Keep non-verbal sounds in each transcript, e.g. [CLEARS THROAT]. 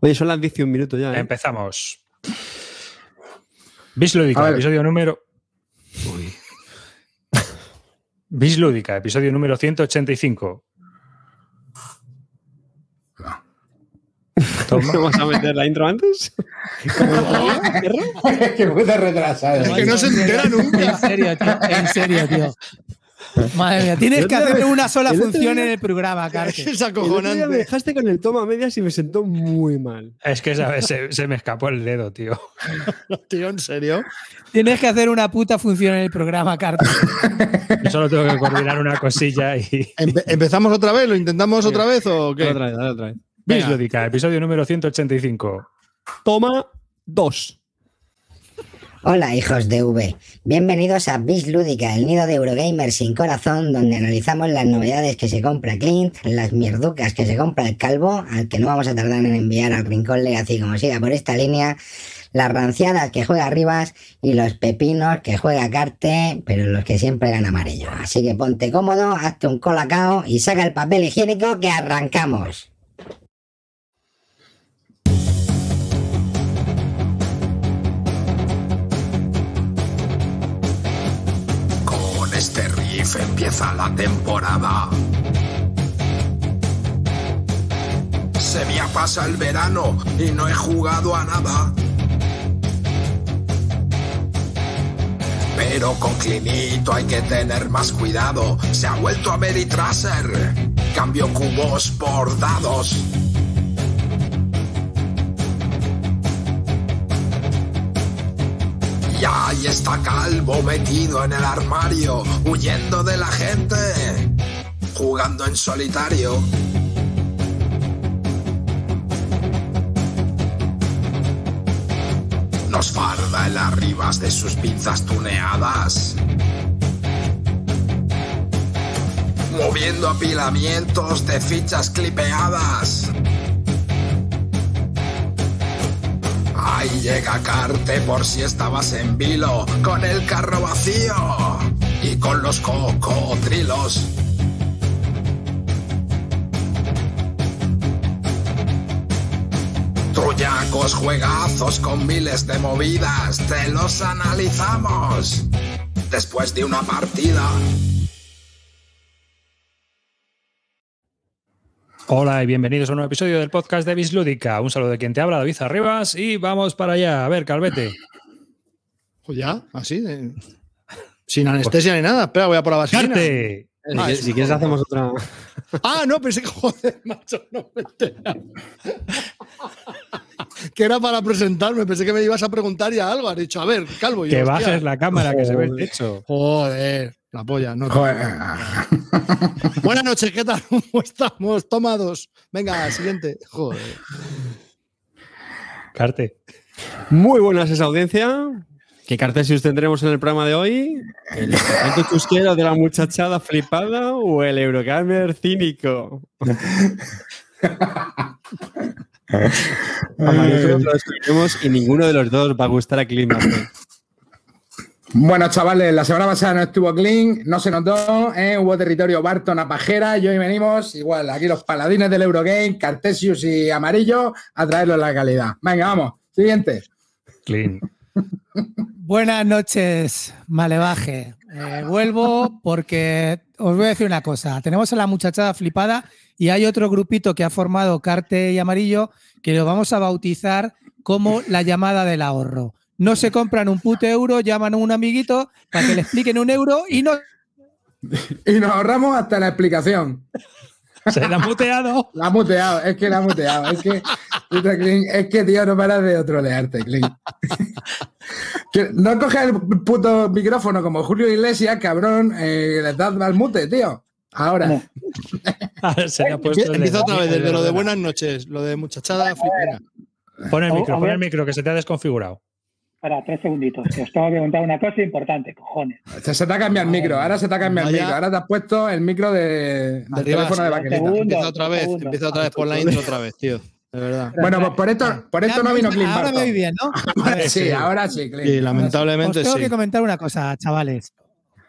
Oye, son las 11 minutos ya. ¿eh? Empezamos. Bislúdica, episodio número. Uy. [LAUGHS] Bislúdica, episodio número 185. No. ¿Vamos a meter la intro antes? [LAUGHS] ¡Qué puta retrasada! Es que no se entera nunca. En serio, tío. En serio, tío. [LAUGHS] Madre mía, tienes que hacer una sola función en el programa, Carlos. Es acojonante. Me dejaste con el toma media y me sentó muy mal. Es que, Se, me escapó el dedo, tío. [LAUGHS] tío, ¿en serio? Tienes que hacer una puta función en el programa, Carlos. solo tengo que coordinar una cosilla y... ¿Empezamos otra vez? ¿Lo intentamos otra vez o qué? Otra vez, otra vez. episodio número 185. Toma 2. Hola hijos de V, bienvenidos a Bis Lúdica, el nido de Eurogamer sin corazón donde analizamos las novedades que se compra Clint, las mierducas que se compra el calvo, al que no vamos a tardar en enviar al rincón Legacy como siga por esta línea, las ranciadas que juega Rivas y los pepinos que juega Carte, pero los que siempre ganan amarillo. Así que ponte cómodo, hazte un colacao y saca el papel higiénico que arrancamos. este riff empieza la temporada. Se me ha el verano y no he jugado a nada. Pero con Clinito hay que tener más cuidado. Se ha vuelto a y Tracer. Cambio cubos por dados. Y ahí está calvo metido en el armario, huyendo de la gente, jugando en solitario. Nos farda en las ribas de sus pinzas tuneadas. Moviendo apilamientos de fichas clipeadas. y llega Carte por si estabas en vilo, con el carro vacío y con los cocodrilos. Truyacos juegazos con miles de movidas, te los analizamos después de una partida. Hola y bienvenidos a un nuevo episodio del podcast de Lúdica. Un saludo de quien te habla, David Arribas, y vamos para allá. A ver, Calvete. Pues ya, así, sin anestesia ni nada. Espera, voy a por la vacina. Eh, ah, si, quieres hacemos otra. Ah, no, pensé que joder, macho, no me que era para presentarme, pensé que me ibas a preguntar ya algo. Has dicho, a ver, calvo. que bajes la cámara, que se ve el techo. Joder. La polla, [LAUGHS] Buenas noches, ¿qué tal? [LAUGHS] ¿Cómo estamos? Tomados. Venga, siguiente. Joder. Carte. Muy buenas esa audiencia. ¿Qué cartesios tendremos en el programa de hoy? ¿El momento chusquero de la muchachada flipada o el Eurogamer cínico? [LAUGHS] nosotros lo y ninguno de los dos va a gustar a Clima. Bueno, chavales, la semana pasada no estuvo Clean, no se notó, ¿eh? hubo territorio Barton a Pajera y hoy venimos, igual, aquí los paladines del Eurogame, Cartesius y Amarillo, a traerlos la calidad. Venga, vamos, siguiente. Clean. [LAUGHS] Buenas noches, malevaje. Eh, vuelvo porque os voy a decir una cosa. Tenemos a la muchachada flipada y hay otro grupito que ha formado Carte y Amarillo que lo vamos a bautizar como la llamada del ahorro no se compran un puto euro, llaman a un amiguito para que le expliquen un euro y no. [LAUGHS] y nos ahorramos hasta la explicación. Se la ha muteado. La ha muteado, es que la ha muteado. Es que, es que tío, no paras de trolearte, Clint. [LAUGHS] no coges el puto micrófono como Julio Iglesias, cabrón, eh, le das mal mute, tío. Ahora. ver, [LAUGHS] ah, Se ha puesto otra vez desde lo de buenas noches, lo de muchachada. Pon el micro, pon el micro, que se te ha desconfigurado. Espera, tres segunditos, os tengo que contar una cosa importante, cojones. Se, se te ha cambiado el micro, ahora se te ha cambiado el micro. Ahora te has puesto el micro de, del teléfono de vaquerita. empieza otra vez, empieza otra vez, por la intro otra vez, tío. De verdad. Bueno, pues por esto, por esto no vino Clint Ahora me voy bien, ¿no? [LAUGHS] sí, ahora sí, Clint. Sí, lamentablemente Os tengo que comentar una cosa, chavales.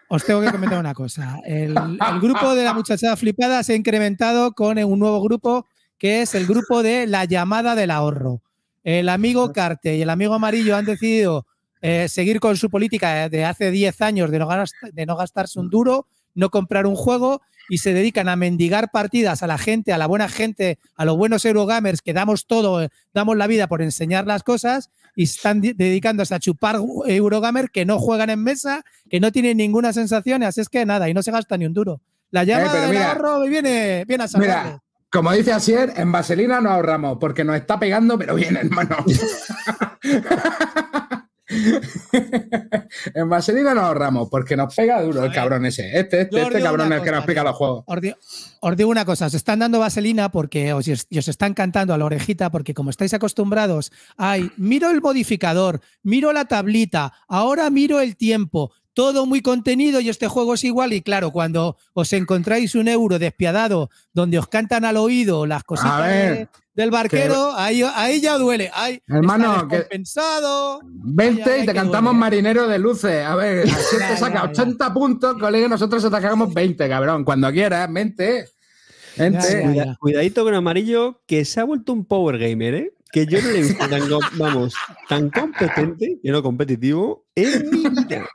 Os tengo que comentar una cosa. El, el grupo de la muchachada flipada se ha incrementado con un nuevo grupo que es el grupo de la llamada del ahorro el amigo Carte y el amigo Amarillo han decidido eh, seguir con su política de hace 10 años de no, de no gastarse un duro, no comprar un juego y se dedican a mendigar partidas a la gente, a la buena gente, a los buenos Eurogamers que damos todo, damos la vida por enseñar las cosas y están dedicándose a chupar Eurogamer que no juegan en mesa, que no tienen ninguna sensación, así es que nada, y no se gasta ni un duro. La eh, llama viene, viene a saber. Como dice Asier, en vaselina no ahorramos porque nos está pegando, pero bien, hermano. [LAUGHS] en vaselina nos ahorramos porque nos pega duro el cabrón ese. Este, este, este cabrón es el que nos pega ¿eh? los juegos. Os digo, una cosa, os están dando vaselina porque os, están cantando a la orejita porque como estáis acostumbrados, hay... miro el modificador, miro la tablita, ahora miro el tiempo, todo muy contenido y este juego es igual. Y claro, cuando os encontráis un euro despiadado donde os cantan al oído las cositas del barquero, ahí, ya duele. Hermano, que... vente y te cantamos Marinero de Luces. A ver, si te [LAUGHS] saca 80 puntos, colega, nosotros atacamos 20, cabrón. Cuando quieras, vente. Cuidadito con amarillo, que se ha vuelto un power gamer, ¿eh? que yo no le he visto tan, vamos, tan competente y no competitivo en mi vida.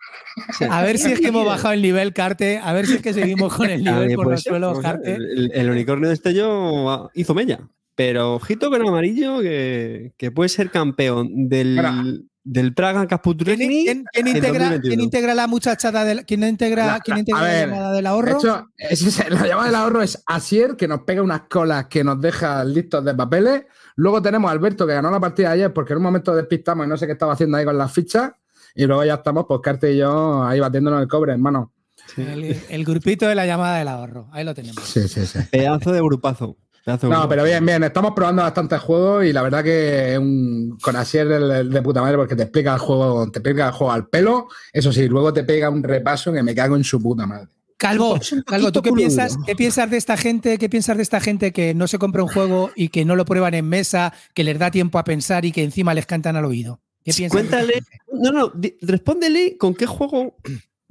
a ver si es que hemos bajado el nivel, Carte. A ver si es que seguimos con el [LAUGHS] nivel por pues, los suelos, Carte. El, unicornio de Estello ah, hizo mella. Pero ojito con el amarillo, que, que puede ser campeón del del Praga ¿Quién, integra, integra, la muchachada quién integra, la, llamada del ahorro? De hecho, la llamada del ahorro es Asier, que nos pega unas colas que nos deja listos de papeles. Luego tenemos a Alberto, que ganó la partida ayer porque en un momento despistamos y no sé qué estaba haciendo ahí con las fichas. Y luego ya estamos, pues Carte y yo, ahí batiéndonos el cobre, hermano. El, el, grupito de la llamada del ahorro, ahí lo tenemos. Sí, sí, sí. Pedazo de grupazo. No, pero bien, bien, estamos probando bastantes juegos y la verdad que un, con Asier de, de puta madre porque te explica el juego, te explica el juego al pelo, eso sí, luego te pega un repaso que me cago en su puta madre. Calvo, pues Calvo, ¿tú qué piensas, qué piensas de esta gente? ¿Qué piensas de esta gente que no se compra un juego y que no lo prueban en mesa, que les da tiempo a pensar y que encima les cantan al oído? ¿Qué piensas? Cuéntale, no, no, respóndele con qué juego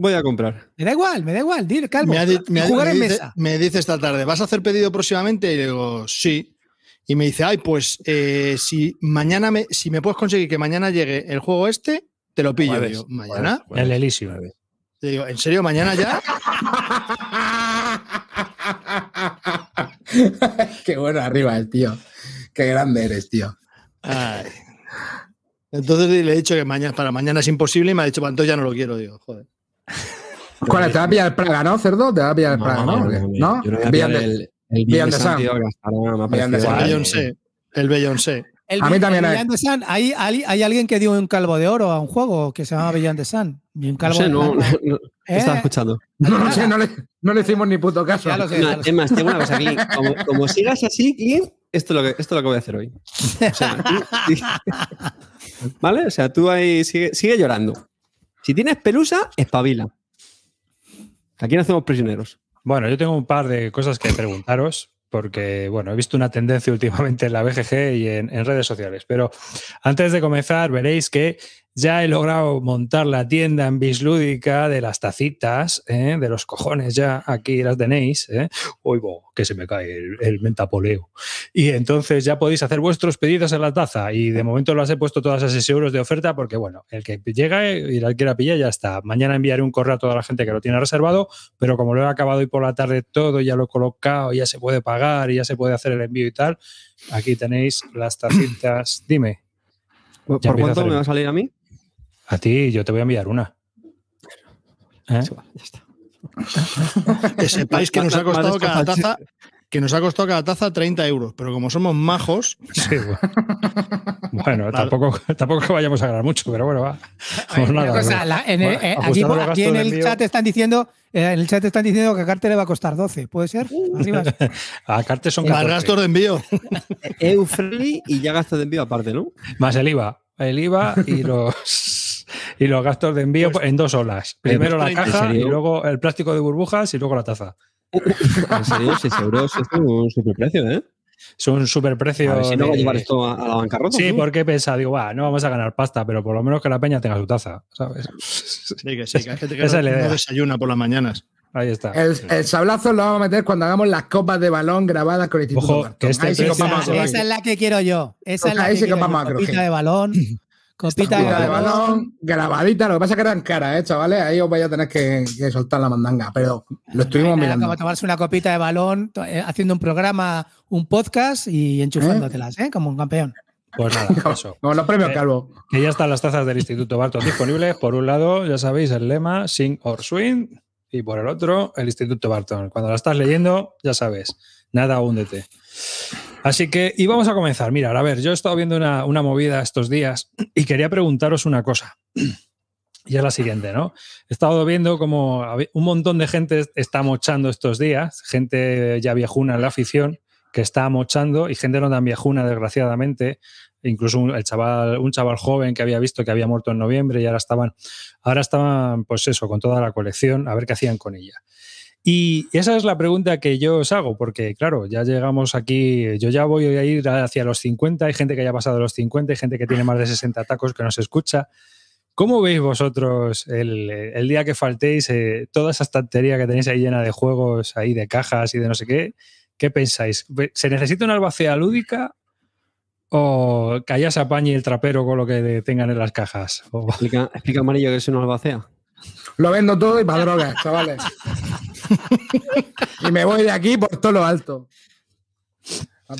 Voy a comprar. Me da igual, me da igual, dile, calmo. Me, dice, esta tarde, ¿vas a hacer pedido próximamente? Y le digo, sí. Y me dice, ay, pues eh, si mañana me, si me puedes conseguir que mañana llegue el juego este, te lo pillo. Digo, mañana. El Elísimo. Le digo, ¿en serio mañana ya? [LAUGHS] Qué bueno arriba el tío. Qué grande eres, tío. Entonces le he dicho que para mañana es imposible y me ha dicho, pues entonces ya no lo quiero. Digo, joder. ¿Cuál ¿Te vas a pillar el Praga, no, cerdo? Te vas a pillar el Praga, ¿no? ¿No? el, el Beyoncé. El El, a mí también hay. ¿hay, alguien que dio un calvo de oro a un juego que se llama Villan de San. un calvo no no, ¿Eh? estaba escuchando. [LAUGHS] No, sé, no le, no le hicimos ni puto caso. es más, tengo una cosa, aquí Como, sigas así, Clint, esto es, lo que, esto lo que voy a hacer hoy. [LAUGHS] [LAUGHS] ¿Vale? O sea, tú ahí sigue llorando. Si tienes pelusa, espabila. Aquí no hacemos prisioneros. Bueno, yo tengo un par de cosas que preguntaros, porque bueno, he visto una tendencia [LAUGHS] últimamente en la BGG y en redes sociales. Pero antes de comenzar, veréis que ya he logrado montar la tienda en Bislúdica de las tacitas, ¿eh? de los cojones ya, aquí las tenéis. ¿eh? Oigo, que se me cae el, mentapoleo. Y entonces ya podéis hacer vuestros pedidos en la taza. Y de momento las he puesto todas a 6 euros de oferta porque, bueno, el que llega y la quiera pillar ya está. Mañana enviaré un correo a toda la gente que lo tiene reservado, pero como lo he acabado hoy por la tarde todo, ya lo he colocado, ya se puede pagar, ya se puede hacer el envío y tal. Aquí tenéis las tacitas. Dime. ¿Por cuánto me va a salir a mí? A ti yo te voy a enviar una. ¿Eh? [LAUGHS] que sepáis [LAUGHS] que nos ha costado cada taza que nos ha costado taza 30 euros, pero como somos majos. [LAUGHS] bueno, tampoco, tampoco vayamos a ganar mucho, pero bueno, va. aquí, en el eh, chat están diciendo, eh, en el chat están diciendo que a Carte le va a costar 12, ¿puede ser? a Carte son gastos de envío. y ya gasto de envío aparte, ¿no? Más el IVA. El IVA y los y los gastos de envío pues, en dos olas. Primero la caja y luego el plástico de burbujas y luego la taza. [LAUGHS] en serio, 6 euros es un superprecio, ¿eh? Es un superprecio. A ver si no llevar esto a, la bancarrota. Sí, porque pensaba, digo, va, no vamos a ganar pasta, pero por lo menos que la peña tenga su taza, ¿sabes? Sí, que sí, que hay gente [LAUGHS] no, desayuna por las mañanas. Ahí está. El, sablazo lo vamos a meter cuando hagamos las copas de balón grabadas con el Instituto Ojo, que este esa, es la que quiero yo. Esa es la que, de balón. [LAUGHS] Copita de balón, grabadita. Lo que pasa es que eran caras, ¿eh, chavales? Ahí os vais a tener que, soltar la mandanga, pero lo estuvimos mirando. Como tomarse una copita de balón, eh, haciendo un programa, un podcast y enchufándotelas, ¿eh? Como un campeón. Pues nada, [LAUGHS] eso. Como los premios eh, Calvo. Que ya están las tazas del Instituto Barton disponibles. Por un lado, ya sabéis, el lema Sing or Swing. Y por el otro, el Instituto Barton. Cuando la estás leyendo, ya sabes, nada, húndete. Así que, y vamos a comenzar. Mirar, a ver, yo he estado viendo una, movida estos días y quería preguntaros una cosa. [CLEARS THROAT] Y es la siguiente, ¿no? He estado viendo como un montón de gente está mochando estos días, gente ya viejuna en la afición que está mochando y gente no tan viejuna, desgraciadamente. Incluso un, el chaval, un chaval joven que había visto que había muerto en noviembre y ahora estaban, ahora estaban, pues eso, con toda la colección, a ver qué hacían con ella. Y esa es la pregunta que yo os hago, porque claro, ya llegamos aquí, yo ya voy a ir hacia los 50, hay gente que haya pasado los 50, hay gente que tiene más de 60 tacos que nos escucha. ¿Cómo veis vosotros el, día que faltéis, eh, toda esa estantería que tenéis ahí llena de juegos, ahí de cajas y de no sé qué? ¿Qué pensáis? ¿Se necesita una albacea lúdica o que allá se apañe el trapero con lo que tengan en las cajas? Explica, amarillo que es una albacea. Lo vendo todo y para drogas, chavales. [LAUGHS] y me voy de aquí por todo lo alto.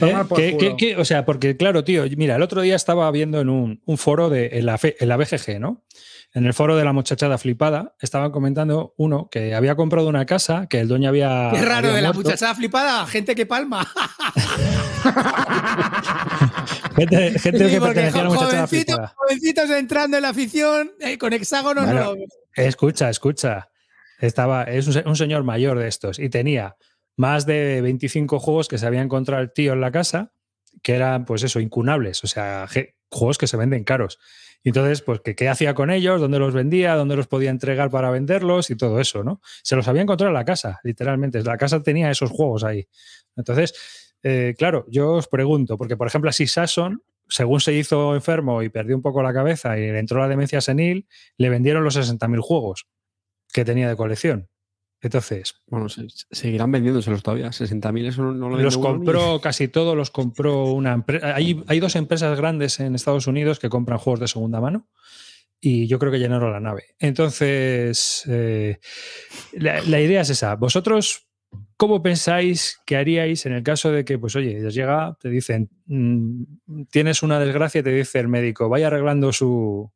¿Eh? o sea, porque claro, tío, mira, el otro día estaba viendo en un, foro de en la, en la BGG, ¿no? En el foro de la muchachada flipada, estaban comentando uno que había comprado una casa que el dueño había. Qué raro, de la muchachada flipada, gente que palma. [LAUGHS] gente, gente que pertenecía a la muchachada flipada. Jovencitos entrando en la afición eh, con hexágonos. Escucha, escucha. Estaba, es un, señor mayor de estos y tenía más de 25 juegos que se había encontrado el tío en la casa, que eran, pues eso, incunables, o sea, juegos que se venden caros. Y entonces, pues, ¿qué, hacía con ellos? ¿Dónde los vendía? ¿Dónde los podía entregar para venderlos? Y todo eso, ¿no? Se los había encontrado en la casa, literalmente. La casa tenía esos juegos ahí. Entonces, eh, claro, yo os pregunto, porque, por ejemplo, así Sasson, según se hizo enfermo y perdió un poco la cabeza y le entró la demencia senil, le vendieron los 60.000 juegos que tenía de colección. Entonces. Bueno, seguirán vendiéndoselos todavía. 60.000, eso no, lo lo Los compró, [LAUGHS] casi todos los compró una empresa. Hay, hay, dos empresas grandes en Estados Unidos que compran juegos de segunda mano y yo creo que llenaron la nave. Entonces, eh, la, idea es esa. Vosotros. ¿Cómo pensáis que haríais en el caso de que, pues oye, llega, te dicen, mm, tienes una desgracia y te dice el médico, vaya arreglando su,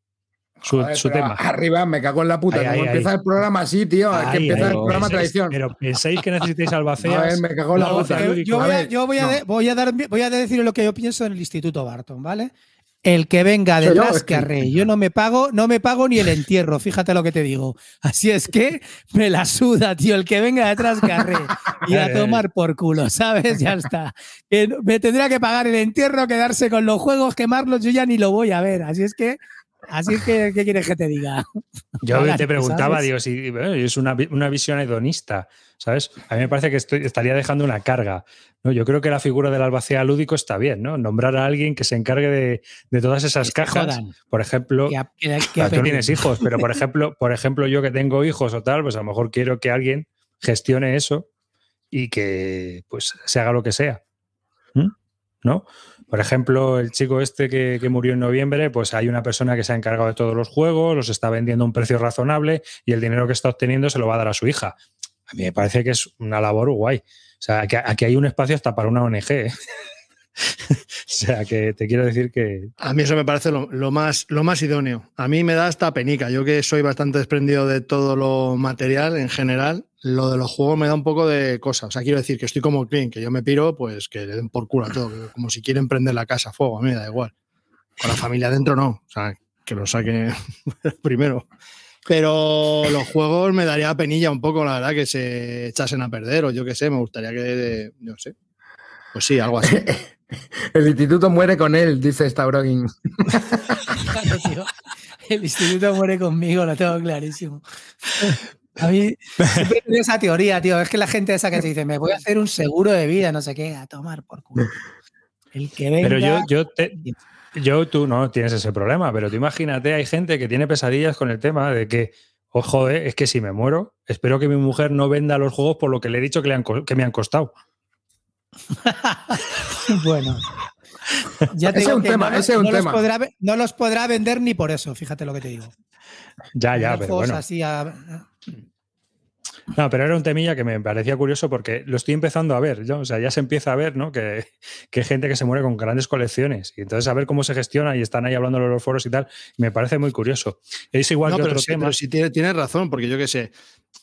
su, tema. Arriba, me cago en la puta. empieza el programa así, tío. Hay que empezar el programa traición. Pero pensáis que necesitáis albacea. A ver, me cago en la puta. Yo, voy a, voy decir lo que yo pienso en el Instituto Barton, ¿vale? El que venga detrás, que Yo no me pago, no me pago ni el entierro, fíjate lo que te digo. Así es que me la suda, tío. El que venga detrás, que Y a eh. tomar por culo, ¿sabes? Ya está. Me tendría que pagar el entierro, quedarse con los juegos, quemarlos. Yo ya ni lo voy a ver. Así es que Así que, ¿qué quieres que te diga? Yo te preguntaba, Dios, y es una, una, visión hedonista, ¿sabes? A mí me parece que estoy, estaría dejando una carga. ¿no? Yo creo que la figura del albacea lúdico está bien, ¿no? Nombrar a alguien que se encargue de, de todas esas cajas. Por ejemplo, que tienes hijos, pero por ejemplo, por ejemplo, yo que tengo hijos o tal, pues a lo mejor quiero que alguien gestione eso y que pues se haga lo que sea. ¿No? Por ejemplo, el chico este que, murió en noviembre, pues hay una persona que se ha encargado de todos los juegos, los está vendiendo a un precio razonable y el dinero que está obteniendo se lo va a dar a su hija. A mí me parece que es una labor guay. O sea, aquí, aquí hay un espacio hasta para una ONG. ¿eh? [LAUGHS] o sea, que te quiero decir que... A mí eso me parece más, lo más idóneo. A mí me da hasta penica. Yo que soy bastante desprendido de todo lo material en general, lo de los juegos me da un poco de cosas, O sea, quiero decir que estoy como clean, que yo me piro, pues que le den por culo a todo, como si quieren prender la casa a fuego, a mí me da igual. Con la familia adentro no, o sea, que lo saque [LAUGHS] primero. Pero los juegos me daría penilla un poco, la verdad, que se echasen a perder o yo qué sé, me gustaría que, no sé. Pues sí, algo así. [LAUGHS] El instituto muere con él, dice Stavrogin. [LAUGHS] El instituto muere conmigo, lo tengo clarísimo. A mí [LAUGHS] esa teoría, tío. Es que la gente esa que se dice, me voy a hacer un seguro de vida, no sé qué, a tomar por culo. El que venga... Pero yo, yo, yo, tú no tienes ese problema, pero tú imagínate, hay gente que tiene pesadillas con el tema de que, ojo, oh, es que si me muero, espero que mi mujer no venda los juegos por lo que le he dicho que, me han costado. [LAUGHS] bueno. Ya ese es un tema, no los podrá vender ni por eso, fíjate lo que te digo. Ya, ya, pero No, pero era un temilla que me parecía curioso porque lo estoy empezando a ver, o sea, ya se empieza a ver, ¿no? Que, hay gente que se muere con grandes colecciones y entonces a ver cómo se gestiona y están ahí hablando en los foros y tal, me parece muy curioso. Es igual que otro tema. sí tienes tiene razón, porque yo qué sé,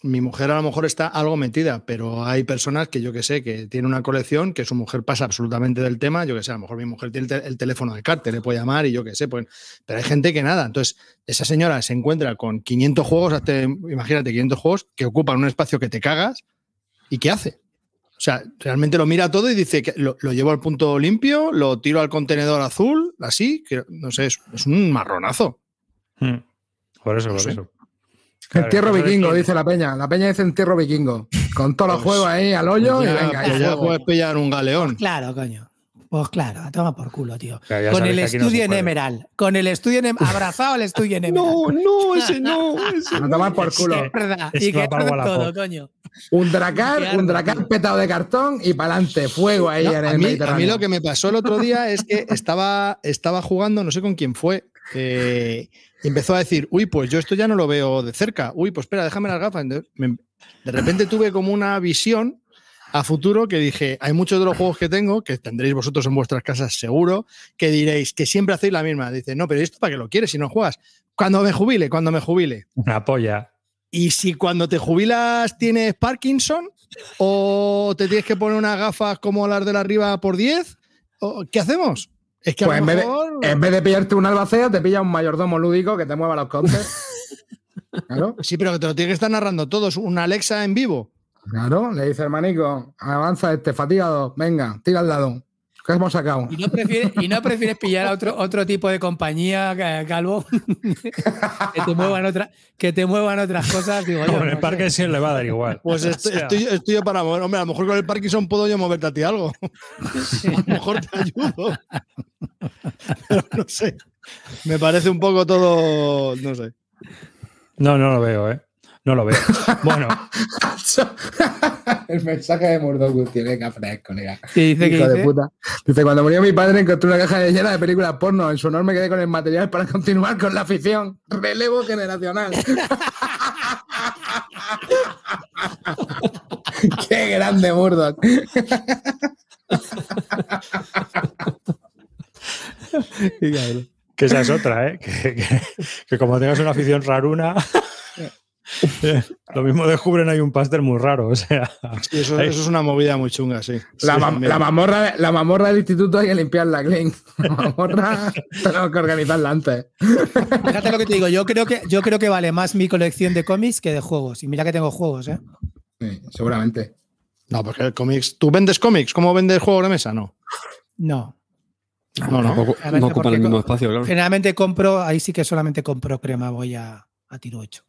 mi mujer a lo mejor está algo metida, pero hay personas que yo que sé, que tiene una colección, que su mujer pasa absolutamente del tema, yo que sé, a lo mejor mi mujer tiene el, teléfono de Carter, le puede llamar y yo que sé, pues, pero hay gente que nada. Entonces, esa señora se encuentra con 500 juegos, hasta, imagínate, 500 juegos que ocupan un espacio que te cagas y ¿qué hace? O sea, realmente lo mira todo y dice que lo, llevo al punto limpio, lo tiro al contenedor azul, así, que no sé, es, un marronazo. Hmm. Por eso, por eso entierro vikingo, dice la peña. La peña dice entierro vikingo. Con todos los pues juegos ahí al hoyo y venga. puedes pillar un galeón. Pues claro, coño. Pues claro, a toma por culo, tío. con, el estudio en Emerald. Con el estudio en em-, Abrazado al estudio en [LAUGHS] Emerald. no, no, ese no. Ese [LAUGHS] no. tomar por culo. Es verdad. y que todo, coño. Un dracar, un dracar petado de cartón y para adelante. Fuego ahí en el Mediterráneo. A mí lo que me pasó el otro día es que estaba, estaba jugando, no sé con quién fue. Eh, y empezó a decir, uy, pues yo esto ya no lo veo de cerca. Uy, pues espera, déjame las gafas. De repente tuve como una visión a futuro que dije, hay muchos de los juegos que tengo, que tendréis vosotros en vuestras casas seguro, que diréis que siempre hacéis la misma. Dice, no, pero esto para que lo quieres si no juegas. Cuando me jubile, cuando me jubile. Una polla. Y si cuando te jubilas tienes Parkinson o te tienes que poner unas gafas como las de la arriba por 10, ¿qué hacemos? Es que a pues lo en, vez de, en, pillarte un albacea, te pilla un mayordomo lúdico que te mueva los coches. [LAUGHS] Sí, pero que te lo tiene que estar narrando todos. Una Alexa en vivo. Claro, le dice el manico, avanza este, fatigado, venga, tira el dado. ¿Qué hemos sacado? ¿Y no prefieres, y no prefieres pillar a otro, otro tipo de compañía, eh, Calvo? [LAUGHS] que, te muevan que te muevan otras cosas. Digo, yo, con el Parkinson parque sí le va a dar igual. Pues estoy, estoy, yo para mover. Hombre, a lo mejor con el Parkinson puedo yo moverte a ti algo. A lo mejor te ayudo. Pero no sé. Me parece un poco todo. No sé. No, no lo veo, ¿eh? No lo veo. Bueno. [LAUGHS] el mensaje de Murdoch tiene que fresco, colega. dice Hijo de puta. Dice, cuando murió mi padre encontré una caja llena de películas porno. En su honor me quedé con el material para [LAUGHS] continuar con la afición. Relevo generacional. [LAUGHS] ¡Qué grande Murdoch! que esa es otra, ¿eh? Que, que, que como tengas una afición raruna... [LAUGHS] Eh, lo mismo descubren hay un pastel muy raro, o sea. eso, es una movida muy chunga, sí. La, mamorra, del instituto hay que limpiarla, Glenn. La mamorra [LAUGHS] tenemos que organizarla antes. Fíjate lo que te digo, yo creo que, yo creo que vale más mi colección de cómics que de juegos. Y mira que tengo juegos, ¿eh? Sí, seguramente. No, porque el cómics. ¿Tú vendes cómics? ¿Cómo vendes juegos de mesa? No. No. No, no, ocupan el mismo espacio, Generalmente compro, ahí sí que solamente compro crema, voy a, a tiro hecho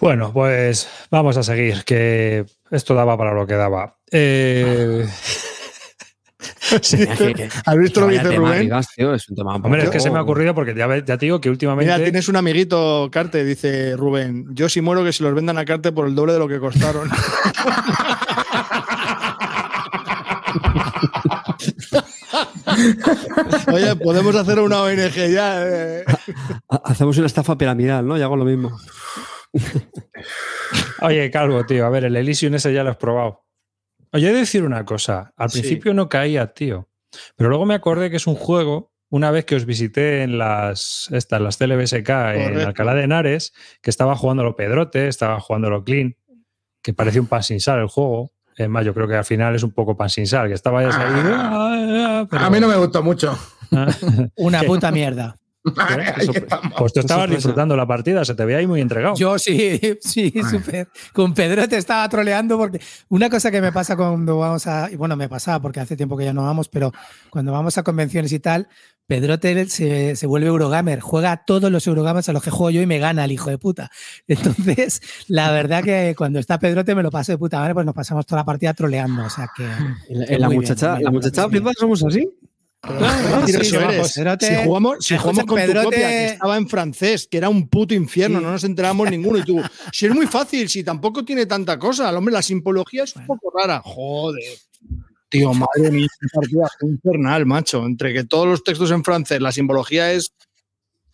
bueno, pues vamos a seguir, que esto daba para lo que daba. Eh, [LAUGHS] ¿Has visto lo que dice Rubén? es un tema Hombre, es que se me ha ocurrido porque ya, te digo que últimamente. Mira, tienes un amiguito, Carte, dice Rubén. Yo si muero que se los vendan a Carte por el doble de lo que costaron. [LAUGHS] Oye, podemos hacer una ONG ya. Eh. Hacemos una estafa piramidal, ¿no? Y hago lo mismo. Oye, Calvo, tío, a ver, el Elysium ese ya lo has probado. Oye, he de decir una cosa. Al principio no caía, tío. Pero luego me acordé que es un juego, una vez que os visité en las, esta, las CLBSK en Alcalá de Henares, que estaba jugando lo Pedrote, estaba jugando lo Clean, que parece un pan sin sal el juego. Es más, yo creo que al final es un poco pan sin sal, que estaba ya salido. Ah. ¡ah, ah, a mí no me gustó mucho. [LAUGHS] una puta mierda. [LAUGHS] pues tú estabas disfrutando la partida, se te veía ahí muy entregado. Yo sí, [LAUGHS] sí, súper. Con Pedro te estaba troleando porque una cosa que me pasa cuando vamos a, bueno, me pasaba porque hace tiempo que ya no vamos, pero cuando vamos a convenciones y tal, Pedro se, vuelve Eurogamer, juega a todos los Eurogamers a los que juego yo y me gana el hijo de puta. [LAUGHS] Entonces, la verdad que cuando está Pedrote me lo paso de puta madre, pues nos pasamos toda la partida troleando. O sea que. la, muchacha, la muchacha, la somos así si jugamos, con tu copia, que estaba en francés, que era un puto infierno, no nos enteramos ninguno. Y tú, si es muy fácil, si tampoco tiene tanta cosa. hombre, la simbología es un poco rara. Joder. Tío, madre mía, partida infernal, macho. Entre que todos los textos en francés, la simbología es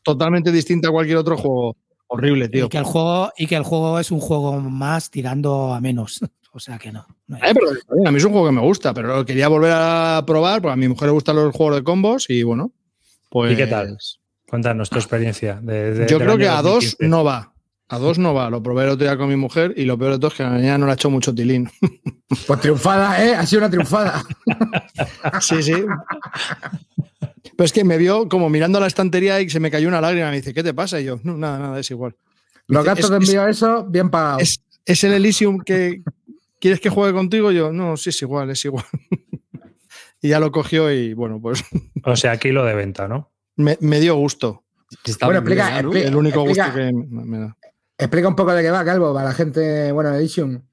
totalmente distinta a cualquier otro juego. Horrible, tío. que el juego, y que el juego es un juego más tirando a menos. O sea que no. a mí es un juego que me gusta, pero lo quería volver a probar, porque a mi mujer le gustan los juegos de combos y bueno, pues... ¿Y qué tal? Pues Cuéntanos tu experiencia. Yo creo que a dos no va. A dos no va, lo probé el otro día con mi mujer y lo peor de todo es que la mañana no le ha hecho mucho tilín. [LAUGHS] Pues triunfada, ¿eh? Ha sido una triunfada. [LAUGHS] sí, sí. Pero es que me vio como mirando a la estantería y se me cayó una lágrima. Me dice, ¿qué te pasa? Y yo, nada, nada, es igual. Los gastos de envío, eso, bien pagados. Es, es, el Elysium que, ¿quieres que juegue contigo? Yo, no, sí, es igual, es igual. [LAUGHS] y ya lo cogió y bueno, pues. o sea, aquí lo de venta, ¿no? Me, dio gusto. Bueno, explica, el, único gusto que me da. Explica un poco de qué va, Calvo, para la gente, bueno, Edition.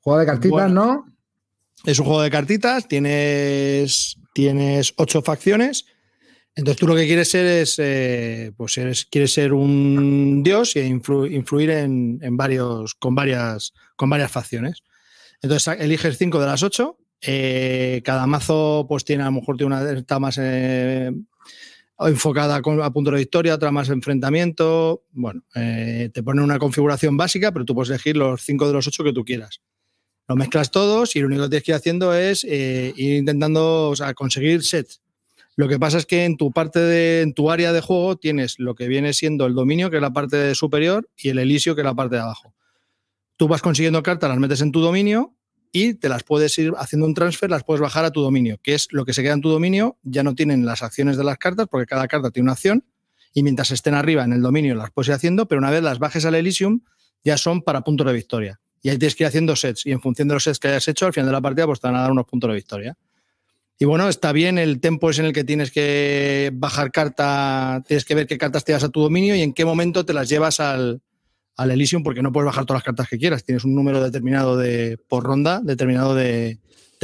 Juego de cartitas, ¿no? Es un juego de cartitas, tienes, tienes ocho facciones. Entonces tú lo que quieres ser es, eh, pues eres, quieres ser un dios y influir en, en, varios, con varias, con varias facciones. Entonces eliges 5 de las 8. Eh, cada mazo, pues tiene a lo mejor tiene una está más eh, enfocada a punto de victoria, otra más enfrentamiento. Bueno, eh, te pone una configuración básica, pero tú puedes elegir los 5 de los 8 que tú quieras. Lo mezclas todos y lo único que tienes que ir haciendo es ir intentando conseguir sets. Lo que pasa es que en tu parte de, en tu área de juego tienes lo que viene siendo el dominio, que es la parte superior, y el elisio, que es la parte de abajo tú vas consiguiendo cartas, las metes en tu dominio y te las puedes ir haciendo un transfer, las puedes bajar a tu dominio, que es lo que se queda en tu dominio, ya no tienen las acciones de las cartas, porque cada carta tiene una acción, y mientras estén arriba en el dominio las puedes ir haciendo, pero una vez las bajes al Elysium, ya son para puntos de victoria. Y ahí tienes que ir haciendo sets, y en función de los sets que hayas hecho, al final de la partida, pues te van a dar unos puntos de victoria. Y bueno, está bien, el tiempo es en el que tienes que bajar carta, tienes que ver qué cartas te das a tu dominio y en qué momento te las llevas al, al Elysium porque no puedes bajar todas las cartas que quieras. Tienes un número determinado de por ronda, determinado de,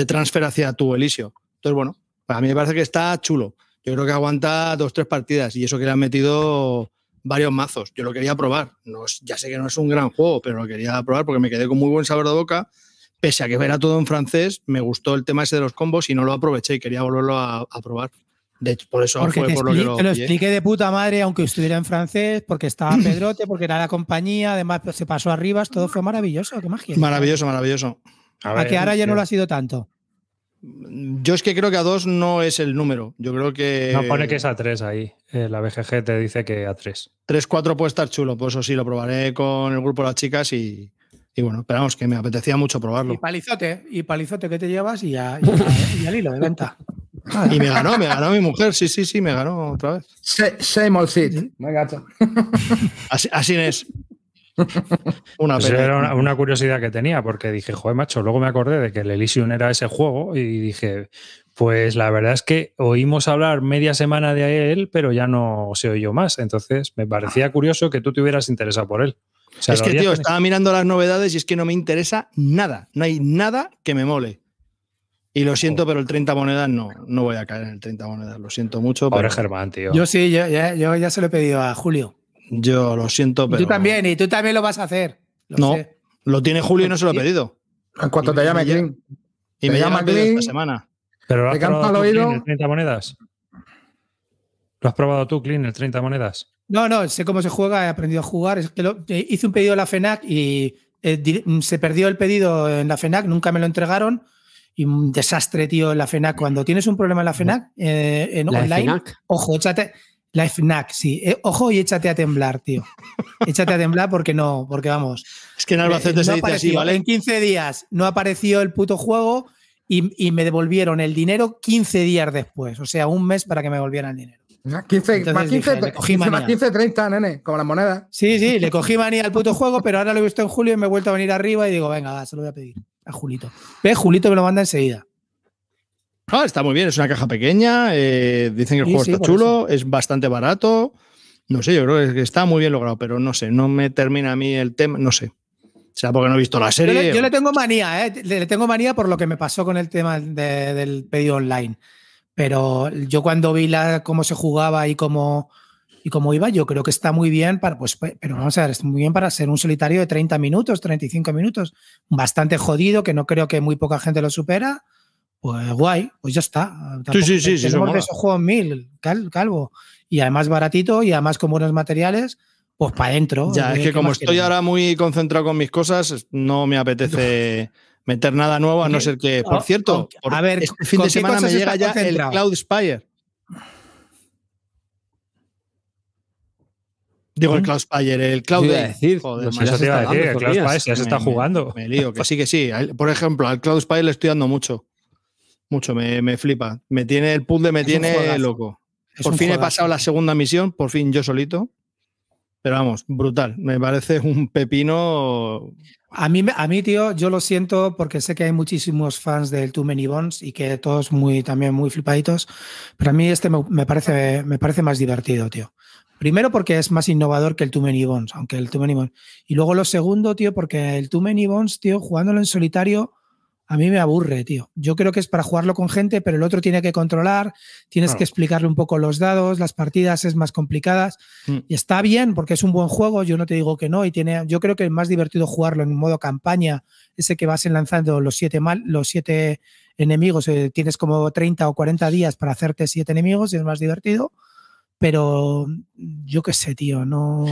transfer hacia tu Elysium. Entonces, bueno, pues a mí me parece que está chulo. Yo creo que aguanta dos, tres partidas y eso que le han metido varios mazos. Yo lo quería probar. No, ya sé que no es un gran juego, pero lo quería probar porque me quedé con muy buen sabor de boca. Pese a que era todo en francés, me gustó el tema ese de los combos y no lo aproveché y quería volverlo a, a probar. De por eso fue por lo que lo, expliqué de puta madre, aunque estuviera en francés, porque estaba [CLEARS THROAT] Pedrote, porque era la compañía, además pues, se pasó arriba, todo fue maravilloso, qué magia. Maravilloso, maravilloso. A, ver, que ahora ya no lo ha sido tanto. Yo es que creo que a dos no es el número. Yo creo que. No pone que es a tres ahí. Eh, la BGG te dice que a tres Tres, cuatro puede estar chulo, por pues eso sí, lo probaré con el grupo de las chicas y, y bueno, esperamos que me apetecía mucho probarlo. Y palizote, y palizote que te llevas y al hilo de venta. [LAUGHS] y me ganó, me ganó mi mujer, sí, sí, sí, me ganó otra vez. Same old shit. así, es. Una, era una, curiosidad que tenía, porque dije, joder, macho, luego me acordé de que el Elysium era ese juego y dije, pues la verdad es que oímos hablar media semana de él, pero ya no se oyó más. Entonces me parecía curioso que tú te hubieras interesado por él. es que, tío, estaba mirando las novedades y es que no me interesa nada. No hay nada que me mole. Y lo siento, pero el 30 monedas no, no voy a caer en el 30 monedas, lo siento mucho. Pobre Germán, tío. Yo sí, yo, ya se lo he pedido a Julio. Yo lo siento, pero... Tú también, y tú también lo vas a hacer. no, lo tiene Julio y no se lo he pedido. En cuanto te llame Jim. Y me llama pedido esta semana. Pero lo has probado tú, el 30 monedas. ¿Lo has probado tú, Clean, el 30 monedas? No, no, sé cómo se juega, he aprendido a jugar. Es que eh, hice un pedido a la FENAC y eh, mm, se perdió el pedido en la FENAC, nunca me lo entregaron y un desastre, tío, en la FENAC. Cuando tienes un problema en la FENAC, eh, en online, FNAC? ojo, échate. La FNAC, sí. Eh, ojo y échate a temblar, tío. échate a temblar porque no, porque vamos. Es que en Albacete eh, se no dice así, En 15 días no apareció el puto juego y, me devolvieron el dinero 15 días después. O sea, un mes para que me devolvieran el dinero. Ah, más, 15, más 15, 30, nene, como la moneda. Sí, sí, le cogí manía al puto juego, pero ahora lo he visto en julio y me he vuelto a venir arriba y digo, venga, se lo voy a pedir a Julito. Ve, Julito me lo manda enseguida. Ah, está muy bien, es una caja pequeña, eh, dicen que el juego está chulo, es bastante barato. No sé, yo creo que está muy bien logrado, pero no sé, no me termina a mí el tema, no sé. O sea, porque no he visto la serie. Yo le, tengo manía, ¿eh? le, tengo manía por lo que me pasó con el tema del pedido online. Pero yo cuando vi la, cómo se jugaba y cómo y como iba, yo creo que está muy bien para, pues, pero vamos a ver, está muy bien para ser un solitario de 30 minutos, 35 minutos, bastante jodido, que no creo que muy poca gente lo supera. Pues guay, pues ya está. sí, sí, sí. Tenemos sí, juego mil, calvo. Y además baratito y además con buenos materiales, pues para adentro. Ya, eh, es que como estoy ahora muy concentrado con mis cosas, no me apetece meter nada nuevo, a no ser que, por cierto, a ver, este fin de semana me llega ya el Cloud Spire. Digo, el Cloud el Cloud se está jugando. Me, que sí, que sí. Por ejemplo, al Cloud Spire le estoy dando mucho. Mucho, me, flipa. Me tiene, el puzzle me tiene loco. por fin he pasado la segunda misión, por fin yo solito. Pero vamos, brutal. Me parece un pepino. A mí, a mí, tío, yo lo siento porque sé que hay muchísimos fans del Too Many Bones y que todos muy, también muy flipaditos. Pero a mí este me parece, me parece más divertido, tío. Primero porque es más innovador que el Too Many Bones, aunque el Too Many Bones. Y luego lo segundo, tío, porque el Too Many Bones, tío, jugándolo en solitario, a mí me aburre, tío. Yo creo que es para jugarlo con gente, pero el otro tiene que controlar, tienes que explicarle un poco los dados, las partidas es más complicadas. Mm. Y está bien, porque es un buen juego, yo no te digo que no, y tiene, yo creo que es más divertido jugarlo en modo campaña, ese que vas lanzando los siete mal, los siete enemigos, eh, tienes como 30 o 40 días para hacerte siete enemigos y es más divertido pero mm, yo qué sé, tío, no,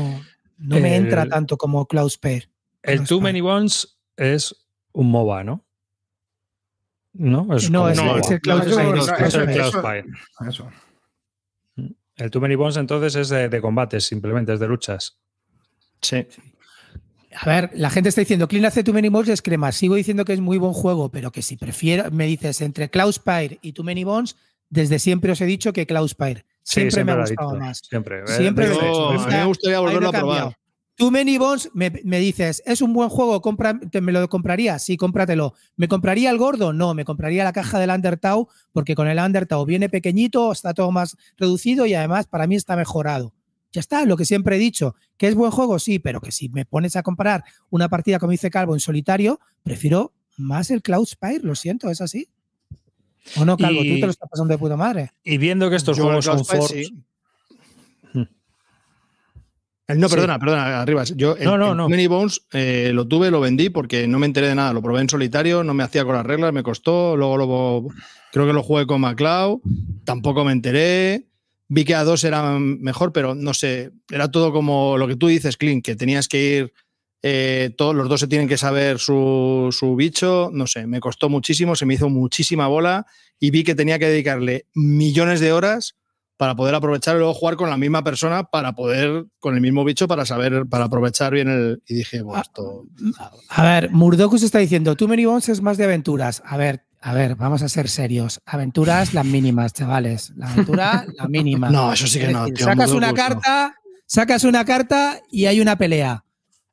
no me entra tanto como Klaus per El Too Many Bones es un MOBA, ¿no? No, es, no, no, es, el Klaus este, mm. El Too Many Bones entonces es de, combates, simplemente, es de luchas. Sí. A ver, la gente está diciendo, Clean hace Too Many Bones es crema. Sigo diciendo que es muy buen juego, pero que si prefiero, me dices, entre Klaus Pair y Too Many Bones, desde siempre os he dicho que Klaus Pair. Siempre, me ha gustado más. Siempre. Eh, siempre me gustaría volverlo a probar. Tú, Many Bones, me, dices, es un buen juego, compra, ¿me lo compraría? Sí, cómpratelo. ¿Me compraría el gordo? No, me compraría la caja del Undertow, porque con el Undertow viene pequeñito, está todo más reducido y además para mí está mejorado. Ya está, lo que siempre he dicho, que es buen juego, sí, pero que si me pones a comparar una partida, como dice Calvo, en solitario, prefiero más el Cloud Spire, lo siento, es así. O no, Calvo, tú te lo estás pasando de puta madre. Y viendo que estos juegos son eh, no, perdona, perdona, arriba. Yo en Mini Bones eh, lo tuve, lo vendí porque no me enteré de nada. Lo probé en solitario, no me hacía con las reglas, me costó. Luego lo, creo que lo jugué con McCloud tampoco me enteré. Vi que a dos era mejor, pero no sé, era todo como lo que tú dices, Clint, que tenías que ir eh, todos los dos se tienen que saber su, bicho, no sé, me costó muchísimo, se me hizo muchísima bola y vi que tenía que dedicarle millones de horas para poder aprovechar y luego jugar con la misma persona para poder, con el mismo bicho, para saber, para aprovechar bien el... Y dije, bueno, ah, esto... A ver, Murdocus está diciendo, tú me Bones es más de aventuras. A ver, a ver, vamos a ser serios. Aventuras las mínimas, chavales. La aventura, la mínima. [LAUGHS] No, eso sí que no. sacas una carta, sacas una carta y hay una pelea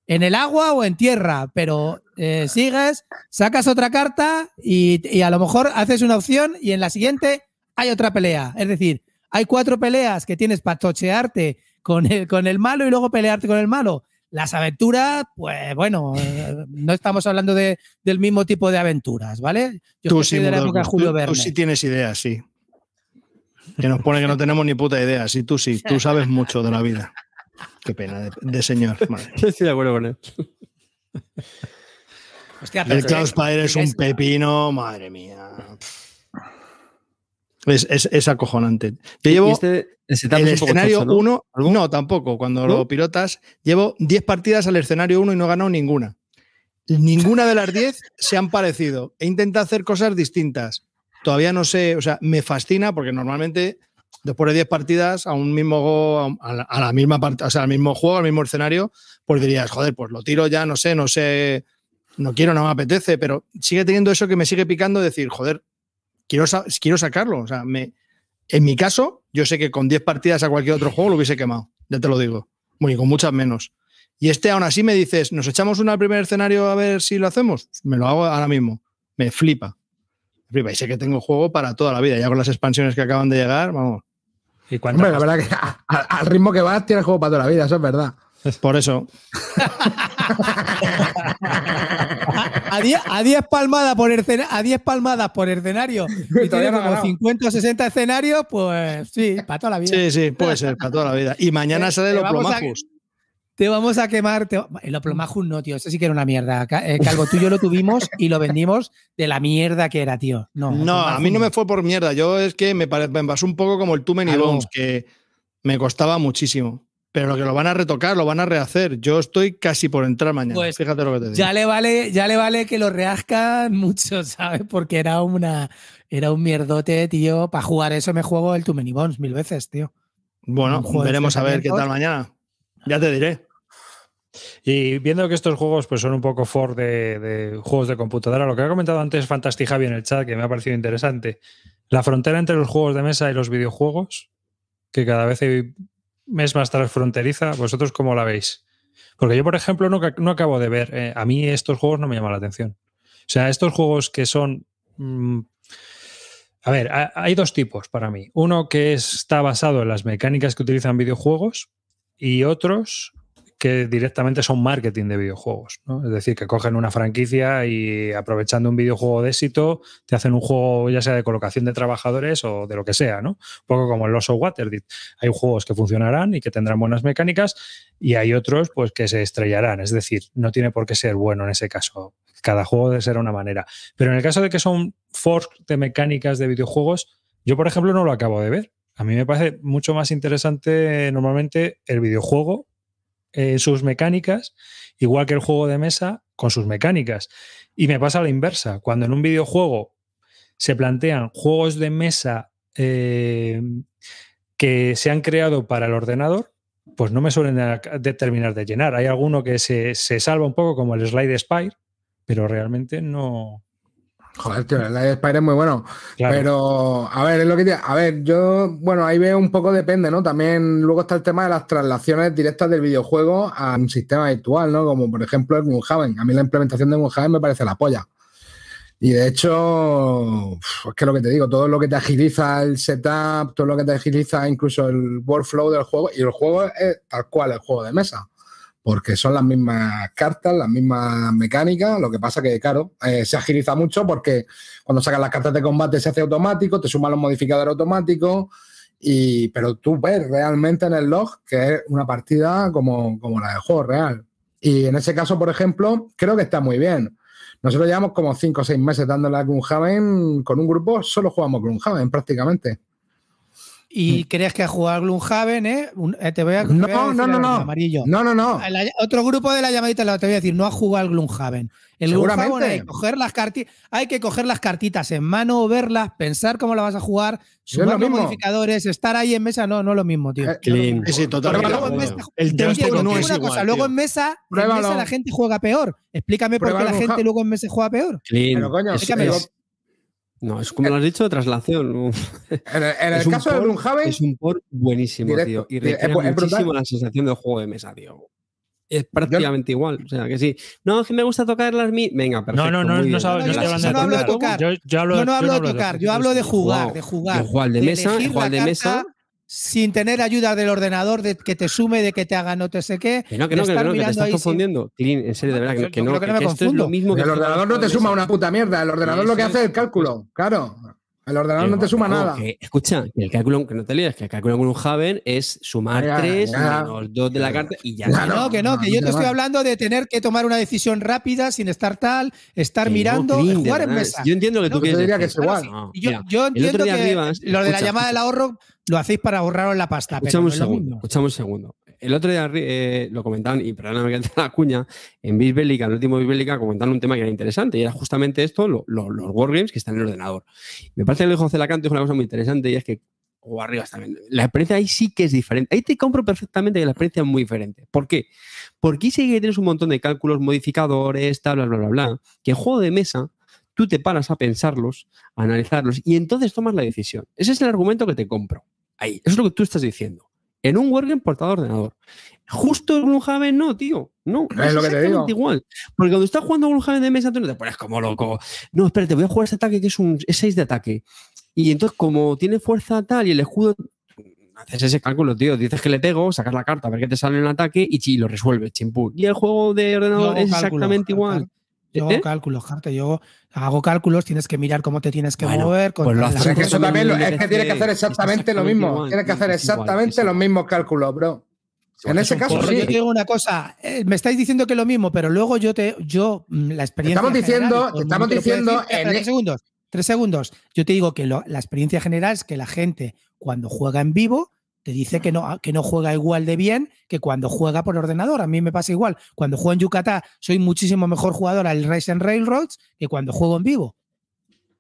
en el agua o en tierra, pero eh, sigues, sacas otra carta y, a lo mejor haces una opción y en la siguiente hay otra pelea. Es decir, hay cuatro peleas que tienes para tochearte con el, con el malo y luego pelearte con el malo. Las aventuras, pues bueno, eh, no estamos hablando del mismo tipo de aventuras, ¿vale? Yo tú sí, de la época Julio tú, tú sí tienes ideas, sí. Que nos pone que no tenemos ni puta idea, sí, tú sí, tú sabes mucho de la vida. Qué pena de, señor. Estoy de acuerdo con él. el Klaus Paer es un pepino, madre mía. Es, es, acojonante. Yo llevo este el escenario 1, ¿no? tampoco. Cuando lo pilotas, llevo 10 partidas al escenario 1 y no he ganado ninguna. Ninguna de las 10 se han parecido. He intentado hacer cosas distintas. Todavía no sé, o sea, me fascina porque normalmente después de 10 partidas a un mismo a a la misma parte, o sea, al mismo juego, al mismo escenario, pues dirías, joder, pues lo tiro ya, no sé, no sé, no quiero, no me apetece, pero sigue teniendo eso que me sigue picando, decir, joder, quiero, quiero sacarlo. O sea, me, en mi caso, yo sé que con 10 partidas a cualquier otro juego lo hubiese quemado, ya te lo digo. Bueno, y con muchas menos. Y este aún así me dices, ¿nos echamos una al primer escenario a ver si lo hacemos? Pues me lo hago ahora mismo. Me flipa. Me flipa. Y sé que tengo juego para toda la vida. Ya con las expansiones que acaban de llegar, vamos, la verdad que al ritmo que vas tienes juego para toda la vida, eso es verdad. Por eso. a 10 palmadas por a palmadas por escenario [LAUGHS] y, tenemos como 50 o 60 escenarios, pues sí, para toda la vida. Sí, sí, puede ser, para toda la vida. Y mañana eh, sale eh, lo plomacus. Te vamos a quemar. Te... Lo plomajus no, tío. Eso sí que era una mierda. Eh, Calvo, tú y yo lo tuvimos y lo vendimos de la mierda que era, tío. No, no a mí no me fue por mierda. Yo es que me, me pasó un poco como el Tumen y Bones, que me costaba muchísimo. Pero lo que lo van a retocar, lo van a rehacer. Yo estoy casi por entrar mañana. Pues fíjate lo que te digo. Ya le vale, ya le vale que lo rehazcan mucho, [LAUGHS] ¿sabes? Porque era una era un mierdote, tío. Para jugar eso me juego el Too Many Bones mil veces, tío. Bueno, veremos a ver qué tal mañana. Ya te diré. Y viendo que estos juegos pues, son un poco for de, juegos de computadora, lo que ha comentado antes Fantasti Javi en el chat, que me ha parecido interesante, la frontera entre los juegos de mesa y los videojuegos, que cada vez es más transfronteriza, ¿vosotros cómo la veis? Porque yo, por ejemplo, no, acabo de ver, eh, a mí estos juegos no me llaman la atención. O sea, estos juegos que son... Mm, a ver, hay dos tipos para mí. Uno que está basado en las mecánicas que utilizan videojuegos y otros que directamente son marketing de videojuegos. Es decir, que cogen una franquicia y aprovechando un videojuego de éxito, te hacen un juego ya sea de colocación de trabajadores o de lo que sea, Un poco como el Oso Water. Hay juegos que funcionarán y que tendrán buenas mecánicas y hay otros pues que se estrellarán. Es decir, no tiene por qué ser bueno en ese caso. Cada juego debe ser una manera. Pero en el caso de que son forks de mecánicas de videojuegos, yo por ejemplo no lo acabo de ver. A mí me parece mucho más interesante normalmente el videojuego eh, sus mecánicas, igual que el juego de mesa con sus mecánicas. Y me pasa la inversa. Cuando en un videojuego se plantean juegos de mesa eh, que se han creado para el ordenador, pues no me suelen terminar de llenar. Hay alguno que se, se salva un poco, como el Slide Spire, pero realmente no, Joder, tío, el de Spider es muy bueno. Pero, a ver, es lo que te... A ver, yo, bueno, ahí veo un poco depende, ¿no? También luego está el tema de las traslaciones directas del videojuego a un sistema virtual, ¿no? Como por ejemplo el Moonhaven. A mí la implementación de Moonhaven me parece la polla. Y de hecho, es que lo que te digo, todo lo que te agiliza el setup, todo lo que te agiliza incluso el workflow del juego, y el juego es tal cual el juego de mesa porque son las mismas cartas, las mismas mecánicas, lo que pasa que, claro, eh, se agiliza mucho porque cuando sacas las cartas de combate se hace automático, te suman los modificadores automáticos, y, pero tú ves realmente en el log que es una partida como, la de juego real. Y en ese caso, por ejemplo, creo que está muy bien. Nosotros llevamos como 5 o 6 meses dándole a Gloomhaven con un grupo, solo jugamos Gloomhaven prácticamente. Y crees mm. que a jugar Gloomhaven, ¿eh? eh te voy a, no, no, no, no. Amarillo. No, no, no. otro grupo de la llamadita te voy a decir, no a jugar Gloomhaven. El Gloomhaven hay que coger las cartitas, hay que coger las cartitas en mano, verlas, pensar cómo la vas a jugar, sumar los modificadores, estar ahí en mesa, no, no es lo mismo, tío. Eh, sí, totalmente. Luego en mesa, el no es luego en mesa, en mesa, la gente juega peor. Explícame por qué la gente luego en mesa juega peor. Pero coño, no, es como lo has dicho, traslación. [LAUGHS] En el, caso de Es un port buenísimo, tío. Y eh, la sensación del juego de mesa, tío. Es prácticamente igual. O sea, que sí. No, es que me gusta tocar las mi. Venga, perfecto. No, no, no, no, no, tocar. Yo, no, hablo de tocar, yo hablo de jugar, de jugar. De de mesa, de mesa sin tener ayuda del ordenador, de que te sume, de que te haga no te sé qué. no, que no, que, estás confundiendo. en serio, de verdad, que, no, me confundo. mismo que El ordenador no te suma una puta mierda, el ordenador lo que hace es el cálculo, claro. El ordenador eh, no te suma nada. escucha, el cálculo, que no te digas, que el cálculo con un Javen es sumar tres, 3 ya, menos 2 de la carta y ya. no, que no, que yo te estoy hablando de tener que tomar una decisión rápida sin estar tal, estar mirando, y jugar en mesa. Yo entiendo que tú quieres. yo, entiendo que lo de la llamada del ahorro lo hacéis para ahorraros la pasta. Escuchamos un segundo. Escuchamos un segundo el otro día eh, lo comentaban, y perdóname que la cuña, en Bisbélica, en el último Bisbélica, comentaron un tema que era interesante, y era justamente esto, los wargames que están en el ordenador. Me parece que dijo José Lacanto dijo una cosa muy interesante, y es que, o arriba también, la experiencia ahí sí que es diferente. Ahí te compro perfectamente que la experiencia es muy diferente. ¿Por qué? Porque ahí que tienes un montón de cálculos, modificadores, tal, bla, bla, bla, bla, que juego de mesa tú te paras a pensarlos, a analizarlos, y entonces tomas la decisión. Ese es el argumento que te compro. Ahí, eso es lo que tú estás diciendo en un worker portado ordenador. Justo un Gloomhaven no, tío. No, es, lo que digo. Igual. Porque cuando estás jugando Gloomhaven de mesa, tú no te pones como loco. No, espérate, voy a jugar este ataque que es un 6 de ataque. Y entonces, como tiene fuerza tal y el escudo haces ese cálculo, tío. Dices que le pego, sacas la carta, a ver qué te sale en el ataque y, chi, lo resuelves, chimpú. Y el juego de ordenador es exactamente igual. Yo hago ¿Eh? cálculos, Jarte. Yo hago cálculos, tienes que mirar cómo te tienes que mover. pues lo hace que eso también es que tienes que hacer exactamente lo mismo. tienes que hacer exactamente los mismos cálculos, bro. En ese caso, sí. Yo te digo una cosa, eh, me estáis diciendo que es lo mismo, pero luego yo te, yo mm, la experiencia. Estamos diciendo, estamos diciendo. en tres segundos, tres segundos. Yo te digo que la experiencia general es que la gente cuando juega en vivo dice que no, ah, que no juega igual de bien que cuando juega por ordenador. A mí me pasa igual. Cuando juego en Yucatán soy muchísimo mejor jugador al Race and Railroads que cuando juego en vivo.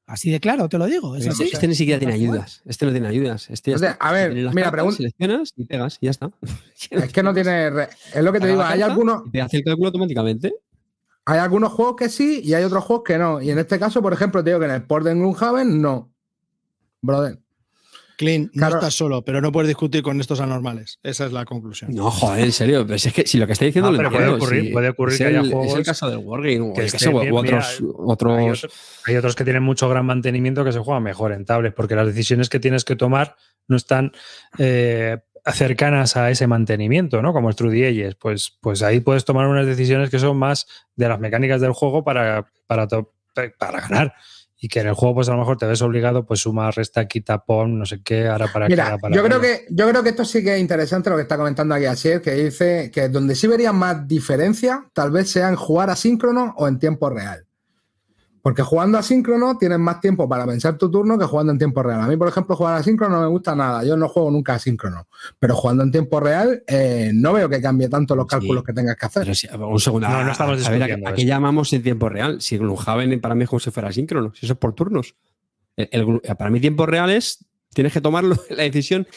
Así de claro, te lo digo. Este ni siquiera tiene ayudas. Este no tiene ayudas. Este a ver, mira, pregunta. y ya está. [LAUGHS] es que no tiene. Es lo que te digo. Hay algunos. Te hace el cálculo automáticamente. Hay algunos juegos que sí y hay otros juegos que no. Y en este caso, por ejemplo, te digo que en el Sport de no. Brother. Clean, no estás solo, pero no puedes discutir con estos anormales. Esa es la conclusión. No, joder, en serio. Pero pues es que si lo que está diciendo lo puede ocurrir, puede ocurrir que haya juegos. Es el caso del Wargame. otros, Hay, otros que tienen mucho gran mantenimiento que se juegan mejor en tablets, porque las decisiones que tienes que tomar no están eh, cercanas a ese mantenimiento, ¿no? Como Strudieles, pues, pues ahí puedes tomar unas decisiones que son más de las mecánicas del juego para, para, para ganar y que en el juego pues a lo mejor te ves obligado pues suma, resta, quita, pon, no sé qué, ahora para Mira, para yo creo que yo creo que esto sí que es interesante lo que está comentando aquí Asier, que dice que donde sí vería más diferencia tal vez sea en jugar asíncrono o en tiempo real. Porque jugando asíncrono tienes más tiempo para pensar tu turno que jugando en tiempo real. A mí, por ejemplo, jugar asíncrono no me gusta nada. Yo no juego nunca asíncrono. Pero jugando en tiempo real, eh, no veo que cambie tanto los cálculos que tengas que hacer. Si, un segundo. No, estamos a, llamamos en tiempo real? Si Gloomhaven para mí es como si fuera asíncrono. Si eso es por turnos. para mí, tiempo real es Tienes que tomar [LAUGHS] la decisión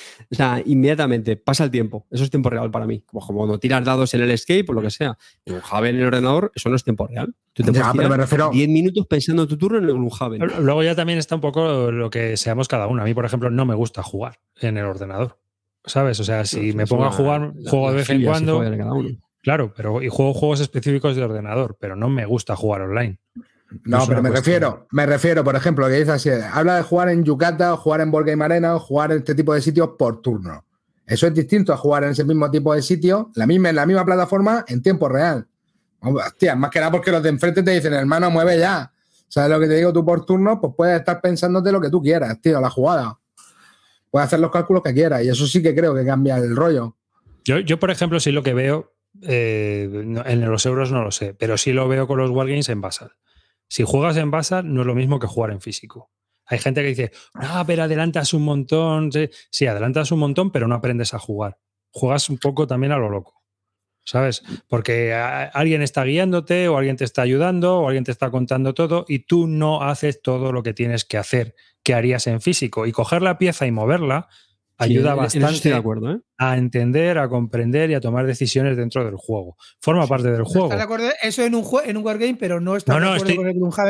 inmediatamente, pasa el tiempo. Eso es tiempo real para mí. Como, como no tiras dados en el escape o lo que sea, en un en el ordenador, eso no es tiempo real. Tú te 10 minutos pensando tu turno en un Java. Luego ya también está un poco lo que seamos cada uno. A mí, por ejemplo, no me gusta jugar en el ordenador. ¿Sabes? O sea, si me pongo a jugar, juego de vez en cuando. Claro, pero y juego juegos específicos de ordenador, pero no me gusta jugar online. No, pero me refiero, me refiero, por ejemplo, que dice así, habla de jugar en Yucata o jugar en Volga y Arena o jugar en este tipo de sitios por turno. Eso es distinto a jugar en ese mismo tipo de sitio, la misma, en la misma plataforma, en tiempo real. Hostia, más que nada porque los de enfrente te dicen, hermano, mueve ya. ¿Sabes lo que te digo tú por turno? Pues puedes estar pensándote lo que tú quieras, tío, la jugada. Puedes hacer los cálculos que quieras y eso sí que creo que cambia el rollo. Yo, por ejemplo, sí lo que veo, eh, en los euros no lo sé, pero sí lo veo con los Wargames en Basal. Si juegas en Basa, no es lo mismo que jugar en físico. Hay gente que dice, ah, pero adelantas un montón. Sí, adelantas un montón, pero no aprendes a jugar. Juegas un poco también a lo loco. ¿Sabes? Porque alguien está guiándote o alguien te está ayudando o alguien te está contando todo y tú no haces todo lo que tienes que hacer, que harías en físico. Y coger la pieza y moverla, ayuda bastante ¿eh? a entender, a comprender y a tomar decisiones dentro del juego. Forma parte del juego. De acuerdo, eso en un, en un wargame, pero no está no, de el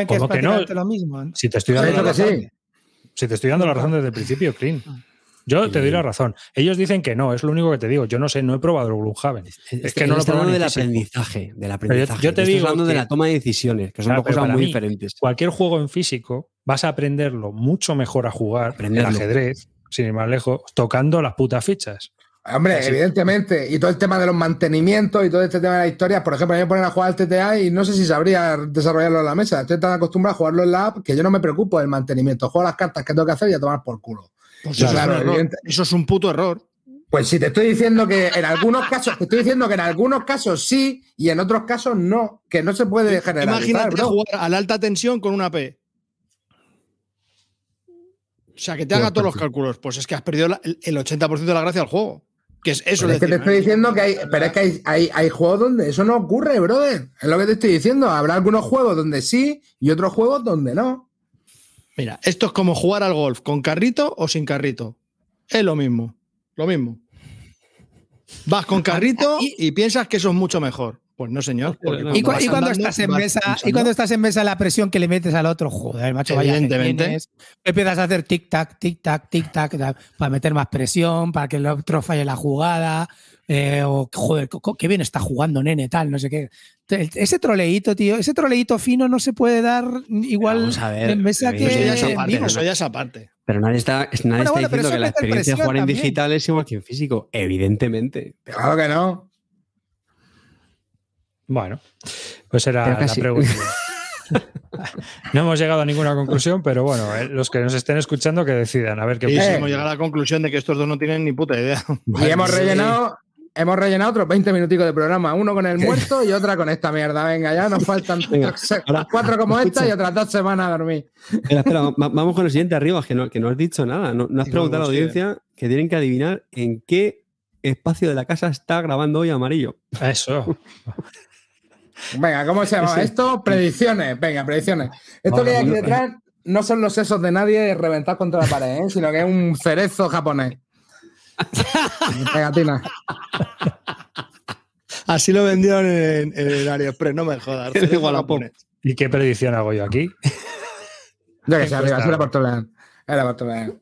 que es prácticamente lo mismo. Si te estoy dando, la razón, desde el principio, Clean. Ah. Yo te doy la razón. Ellos dicen que no, es lo único que te digo. Yo no sé, no he probado el Gloomhaven. Es, que no lo he del aprendizaje, del aprendizaje. Yo, te, hablando de la toma de decisiones, que son dos cosas muy diferentes. Cualquier juego en físico vas a aprenderlo mucho mejor a jugar, Aprender el ajedrez, sin ir más lejos, tocando las putas fichas. Hombre, evidentemente. Y todo el tema de los mantenimientos y todo este tema de la historia. Por ejemplo, a mí me ponen a jugar al TTA y no sé si sabría desarrollarlo en la mesa. Estoy tan acostumbrado a jugarlo en la app que yo no me preocupo del mantenimiento. Juego las cartas que tengo que hacer y a tomar por culo. Pues eso, es un puto error. Pues sí, te estoy diciendo que en algunos casos, te estoy diciendo que en algunos casos sí y en otros casos no, que no se puede generar. Imagínate jugar a la alta tensión con una P. O sea, que te haga todos los cálculos. Pues es que has perdido el 80% de la gracia del juego. Que es eso. que te estoy diciendo que hay. Pero es que hay, hay, juegos donde eso no ocurre, brother. Es lo que te estoy diciendo. Habrá algunos juegos donde sí y otros juegos donde no. Mira, esto es como jugar al golf, con carrito o sin carrito. Es lo mismo. Lo mismo. Vas con [LAUGHS] ah, carrito y piensas que eso es mucho mejor. Pues no, señor. ¿Y, pues, pues, cuando en mesa, y, cuando estás en mesa, la presión que le metes al otro, joder, macho, vaya Evidentemente. empiezas a hacer tic-tac, tic-tac, tic-tac, para meter más presión, para que el otro falle la jugada. Eh, o, joder, qué bien está jugando, nene, tal, no sé qué. Ese troleíto, tío, ese troleíto fino no se puede dar igual en mesa que. en ya es aparte. ya es aparte. Pero nadie está, diciendo que la experiencia de jugar en digital es igual que en físico, evidentemente. Claro que no. Bueno, pues era la pregunta. [LAUGHS] no hemos llegado a ninguna conclusión, pero bueno, eh, los que nos estén escuchando que decidan a ver qué podemos sí, Hemos llegado a la conclusión de que estos dos no tienen ni puta idea. y hemos rellenado, hemos rellenado otros 20 minuticos de programa, uno con el muerto y otra con esta mierda. Venga, ya nos faltan cuatro como esta y otras dos semanas a dormir. Espera, espera, vamos con el siguiente arriba, que no, que no has dicho nada. no has preguntado a la audiencia que tienen que adivinar en qué espacio de la casa está grabando hoy amarillo. Eso. [LAUGHS] Venga, ¿cómo se llama? Esto, predicciones. Venga, predicciones. Esto que hay aquí detrás no son los sesos de nadie reventados contra la pared, ¿eh? sino que es un cerezo japonés. Pegatina. [LAUGHS] Así lo vendieron en, el AliExpress, no me jodas. [LAUGHS] ¿Y qué predicción hago yo aquí? Yo que sé, arriba, Es una Era León.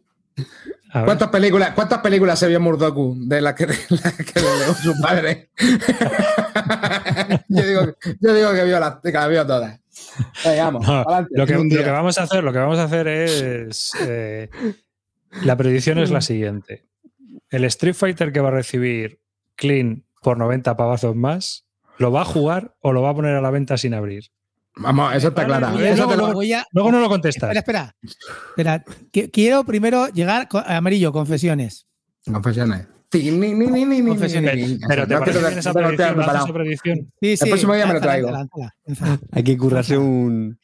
¿Cuántas películas, ¿Cuántas películas se vio Murdoku de las que, [LAUGHS] la que le dio su padre? [LAUGHS] yo, digo, que vio, vio todas. Vamos, lo, que, vamos a hacer, lo que vamos a hacer es. Eh, la predicción es la siguiente. El Street Fighter que va a recibir Clean por 90 pavazos más, ¿lo va a jugar o lo va a poner a la venta sin abrir? Vamos, eso está claro. Luego, no lo contestas. Espera, espera. Quiero primero llegar amarillo, confesiones. Confesiones. Confesiones. Pero te El próximo día me lo traigo. Hay que currarse un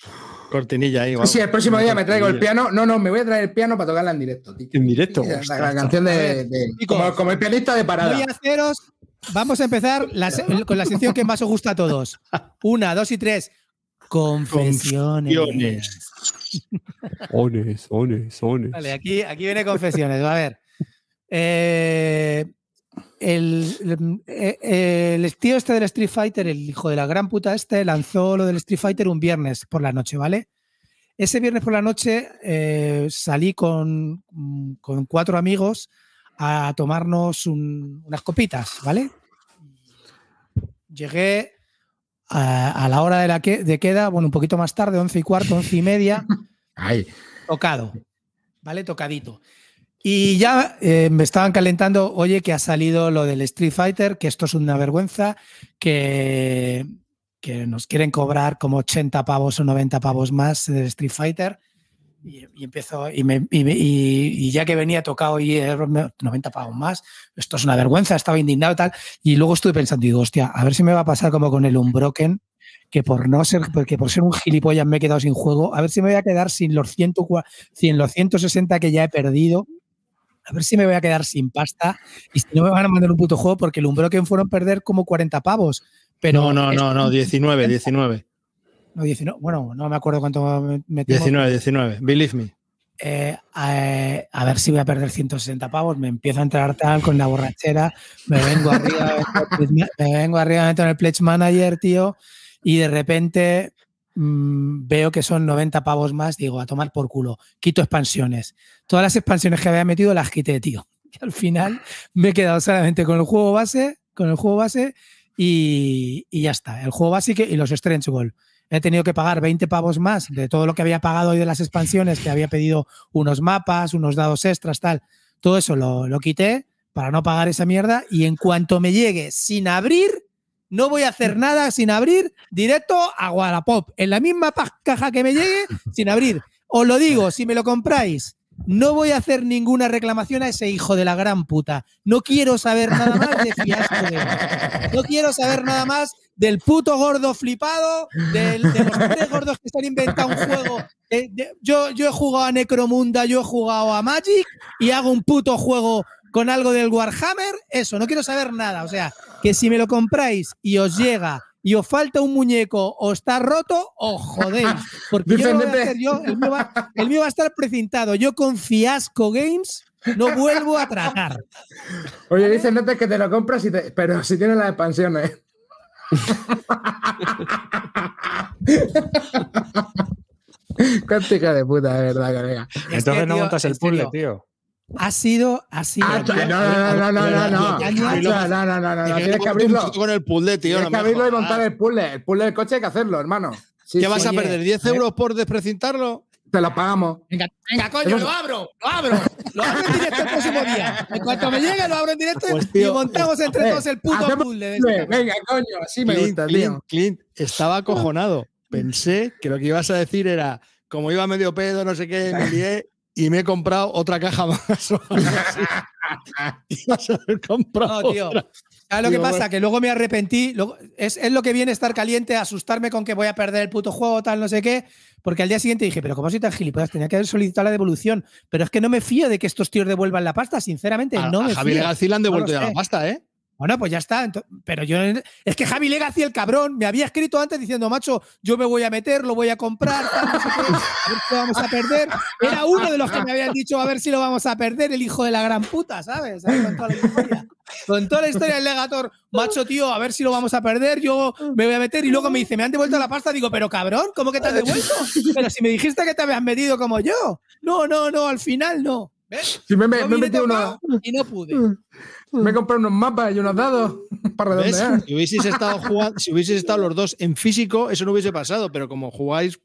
cortinilla ahí. Sí, el próximo día me traigo el piano. No, no, me voy a traer el piano para tocarla en directo. En directo. La, canción de, como, el pianista de parada. vamos a empezar con la sección que más os gusta a todos. Una, dos y tres. Confesiones. ones, ones, ones. Vale, aquí, aquí viene confesiones. a ver. Eh, eh, el, tío este del Street Fighter, el hijo de la gran puta este, lanzó lo del Street Fighter un viernes por la noche, ¿vale? Ese viernes por la noche eh, salí con, cuatro amigos a tomarnos unas copitas, ¿vale? Llegué eh, a, la hora de la queda, bueno, un poquito más tarde, once y cuarto, once y media, [LAUGHS] tocado, ¿vale? Tocadito. Y ya eh, me estaban calentando, oye, que ha salido lo del Street Fighter, que esto es una vergüenza, que, que nos quieren cobrar como 80 pavos o 90 pavos más del Street Fighter y, y, me, y, ya que venía tocado y 90 pavos más, esto es una vergüenza, estaba indignado y tal, y luego estuve pensando, digo, hostia, a ver si me va a pasar como con el Unbroken, que por no ser, porque por ser un gilipollas me he quedado sin juego, a ver si me voy a quedar sin los, 100, los 160 que ya he perdido, a ver si me voy a quedar sin pasta y si no me van a mandar un puto juego porque el Unbroken fueron perder como 40 pavos. Pero no, no, no, no, 19, 19 no 19, bueno, no me acuerdo cuánto me 19, 19, believe me. Eh, eh, a, ver si voy a perder 160 pavos, me empiezo a entrar tal con la borrachera, me vengo arriba, me vengo arriba, meto en el pledge manager, tío, y de repente mm, veo que son 90 pavos más, digo, a tomar por culo, quito expansiones. Todas las expansiones que había metido las quité, tío. [LAUGHS] Y al final me he quedado solamente con el juego base, con el juego base y, ya está. El juego básico y los Strange Gold he tenido que pagar 20 pavos más de todo lo que había pagado hoy de las expansiones, que había pedido unos mapas, unos dados extras, tal. Todo eso lo, lo quité para no pagar esa mierda y en cuanto me llegue sin abrir, no voy a hacer nada sin abrir, directo a Wallapop, en la misma caja que me llegue, sin abrir. Os lo digo, si me lo compráis, no voy a hacer ninguna reclamación a ese hijo de la gran puta. No quiero saber nada más de fiasco de No quiero saber nada más del puto gordo flipado, de los tres gordos que se han inventado un juego. yo, yo he jugado a Necromunda, yo he jugado a Magic y hago un puto juego con algo del Warhammer. Eso, no quiero saber nada. O sea, que si me lo compráis y os llega y os falta un muñeco o está roto, os jodéis. Porque yo, el, mío va, a estar precintado. Yo con Fiasco Games no vuelvo a tratar. Oye, dice Nete que te lo compras, pero si tienes las expansiones. ¿eh? [LAUGHS] de puta, de verdad, Entonces no montas el puzzle, tío. Ha sido, ha sido. Ah, no, no, no, no, no, tienes que abrirlo. Con el tío. Tienes que abrirlo y montar el puzzle. El puzzle del coche hay que hacerlo, hermano. ¿Qué vas a perder? ¿10 euros por desprecintarlo? la pagamos. Venga, venga coño, lo abro, lo abro. Lo abro en directo el próximo día. En cuanto me llegue, lo abro en directo y pues, montamos entre todos eh, el puto puzzle. Venga, coño, así me gusta, Clint, Clint estaba acojonado. Pensé que lo que ibas a decir era, como iba medio pedo, no sé qué, me lié y me he comprado otra caja [LAUGHS] más. ibas a haber comprado no, tío. lo que pasa? Que luego me arrepentí. es, es, lo que viene estar caliente, asustarme con que voy a perder el puto juego, tal, no sé qué. Porque al día siguiente dije, pero como soy tan gilipollas, tenía que haber solicitado la devolución. Pero es que no me fío de que estos tíos devuelvan la pasta, sinceramente. no me fío. García han devuelto ya la pasta, ¿eh? Bueno, pues ya está. Pero yo. Es que Javi Legacy, el cabrón, me había escrito antes diciendo, macho, yo me voy a meter, lo voy a comprar, tal, no sé qué, vamos a perder. Era uno de los que me habían dicho, a ver si lo vamos a perder, el hijo de la gran puta, ¿sabes? Con toda la historia. del Legator, macho, tío, a ver si lo vamos a perder, yo me voy a meter. Y luego me dice, me han devuelto la pasta. Digo, pero cabrón, ¿cómo que te has devuelto? Pero si me dijiste que te habías metido como yo. No, no, no, al final no. ¿Ves? Si me, una. Y no pude. Pues me he mm. comprado unos mapas y unos dados para redondear. ¿eh? Si hubieses estado si hubieses estado los dos en físico, eso no hubiese pasado, pero como jugáis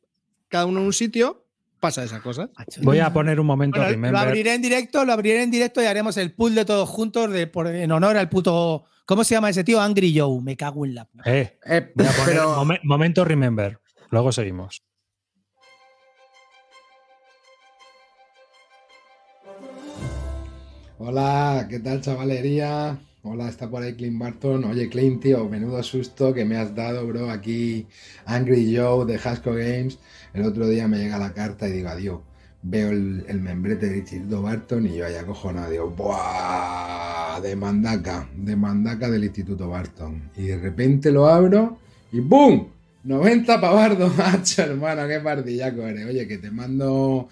cada uno en un sitio, pasa esa cosa. Ah, voy a poner un momento remember. Lo abriré en directo, lo abriré en directo y haremos el pool de todos juntos de, por, en honor al puto. ¿Cómo se llama ese tío? Angry Joe. Me cago en la. Eh, eh a momento remember. Luego seguimos. Hola, ¿qué tal chavalería? Hola, está por ahí Clint Barton. Oye, Clint, tío, menudo susto que me has dado, bro. Aquí Angry Joe de Hasco Games. El otro día me llega la carta y digo, adiós. Veo el, membrete de Instituto Barton y yo allá cojo Digo, ¡buah! De mandaca, de mandaca del Instituto Barton. Y de repente lo abro y ¡boom! 90 pavardos, [LAUGHS] macho, hermano, qué pardillaco eres. Oye, que te mando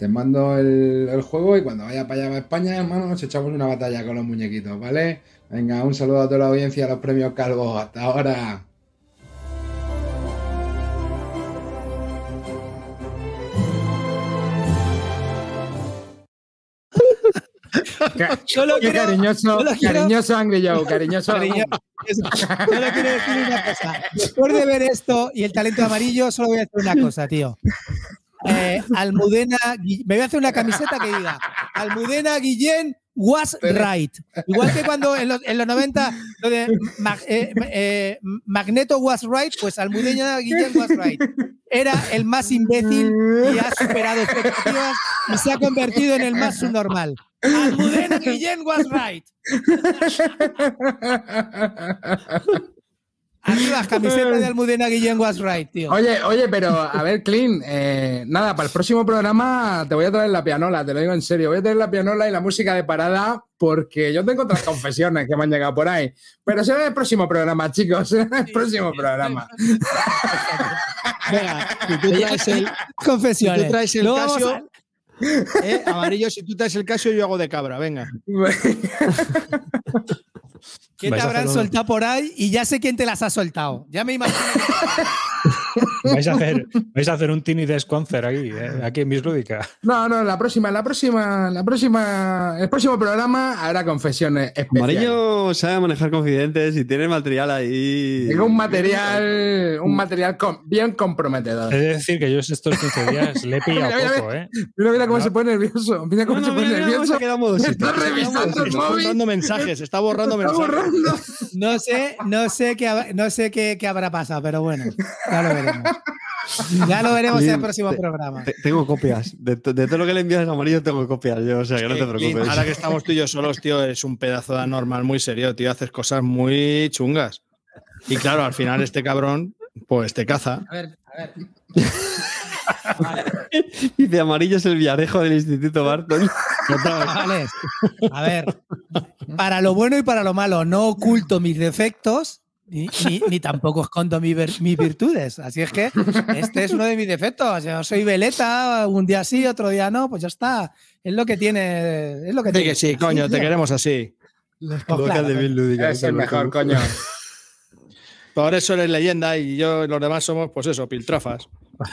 te mando el, juego y cuando vaya para allá a España, hermano, nos echamos una batalla con los muñequitos, ¿vale? Venga, un saludo a toda la audiencia, a los premios Calvo. Hasta ahora. [LAUGHS] Qué cariñoso, cariñoso Angrillo, cariñoso. cariñoso solo quiero decir una cosa. Después de ver esto y el talento amarillo, solo voy a decir una cosa, tío. Eh, Almudena, me voy a hacer una camiseta que diga Almudena Guillén was right. Igual que cuando en los, 90 lo de eh, eh, Magneto was right, pues Almudena Guillén was right. Era el más imbécil y ha superado expectativas y se ha convertido en el más subnormal. Almudena Guillén was right. Arriba, camiseta de Almudena Guillén was tío. Oye, oye, pero a ver, Clint, eh, nada, para el próximo programa te voy a traer la pianola, te lo digo en serio. Voy a traer la pianola y la música de parada porque yo tengo otras confesiones que me han llegado por ahí. Pero será el próximo programa, chicos, será en el próximo programa. Venga, tú traes el, confesiones. traes el amarillo, si tú traes el caso, yo hago de cabra, venga. [LAUGHS] Qué te habrán soltado por ahí? Y ya sé quién te las ha soltado. Ya me imagino. [LAUGHS] Vais a hacer, vais a hacer un Tiny de aquí, eh, aquí en Miss No, no, la próxima, la próxima, la próxima, el próximo programa habrá confesiones especiales. Amarillo sabe manejar confidentes y tiene material ahí. Tengo un material, un material bien comprometedor. Es decir, que yo estos 15 días le he [LAUGHS] pillado poco, ¿eh? Mira, cómo se pone nervioso. Mira cómo se pone nervioso. está revisando el Está borrando mensajes, está borrando mensajes. No sé, no sé qué, no sé qué, qué habrá pasado, pero bueno, ya lo veremos. Ya lo veremos en el próximo programa. tengo copias. De, todo lo que le envías a amarillo tengo copias. que eh, ahora que estamos tú y yo solos, tío, es un pedazo de anormal muy serio, tío. Haces cosas muy chungas. Y claro, al final este cabrón, pues te caza. A ver, a ver. Y [LAUGHS] de amarillo es el viarejo del Instituto Barton. A ver, para lo bueno y para lo malo, no oculto mis defectos, ni, tampoco escondo mis virtudes. Así es que este es uno de mis defectos. Yo soy veleta, un día sí, otro día no, pues ya está. Es lo que tiene. Es lo que, tiene. sí, coño, te queremos así. Pues es ¿eh? el mejor, coño. [LAUGHS] Por eso eres leyenda y yo y los demás somos, pues eso, piltrafas.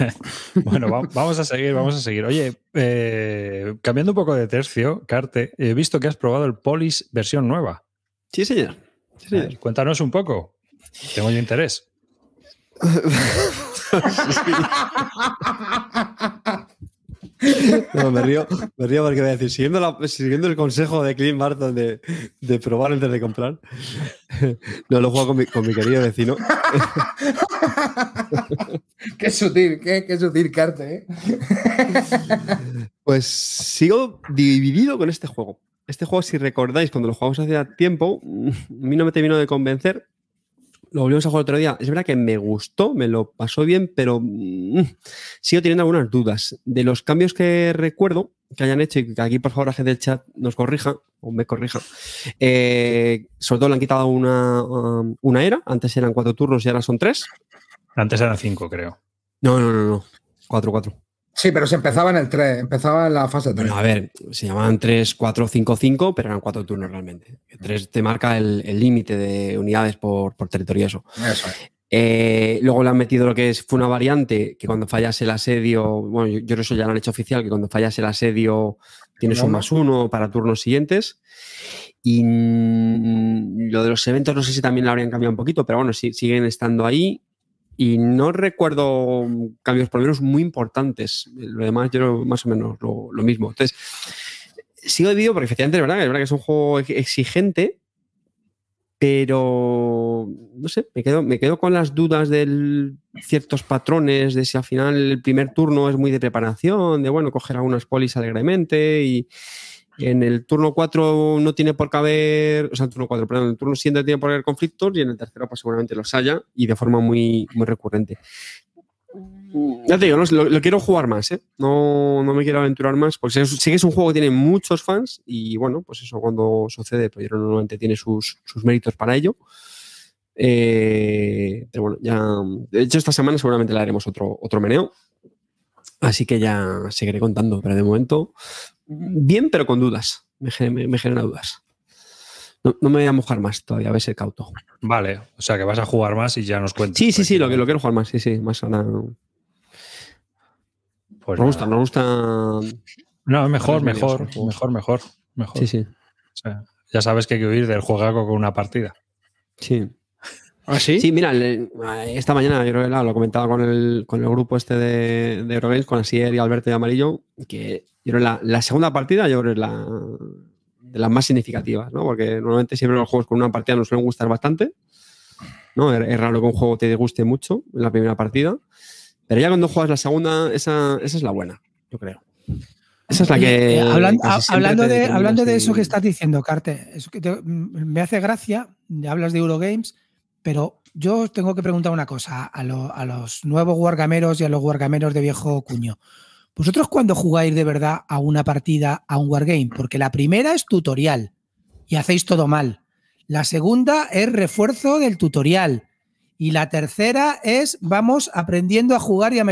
[LAUGHS] bueno, vamos a seguir, vamos a seguir. Oye, eh, cambiando un poco de tercio, Carte, he visto que has probado el Polis versión nueva. Sí, señor. Sí, cuéntanos un poco. Tengo yo interés. [LAUGHS] me río, porque voy a decir, siguiendo, el consejo de Clint Barton de, probar antes de comprar, [LAUGHS] no lo juego con mi, con mi querido vecino. [LAUGHS] qué sutil, qué, sutil carta, ¿eh? pues sigo dividido con este juego. Este juego, si recordáis, cuando lo jugamos hace tiempo, mm, a mí no me terminó de convencer lo volvimos a jugar otro día. Es verdad que me gustó, me lo pasó bien, pero mm, sigo teniendo algunas dudas. De los cambios que recuerdo que hayan hecho, y que aquí por favor la gente del chat nos corrija, o me corrija, eh, sobre todo le han quitado una, um, una era. Antes eran cuatro turnos y ahora son tres. Antes eran cinco, creo. No, no, no, no. Cuatro, cuatro. Sí, pero se empezaba en el 3, empezaba en la fase 3. Bueno, a ver, se llamaban 3, 4, 5, 5, pero eran 4 turnos realmente. 3 mm. te marca el límite de unidades por, territorio eso. Eh, luego le han metido lo que es, fue una variante que cuando fallas el asedio, bueno, yo, creo que eso ya lo han hecho oficial, que cuando fallas el asedio tienes un más uno para turnos siguientes. Y lo de los eventos no sé si también lo habrían cambiado un poquito, pero bueno, siguen estando ahí y no recuerdo mm, cambios por lo menos muy importantes. Lo demás yo más o menos lo, mismo. Entonces, sigo he porque efectivamente es verdad, es verdad que es un juego exigente, pero no sé, me quedo, me quedo con las dudas de ciertos patrones, de si al final el primer turno es muy de preparación, de bueno, coger algunas polis alegremente y, en el turno 4 no tiene por qué haber, o sea, el turno 4, perdón, en el turno 7 tiene por haber conflictos y en el tercero pues seguramente los haya y de forma muy, muy recurrente. Ya te digo, lo, quiero jugar más, ¿eh? no, me quiero aventurar más, porque sé, que es un juego que tiene muchos fans y bueno, pues eso cuando sucede, pues normalmente tiene sus, méritos para ello. Eh, pero bueno, ya. De hecho, esta semana seguramente le haremos otro, otro meneo. Así que ya seguiré contando, pero de momento bien, pero con dudas. Me, genera dudas. No, me voy a mojar más todavía, a ver si cauto. Vale, o sea que vas a jugar más y ya nos cuentas. Sí, sí, sí, lo, que, lo quiero jugar más, sí, sí, más ahora. Pues No gusta, nos gusta. No, mejor, mejor, mejor, mejor, mejor, Sí, sí. ya sabes que hay que huir del algo con una partida. Sí. ¿Ah, sí? mira, esta mañana yo lo comentaba con el, con el grupo este de, Eurogames, con Asier y Alberto de Amarillo, que yo la, la segunda partida yo creo es la, de las más significativas, ¿no? Porque normalmente siempre los juegos con una partida nos suelen gustar bastante, ¿no? Es, raro que un juego te guste mucho en la primera partida, pero ya cuando juegas la segunda, esa, es la buena, yo creo. Esa es la que. Eh, hablando, de, hablando de eso que estás diciendo, Carte, que me hace gracia, hablas de Eurogames pero yo tengo que preguntar una cosa a, los nuevos wargameros y a los wargameros de viejo cuño. ¿Vosotros cuándo jugáis de verdad a una partida, a un wargame? Porque la primera es tutorial y hacéis todo mal. La segunda es refuerzo del tutorial. Y la tercera es vamos aprendiendo a jugar y a,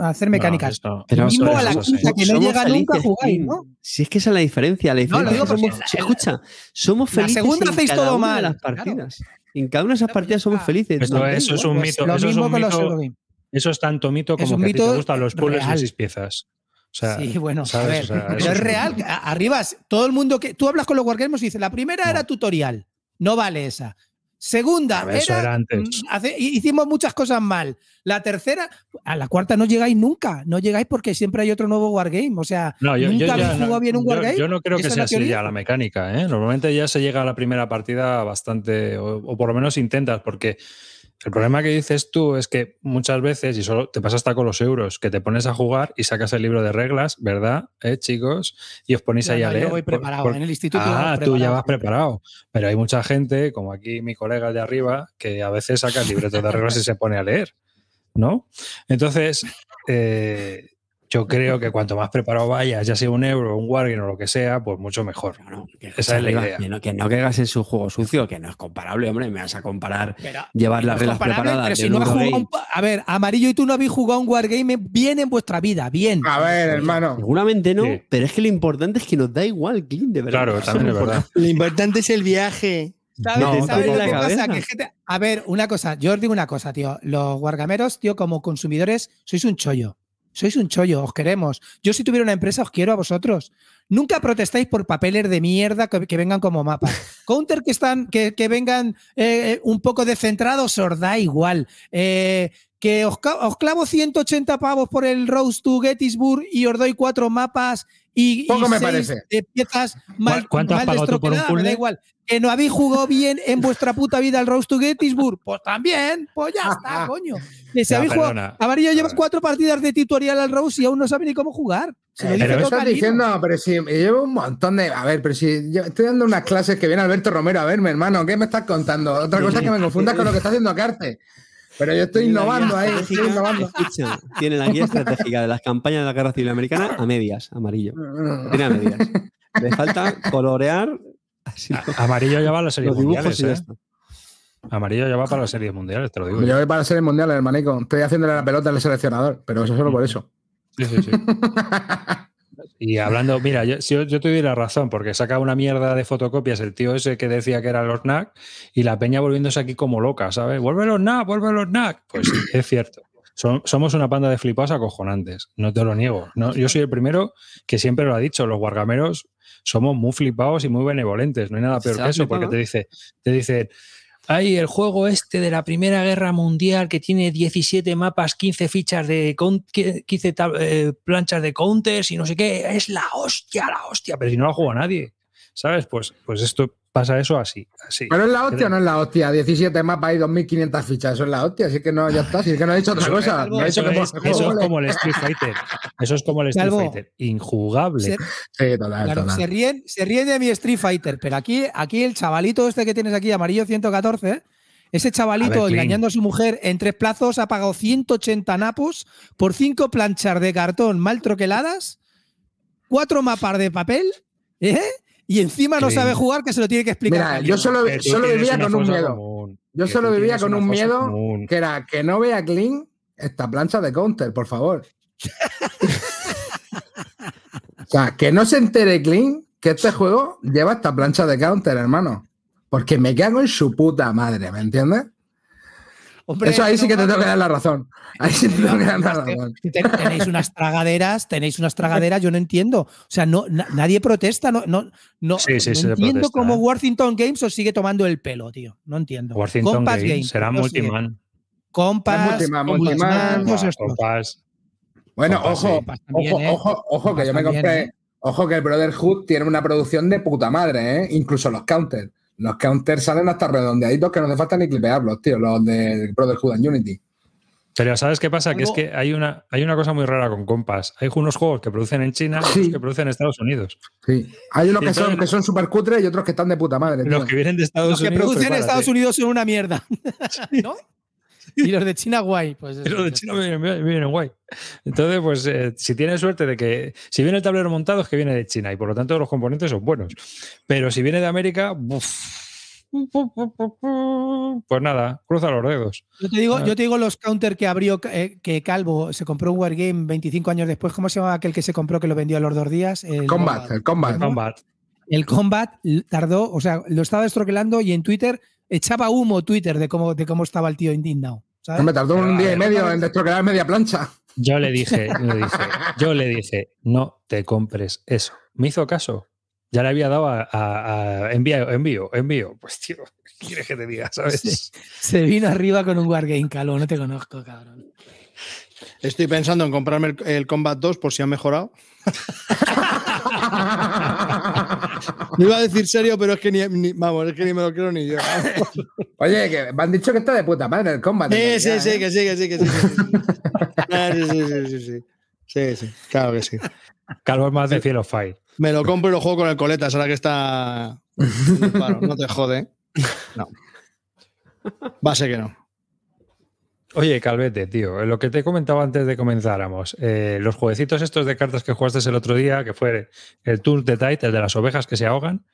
hacer mecánicas. Mismo a la que no llega nunca a jugar, ¿no? Si es que esa es la diferencia, la escucha, somos [LAUGHS] felices. La segunda hacéis todo mal. Las partidas en cada una de esas partidas somos felices. Eso, eso es un mito. Lo eso, mismo es un con mito eso es tanto mito como mito a te gustan los puzzles y seis piezas. O sea, sí, bueno, ¿sabes? a ver, o pero es real. Arribas, todo el mundo que. Tú hablas con los Wargames y dices, la primera era tutorial, no vale esa. Segunda, era, hicimos muchas cosas mal. La tercera, a la cuarta no llegáis nunca, no llegáis porque siempre hay otro nuevo wargame. O sea, nunca yo bien un wargame. Yo, no creo que sea así ya la mecánica. ¿eh? Normalmente ya se llega a la primera partida bastante, o por lo menos intentas, porque el problema que dices tú es que muchas veces, y solo te pasa hasta con los euros, que te pones a jugar y sacas el libro de reglas, ¿verdad? ¿Eh, chicos? Y os ponéis ahí a leer. Yo voy preparado, en el instituto. Ah, tú ya vas preparado. Pero hay mucha gente, como aquí mi colega de arriba, que a veces saca el libreto de reglas y se pone a leer, ¿no? Entonces, eh, yo creo que cuanto más preparado vayas, ya sea un euro, un Wargame o lo que sea, pues mucho mejor. Esa es la idea. Que no, que hagas en su juego sucio, que no es comparable, hombre. Me vas a comparar llevar las reglas preparadas. a ver, Amarillo y tú no habéis jugado un Wargame bien en vuestra vida, bien. A ver, hermano. Seguramente no, pero es que lo importante es que nos da igual, Clint, de verdad. Claro, [LAUGHS] también es verdad. Lo importante es el viaje. ¿Sabes, lo que pasa? A ver, una cosa, yo os digo una cosa, tío. Los wargameros, tío, como consumidores, sois un chollo. Sois un chollo, os queremos. Yo si tuviera una empresa os quiero a vosotros. Nunca protestáis por papeles de mierda que, vengan como mapa. [LAUGHS] Counter que, están, que, vengan eh, eh, un poco descentrados os da igual. Eh, que os, clavo 180 pavos por el Rose to Gettysburg y os doy cuatro mapas y, De piezas mal, da igual. Que no habéis jugado bien en vuestra puta vida el Rose to Gettysburg, pues también, pues ya está, [LAUGHS] coño. Que si habéis Amarillo lleva cuatro partidas de tutorial al Rose y aún no sabe ni cómo jugar. Eh, pero me estás diciendo, pero si llevo un montón de. A ver, pero si estoy dando unas clases que viene Alberto Romero a verme, hermano, ¿qué me estás contando? Otra cosa que me confundas con lo que está haciendo Cárcel pero yo estoy innovando ahí, estoy innovando. tiene la guía [LAUGHS] estratégica de las campañas de la guerra civil americana a medias, amarillo. Tiene a medias. Le falta colorear. amarillo ya va a las series mundiales. ¿eh? Amarillo ya va para las series mundiales, te lo digo. Yo voy para las series mundiales, hermanico. Estoy haciéndole la pelota al seleccionador, pero eso solo por eso. Sí, sí, sí. [LAUGHS] Y hablando, mira, yo, te doy la razón, porque saca una mierda de fotocopias el tío ese que decía que era los NAC y la peña volviéndose aquí como loca, ¿sabes? Vuelve los NAC, vuelve los NAC. Pues sí, es cierto. somos una panda de flipados acojonantes, no te lo niego. No, yo soy el primero que siempre lo ha dicho, los guargameros somos muy flipados y muy benevolentes, no hay nada peor que eso, porque te dice, te dicen, hay el juego este de la Primera Guerra Mundial que tiene 17 mapas, 15 fichas de 15 eh, planchas de counters y no sé qué. Es la hostia, la hostia. Pero si no la juega nadie, ¿sabes? Pues, pues esto pasa eso así. así. ¿Pero es la hostia o no es la hostia? 17 mapas y 2.500 fichas, eso es la hostia, así que no, ya está, así que no he dicho otra cosa. eso, es, como, el Street Fighter, eso es como el [LAUGHS] Street Fighter, injugable. Se, Se, ríen, de mi Street Fighter, pero aquí, aquí el chavalito este que tienes aquí, amarillo 114, ese chavalito engañando a su mujer en tres plazos ha pagado 180 napos por cinco planchas de cartón mal troqueladas, cuatro mapas de papel, ¿eh? y encima no sabe jugar que se lo tiene que explicar. Mira, yo solo, vivía con un miedo. yo solo vivía con un miedo que era que no vea Clean esta plancha de counter, por favor. [LAUGHS] o sea, que no se entere Clean que este juego lleva esta plancha de counter, hermano. Porque me cago en su puta madre, ¿me entiendes? Eso ahí sí que te tengo que dar la razón. Ahí sí te tengo que dar la razón. [LAUGHS] Tenéis unas tragaderas, tenéis unas tragaderas, yo no entiendo. O sea, nadie protesta, no, sí, sí, sí, entiendo cómo ¿eh? Worthington Games os sigue tomando el pelo, tío. No entiendo. Games, será Multiman. Compass, Multiman, Multiman, Bueno, ¿eh? ojo, ojo, que yo me compré. ¿eh? Ojo que el Brotherhood tiene una producción de puta madre, ¿eh? Incluso los counters. Los counters salen hasta redondeaditos que no hace falta ni clipearlos, tío, los de Brotherhood and Unity. Pero ¿sabes qué pasa? Que es que hay una, hay una cosa muy rara con compas. Hay unos juegos que producen en China y otros que producen en Estados Unidos. Sí. Hay unos que son, que son super cutres y otros que están de puta madre. Los que vienen de Estados Unidos. Los que producen en Estados Unidos son una mierda. [LAUGHS] ¿No? Y los de China, guay. Pues [LAUGHS] los de China vienen, guay. Entonces, pues eh, si tienes suerte de que, si viene el tablero montado es que viene de China y por lo tanto los componentes son buenos. Pero si viene de América, pues nada, cruza los dedos. Yo te digo, ah. yo digo los counter que abrió, eh, que Calvo se compró un Wargame 25 años después. ¿Cómo se llamaba aquel que se compró que lo vendió a los dos días? El combat, el combat. El combat. tardó, o sea, lo estaba destroquelando y en Twitter echaba humo Twitter de cómo, de cómo estaba el tío indignado. ¿sabes? Me tardó un día y medio en destroquear media plancha. [LAUGHS] Yo le dije, yo le dije, no te compres eso. Me hizo caso. Ya le había dado a, envío, envío, envío. Pues tío, ¿qué quieres que te diga? ¿Sabes? Se, vino arriba con un Wargame, Calo, no te conozco, cabrón. Estoy pensando en comprarme el Combat 2 por si ha mejorado. [LAUGHS] No iba a decir serio, pero es que ni, vamos, es que ni me lo creo ni yo. [LAUGHS] Oye, que me han dicho que está de puta madre el combate Sí, sí, ¿eh? sí, que sí, que sí, que ah, sí. Sí, sí, sí, sí. Sí, sí, claro que sí. Calvo es más de Cielo Fight. Me lo compro y lo juego con el coleta, ahora que está. no te jode. No. Va a ser que no. Oye, Calvete, tío, eh, lo que te comentaba antes de comenzáramos, eh, los jueguecitos estos de cartas que jugaste el otro día, que fue el Tour de Tide, el de las ovejas que se ahogan.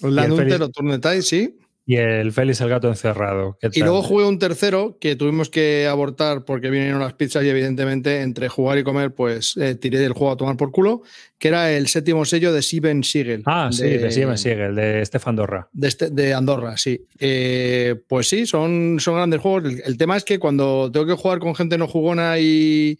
La Nútero Turn de Tide, sí. Y el Félix el gato encerrado. Y luego jugué un tercero que tuvimos que abortar porque vinieron las pizzas y evidentemente entre jugar y comer pues eh, tiré del juego a tomar por culo, que era el séptimo sello de Steven Siegel. Ah, sí, de Steven Siegel, de Estefan Andorra. Este, de, Andorra, sí. Eh, pues sí, son, son grandes juegos. El, tema es que cuando tengo que jugar con gente no jugona y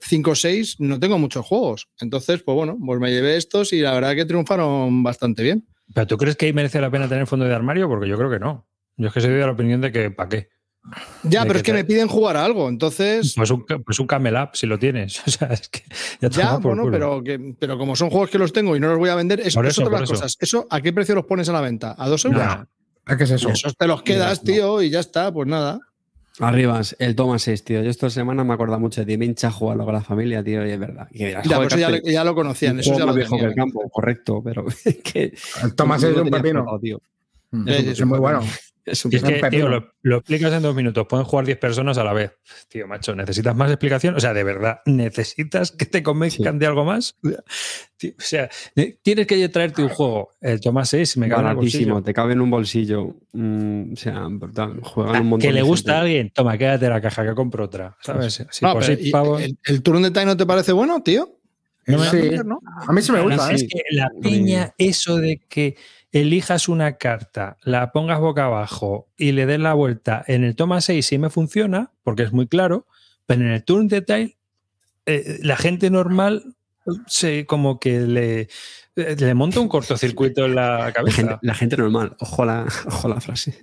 5 o 6, no tengo muchos juegos. Entonces, pues bueno, pues me llevé estos y la verdad que triunfaron bastante bien. ¿Pero tú crees que ahí merece la pena tener fondo de armario? Porque yo creo que no. Yo es que soy de la opinión de que ¿para qué? Ya, pero es que me piden jugar algo, entonces. Pues un, pues un camel si lo tienes. [LAUGHS] O sea, es que ya, bueno, pero, pero, como son juegos que los tengo y no los voy a vender, eso, es otra las cosas. Eso, ¿a qué precio los pones a la venta? ¿A dos euros? ¿A qué es eso? Eso te los quedas, tío, y ya está, pues nada. Arribas, el Thomas es, tío. Yo esta semana me acuerdo mucho de ti. Me con la familia, tío, y es verdad. ya, pues eso ya, lo, conocían. Eso ya lo viejo el ¿eh? campo, correcto, pero [LAUGHS] que, El Thomas mm. es un pepino. Tío. es, muy bueno. Es, lo, explicas en dos minutos. Pueden jugar diez personas a la vez. Tío, macho, ¿necesitas más explicación? O sea, ¿de verdad necesitas que te convenzcan de algo más? o sea, eh, tienes que traerte un juego. El Tomás 6 me cabe en un bolsillo. te cabe en un bolsillo. Mm, o sea, tal, Juegan ah, un montón. Que le gusta a alguien, toma, quédate la caja que compro otra. ¿El, turno de time no te parece bueno, tío? No me a, ¿no? a mí se me gusta. ¿eh? Es que la piña, eso de que elijas una carta, la pongas boca abajo y le des la vuelta en el toma 6 sí me funciona, porque es muy claro, pero en el turn detail eh, la gente normal se como que le, eh, le monta un cortocircuito en la cabeza. La gente, normal, ojo a la, ojo la frase.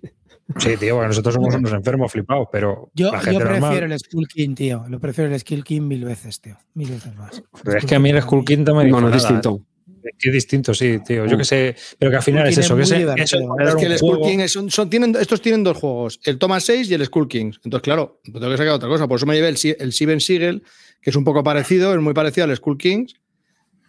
Sí, tío, bueno, nosotros somos unos enfermos flipados, pero. Yo, yo prefiero el Skull King, tío. Lo prefiero el Skull King mil veces, tío. Mil veces más. es que a mí el Skull King también. No, no distinto. ¿eh? Qué distinto, sí, tío. Yo mm. que sé, pero que al final es eso. Que es, que estos tienen dos juegos, el Thomas 6 y el Skull Kings. Entonces, claro, tengo que sacar otra cosa. Por eso me llevé el, Seven Siegel, que es un poco parecido, es muy parecido al Skull Kings.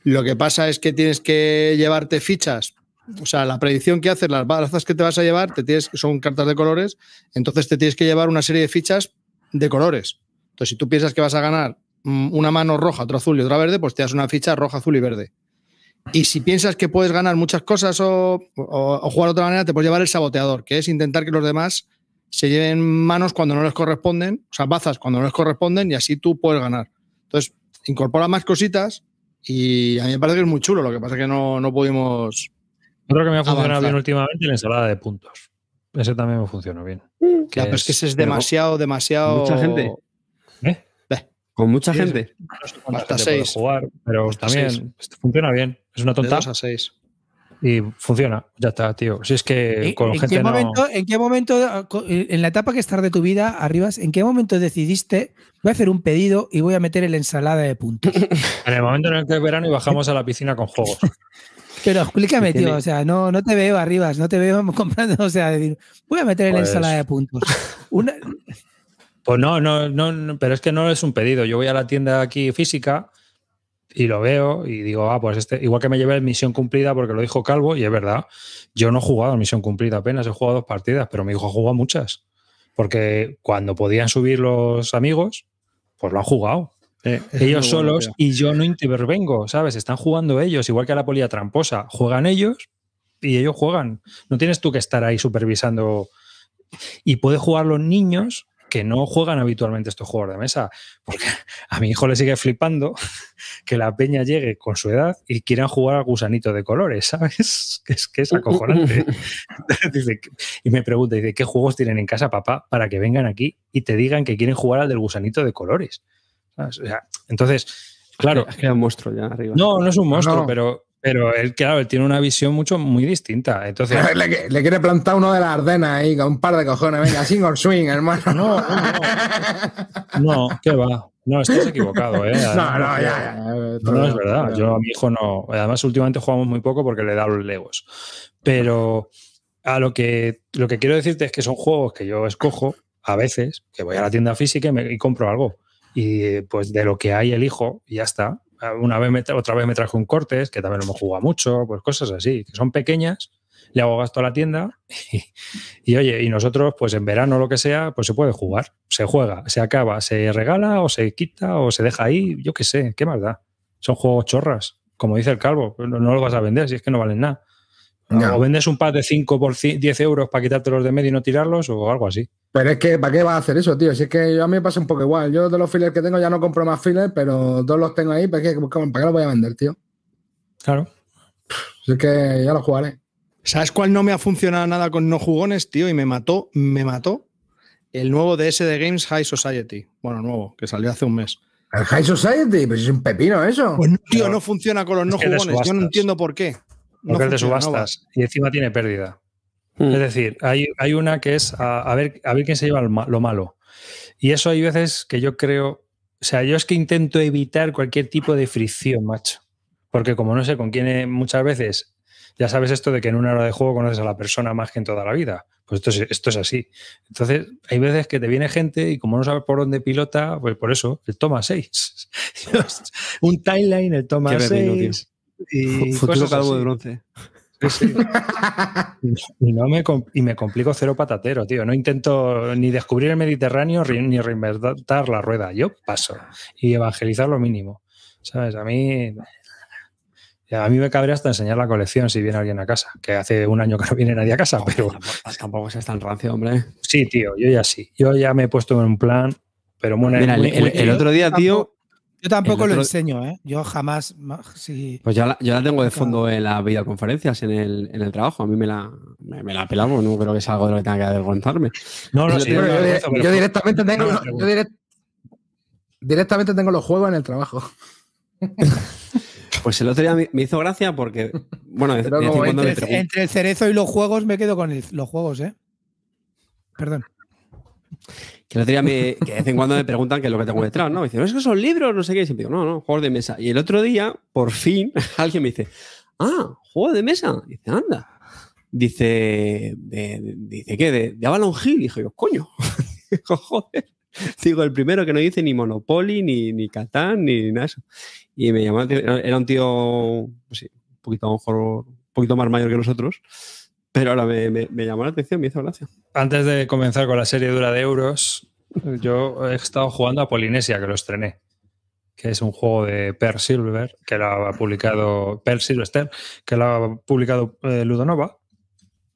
Lo que pasa es que tienes que llevarte fichas. O sea, la predicción que haces, las balazas que te vas a llevar, te tienes, son cartas de colores, entonces te tienes que llevar una serie de fichas de colores. Entonces, si tú piensas que vas a ganar mm, una mano roja, otra azul y otra verde, pues te das una ficha roja, azul y verde. Y si piensas que puedes ganar muchas cosas o, jugar de otra manera, te puedes llevar el saboteador, que es intentar que los demás se lleven manos cuando no les corresponden, o sea, bazas cuando no les corresponden y así tú puedes ganar. Entonces, incorpora más cositas y a mí me parece que es muy chulo, lo que pasa es que no, no pudimos... Otro que me ha funcionado bien últimamente la ensalada de puntos. Ese también me funcionó bien. Mm. pero es que ese es demasiado, demasiado... Mucha gente, ¿Con mucha gente? hasta seis. pero también este, funciona bien. Es una tonta. De a seis. Y funciona, ya está, tío. Si es que con ¿En gente qué momento, ¿En qué momento, eh, en la etapa que estás de tu vida, arribas, en qué momento decidiste, voy a hacer un pedido y voy a meter el ensalada de puntos? [LAUGHS] en el momento en el que es verano y bajamos a la piscina con juegos. [LAUGHS] Pero explícame, tío, o sea, no, no te veo arribas, no te veo [LAUGHS] comprando, o sea, decir, voy a meter el la pues ensalada de puntos. Una, pues no, no, no, pero es que no es un pedido. Yo voy a la tienda aquí física y lo veo y digo, ah, pues este, igual que me llevé el Misión Cumplida porque lo dijo Calvo y es verdad, yo no he jugado Misión Cumplida apenas, he jugado dos partidas, pero mi hijo ha jugado muchas. Porque cuando podían subir los amigos, pues lo han jugado. Eh, ellos solos y yo no intervengo, ¿sabes? Están jugando ellos, igual que a la polilla tramposa. Juegan ellos y ellos juegan. No tienes tú que estar ahí supervisando. Y puede jugar los niños que no juegan habitualmente estos juegos de mesa. Porque a mi hijo le sigue flipando [LAUGHS] que la peña llegue con su edad y quieran jugar al gusanito de colores, ¿sabes? [LAUGHS] es, que es acojonante. [LAUGHS] y me pregunta, dice, ¿qué juegos tienen en casa, papá, para que vengan aquí y te digan que quieren jugar al del gusanito de colores? entonces, claro. Es que un monstruo ya arriba. No, no es un monstruo, pero pero él, claro, él tiene una visión mucho muy distinta. Entonces, [LAUGHS] le, quiere plantar uno de las ardenas ahí con un par de cojones. Venga, single swing, hermano. No, no. qué va. No, estás equivocado, ¿eh? no, no, ya, ya, eh, No, es verdad. Yo a mi hijo no. Además, últimamente jugamos muy poco porque le da los legos. Pero a lo que, lo que quiero decirte es que son juegos que yo escojo a veces, que voy a la tienda física y, y compro algo. Y eh, pues de lo que hay elijo y ya está una vez me otra vez me trajo un cortes, que también no hemos jugado mucho, pues cosas así, que son pequeñas, le hago gasto a la tienda [LAUGHS] y, oye, y nosotros, pues en verano lo que sea, pues se puede jugar, se juega, se acaba, se regala o se quita o se deja ahí, yo qué sé, qué más da. Son juegos chorras, como dice el calvo, no, no los vas a vender si es que no valen nada. O ah, vendes un par de 5 por 10 euros para quitártelos de medio y no tirarlos o algo así. Pero es que, ¿para qué vas a hacer eso, tío? Si es que yo, a mí me pasa un poco igual. Yo de los fillers que tengo ya no compro más fillers, pero todos los tengo ahí. ¿Para pues qué, ¿Para qué los voy a vender, tío? Claro. Así que ya los jugaré. ¿Sabes cuál no me ha funcionado nada con no jugones, tío? Y me mató, me mató. El nuevo DS de Games High Society. Bueno, nuevo, que salió hace un mes. ¿El High Society? Pues es un pepino eso. Pues tío, no funciona con los no jugones. Yo no entiendo por qué no de subastas. y encima tiene pérdida. Hmm. Es decir, hay, hay, una que es a, ver, a ver quién se lleva lo malo. Y eso hay veces que yo creo. O sea, yo es que intento evitar cualquier tipo de fricción, macho. Porque como no sé con quién muchas veces, ya sabes esto de que en una hora de juego conoces a la persona más que en toda la vida. Pues esto es, esto es así. Entonces, hay veces que te viene gente y como no sabes por dónde pilota, pues por eso, el toma 6. [LAUGHS] un timeline, el toma 6. Y me, complico cero patatero, tío. No intento ni descubrir el Mediterráneo ni reinventar la rueda. Yo paso y evangelizar lo mínimo. ¿Sabes? A mí. A mí me cabría hasta enseñar la colección si viene alguien a casa, que hace un año que no viene nadie a casa, pero... Tampoco, es tan rancio, hombre. Sí, tío, yo ya sí. Yo ya me he puesto en un plan, pero bueno... el, otro día, tío, yo tampoco lo enseño, ¿eh? Yo jamás. Sí. Pues yo la, tengo de fondo en las videoconferencias, en el, trabajo. A mí me la, me, pelamos, no creo que sea algo de lo que tenga que avergonzarme. No, no, yo, directamente tengo. yo directamente tengo los juegos en el trabajo. Pues el otro día me hizo gracia porque, bueno, entre, el, cerezo y los juegos me quedo con los juegos, ¿eh? Perdón. Que que de vez en cuando me preguntan qué es lo que tengo detrás, ¿no? me dicen, ¿es que son libros? No sé qué. Y siempre digo, no, no, juegos de mesa. Y el otro día, por fin, [LAUGHS] alguien me dice, ah, juego de mesa. dice, anda. Dice, de, dice ¿qué? De, de, Avalon Hill. Y dije, yo, coño, [LAUGHS] digo, joder. Digo, el primero que no dice ni Monopoly, ni, ni Catán, ni nada eso. Y me llamó, era un tío, pues sí, un poquito, mejor, un poquito más mayor que nosotros. Pero ahora me, llamó la atención, me hizo gracia. Antes de comenzar con la serie dura de euros, yo he estado jugando a Polinesia, que lo estrené, que es un juego de Per Silver, que lo ha publicado Per que lo ha publicado eh, Ludonova.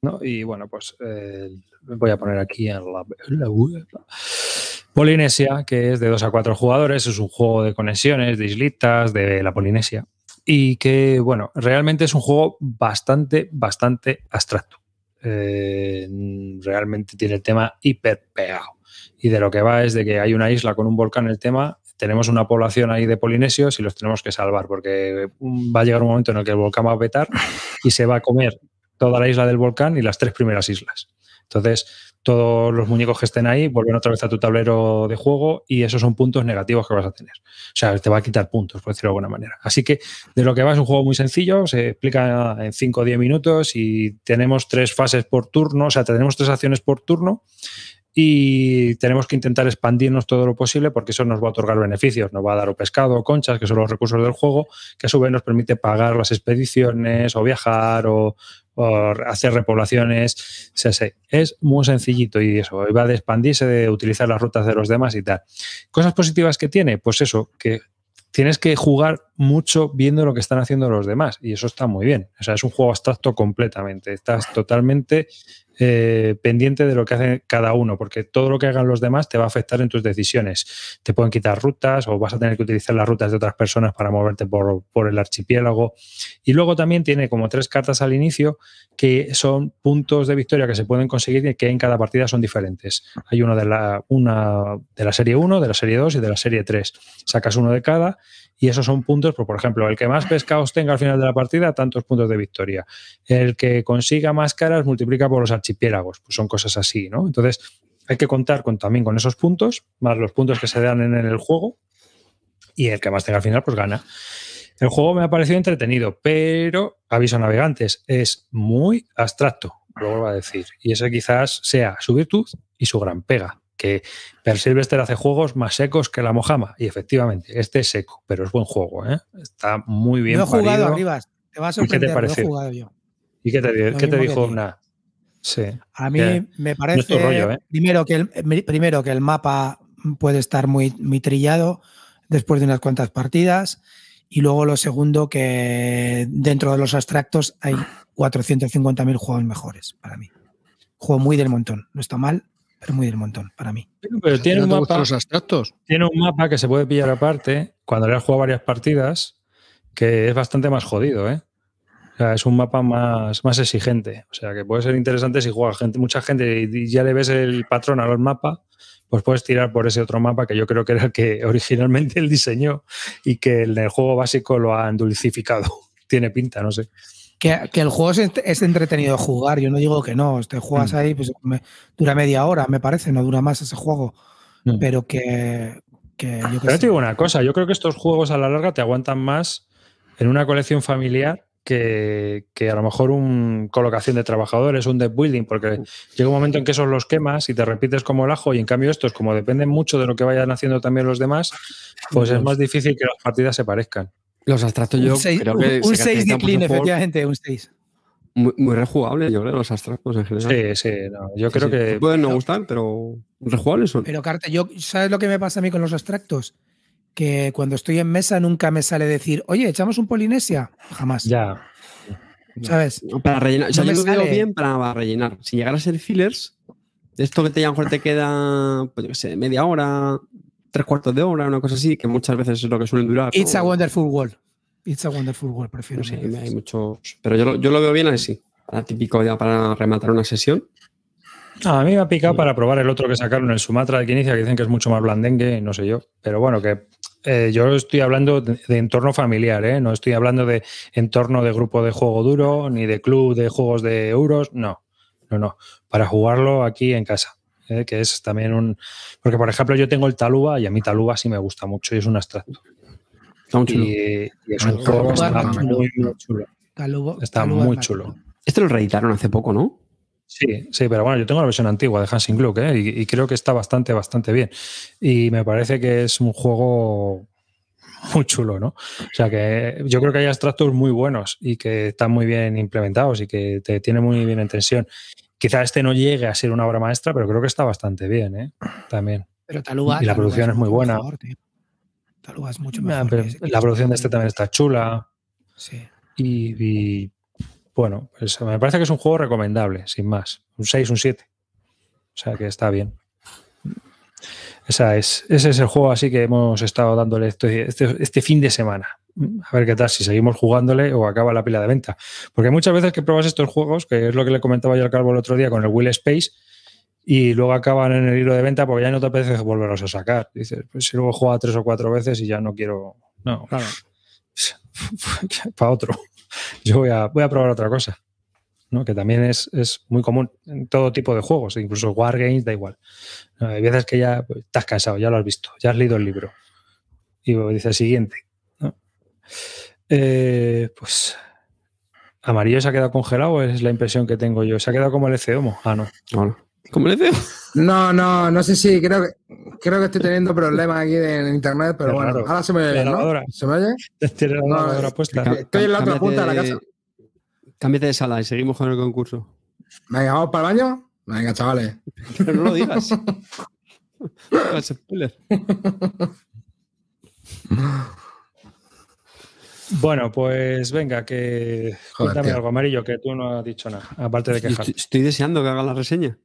¿no? Y bueno, pues eh, voy a poner aquí en la, web. Polinesia, que es de 2 a 4 jugadores, es un juego de conexiones, de islitas, de la Polinesia y que, bueno, realmente es un juego bastante, bastante abstracto. Eh, realmente tiene el tema hiper pegado. Y de lo que va es de que hay una isla con un volcán el tema, tenemos una población ahí de polinesios y los tenemos que salvar, porque va a llegar un momento en el que el volcán va a petar y se va a comer toda la isla del volcán y las tres primeras islas. Entonces, todos los muñecos que estén ahí vuelven otra vez a tu tablero de juego y esos son puntos negativos que vas a tener. O sea, te va a quitar puntos, por decirlo de alguna manera. Así que de lo que va es un juego muy sencillo, se explica en 5 o 10 minutos y tenemos tres fases por turno, o sea, tenemos tres acciones por turno y tenemos que intentar expandirnos todo lo posible porque eso nos va a otorgar beneficios, nos va a dar o pescado o conchas, que son los recursos del juego, que a su vez nos permite pagar las expediciones o viajar o o hacer repoblaciones. es muy sencillito y eso, va a expandirse, de utilizar las rutas de los demás y tal. Cosas positivas que tiene, pues eso, que tienes que jugar mucho viendo lo que están haciendo los demás y eso está muy bien. O sea, es un juego abstracto completamente. Estás totalmente eh, pendiente de lo que hace cada uno, porque todo lo que hagan los demás te va a afectar en tus decisiones. Te pueden quitar rutas o vas a tener que utilizar las rutas de otras personas para moverte por, el archipiélago. Y luego también tiene como tres cartas al inicio que son puntos de victoria que se pueden conseguir y que en cada partida son diferentes. Hay uno de la, una de la serie 1, de la serie 2 y de la serie 3. Sacas uno de cada y esos son puntos, pues, por ejemplo, el que más pescados tenga al final de la partida, tantos puntos de victoria. El que consiga más caras multiplica por los archipiélagos, pues son cosas así, ¿no? Entonces, hay que contar también con esos puntos, más los puntos que se dan en, el juego, y el que más tenga al final, pues gana. El juego me ha parecido entretenido, pero aviso a navegantes, es muy abstracto, lo vuelvo a decir. Y eso quizás sea su virtud y su gran pega que Per hace juegos más secos que la mojama. Y efectivamente, este es seco, pero es buen juego. ¿eh? Está muy bien. jugado parido. Te qué te qué te, dijo una? Sí. A mí eh, me parece ¿eh? primero, que el, primero que el mapa puede estar muy, muy trillado después de unas cuantas partidas. Y luego lo segundo, que dentro de los abstractos hay 450.000 juegos mejores para mí. Juego muy del montón. No está mal, pero muy del montón para mí. Pero, tiene, un mapa, tiene un mapa que se puede pillar aparte cuando le has jugado varias partidas, que es bastante más jodido, ¿eh? es un mapa más, más exigente. O sea, que puede ser interesante si juega gente, mucha gente y ya le ves el patrón a los mapas, pues puedes tirar por ese otro mapa que yo creo que era el que [LAUGHS] originalmente el diseñó y que en el juego básico lo han dulcificado. [LAUGHS] Tiene pinta, no sé. Que, el juego es, entretenido entretenido jugar, yo no digo que no, te juegas mm. ahí, pues dura media hora, me parece, no dura más ese juego, mm. pero que... yo que te digo una cosa, yo creo que estos juegos a la larga te aguantan más en una colección familiar que, que a lo mejor una colocación de trabajadores, un deck building, porque llega un momento en que esos los quemas y te repites como el ajo, y en cambio estos, como dependen mucho de lo que vayan haciendo también los demás, pues es más difícil que las partidas se parezcan. Los abstractos yo creo que Un 6 de clean, efectivamente, un 6. Muy, muy, rejugable, yo creo, los abstractos en general. Sí, sí, yo creo que. Pueden no gustar, pero rejugables son. Pero, Carta, yo, ¿sabes lo que me pasa a mí con los abstractos? Que cuando estoy en mesa nunca me sale decir, oye, echamos un Polinesia. Jamás. Ya. ¿Sabes? para rellenar. O sea, yo lo veo bien para, rellenar. Si llegara a ser fillers, esto que te, a lo mejor te queda, pues yo qué sé, media hora, tres cuartos de hora, una cosa así, que muchas veces es lo que suelen durar. It's a Wonderful World. It's a Wonderful World, prefiero. hay Pero yo, lo veo bien así. típico ya para rematar una sesión. Ah, a mí me ha picado mm. para probar el otro que sacaron, el Sumatra de Kinicia, que dicen que es mucho más blandengue, no sé yo. Pero bueno, que eh, yo estoy hablando de, de entorno familiar, ¿eh? no estoy hablando de entorno de grupo de juego duro, ni de club de juegos de euros, no, no, no, para jugarlo aquí en casa. ¿eh? que es también un... Porque, por ejemplo, yo tengo el Taluba y a mí Taluba sí me gusta mucho y es un abstracto. Está muy chulo. Y, es ah, un juego está muy, chulo. está muy chulo. Este lo reeditaron hace poco, ¿no? Sí, sí, pero bueno, yo tengo la versión antigua de Hansing Gluck ¿eh? y, y, creo que está bastante, bastante bien. Y me parece que es un juego muy chulo, ¿no? O sea que yo creo que hay abstractos muy buenos y que están muy bien implementados y que te tiene muy bien en tensión. Quizá este no llegue a ser una obra maestra, pero creo que está bastante bien, ¿eh? También. Pero Taluga. la producción es muy buena. es mucho mejor. la producción de este también está chula. Sí. Y, bueno, pues me parece que es un juego recomendable, sin más. Un 6, un 7. O sea que está bien. es, ese es el juego así que hemos estado dándole este, este, este fin de semana a ver qué tal, si seguimos jugándole o acaba la pila de venta. Porque muchas veces que pruebas estos juegos, que es lo que le comentaba yo al Calvo el otro día con el Will Space, y luego acaban en el hilo de venta porque ya no te apetece volverlos a sacar. Dices, pues si luego juega tres o cuatro veces y ya no quiero. No, claro. [LAUGHS] Para otro. Yo voy a, voy a probar otra cosa. ¿no? que también es, es, muy común en todo tipo de juegos, incluso Wargames, da igual. Hay veces que ya estás pues, cansado, ya lo has visto, ya has leído el libro. Y dices, siguiente, eh, pues amarillo se ha quedado congelado, es la impresión que tengo yo. Se ha quedado como el eceomo. Ah, no. ¿Como el No, no, no sé si creo que creo que estoy teniendo problemas aquí en internet, pero bueno, ahora se me oye, ¿no? ¿Se me oye? Estoy en la otra punta de la casa. Cámbiate de sala y seguimos con el concurso. Venga, vamos para el baño. Venga, chavales. [LAUGHS] Pero no lo digas. [LAUGHS] [LAUGHS] Bueno, pues venga, que cuéntame algo, Amarillo, que tú no has dicho nada, aparte de quejar. Estoy, deseando que haga la reseña.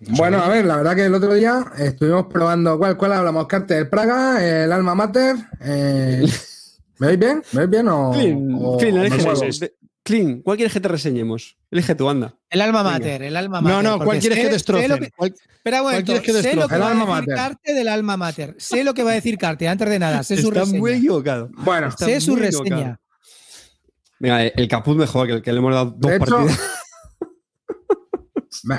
Bueno, a ver, la verdad que el otro día estuvimos probando cuál, cuál hablamos, Carte, del Praga, el Alma Mater. Eh, [LAUGHS] ¿Me veis bien? ¿Me veis bien? O, Clean, ¿cuál quieres que te reseñemos? Elige tú, anda. El alma mater, el alma mater. No, no, ¿cuál quieres que te espera bueno, sé lo que va a decir Carte. del alma mater. Sé lo que va a decir Carte, antes de nada, sé su Está reseña. muy equivocado. Bueno. sé su reseña. Mira, Venga, el capuz mejor, que, el que le hemos dado dos partidas.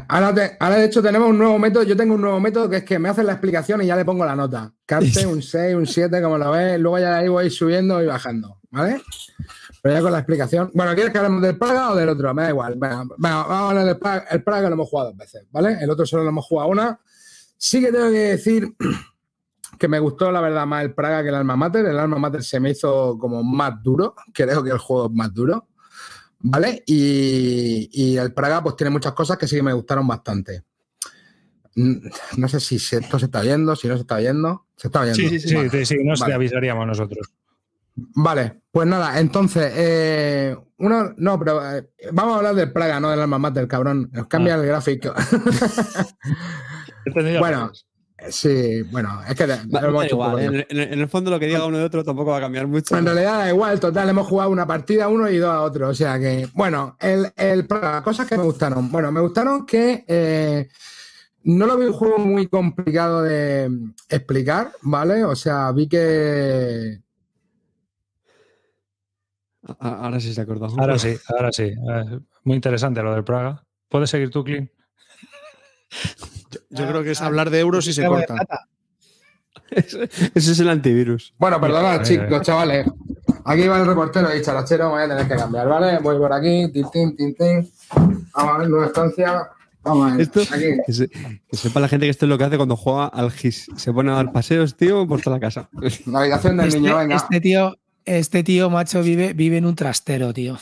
ahora, de hecho, tenemos un nuevo método. Yo tengo un nuevo método que es que me hacen la explicación y ya le pongo la nota. Carte, [LAUGHS] un 6, un 7, como lo ves. Luego ya ahí voy subiendo y bajando, ¿vale? Pero ya con la explicación. Bueno, ¿quieres que hablemos del Praga o del otro? Me da igual. vamos a hablar del Praga. El Praga lo hemos jugado dos veces, ¿vale? El otro solo lo hemos jugado una. Sí que tengo que decir [CLEARS THROAT] que me gustó, la verdad, más el Praga que el Alma Mater. El Alma Mater se me hizo como más duro. [LAUGHS] Creo que el juego es más duro. ¿Vale? Y, y el Praga, pues tiene muchas cosas que sí que me gustaron bastante. Mm, no sé si esto se está viendo, si no se está viendo. Se está viendo. Sí, sí, sí, sí, nos avisaríamos nosotros. Vale, pues nada, entonces, eh, uno, no, pero eh, vamos a hablar del Praga, no del alma del cabrón. Nos cambia ah. el gráfico. [LAUGHS] bueno, eh, sí, bueno, es que en, el fondo lo que diga uno de otro tampoco va a cambiar mucho. En realidad da igual, total, hemos jugado una partida uno y dos a otro. O sea que, bueno, el, Praga, cosas que me gustaron. Bueno, me gustaron que no lo vi un juego muy complicado de mm, explicar, ¿vale? O sea, vi que Ahora sí se ha Ahora sí, ahora sí. Eh, muy interesante lo del Praga. ¿Puedes seguir tú, Clint? [LAUGHS] Yo, creo que es ah, hablar de euros y se corta. Ese, es el antivirus. Bueno, perdona, chicos, chavales. Aquí va el reportero y charachero, voy a tener que cambiar, ¿vale? Voy por aquí, tin, tin. Vamos a ver nueva estancia. Vamos a ver. Esto, Que, sepa la gente que esto es lo que hace cuando juega al GIS. Se pone a dar paseos, tío, por toda la casa. Navegación del este niño, venga. Este tío, este tío, macho, vive, vive en un trastero, tío.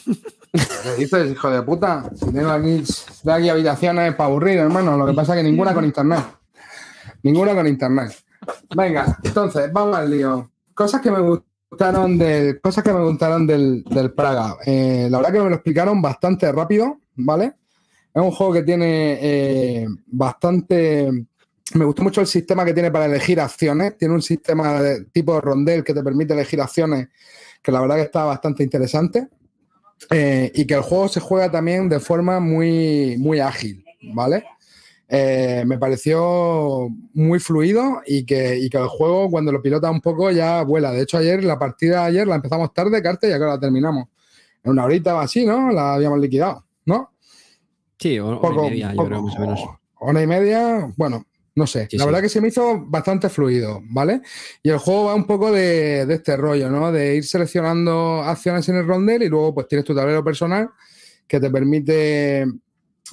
¿Qué dices, hijo de puta? Si tengo aquí, habitaciones para aburrir, hermano. Lo que pasa es que ninguna con internet. Ninguna con internet. Venga, entonces, vamos al lío. Cosas que me gustaron del, cosas que me gustaron del, Praga. Eh, la verdad que me lo explicaron bastante rápido, ¿vale? Es un juego que tiene eh, bastante me gustó mucho el sistema que tiene para elegir acciones. Tiene un sistema de tipo rondel que te permite elegir acciones, que la verdad que está bastante interesante. Eh, y que el juego se juega también de forma muy, muy ágil, ¿vale? Eh, me pareció muy fluido y que, el juego cuando lo pilota un poco ya vuela. De hecho, ayer, la partida ayer la empezamos tarde, carta y acá la terminamos. En una horita o así, ¿no? La habíamos liquidado, ¿no? Sí, hora y media, creo, menos. Una y media, bueno, no sé, la verdad que se me hizo bastante fluido, ¿vale? Y el juego va un poco de, este rollo, ¿no? De ir seleccionando acciones en el rondel y luego pues tienes tu tablero personal que te permite,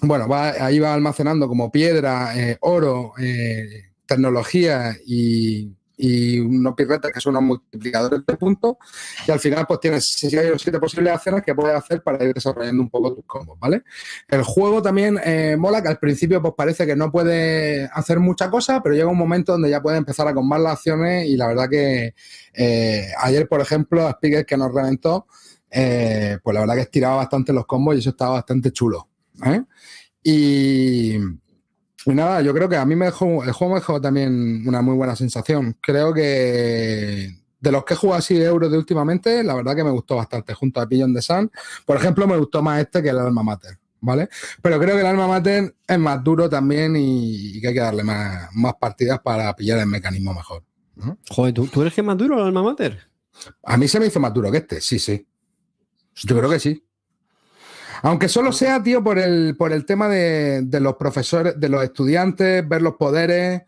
bueno, va, ahí va almacenando como piedra, eh, oro, eh, tecnología y y unos pirretas, que son unos multiplicadores de puntos. Y al final, pues tienes 6 o 7 posibles acciones que puedes hacer para ir desarrollando un poco tus combos, ¿vale? El juego también eh, mola que al principio, pues parece que no puede hacer mucha cosa, pero llega un momento donde ya puedes empezar a combar las acciones. Y la verdad que eh, ayer, por ejemplo, a Spiegel que nos reventó, eh, pues la verdad que estiraba bastante los combos y eso estaba bastante chulo. Y. Y nada, yo creo que a mí me el juego me dejó también una muy buena sensación. Creo que de los que he jugado así de euros de últimamente, la verdad que me gustó bastante. Junto a Pillón de Sun, por ejemplo, me gustó más este que el Alma Mater, ¿vale? Pero creo que el Alma Mater es más duro también y, que hay que darle más, partidas para pillar el mecanismo mejor. Joder, ¿tú, ¿tú, eres que es más duro el Alma Mater? A mí se me hizo más duro que este, sí, sí. Yo creo que sí. Aunque solo sea, tío, por el, por el tema de, los profesores, de los estudiantes, ver los poderes.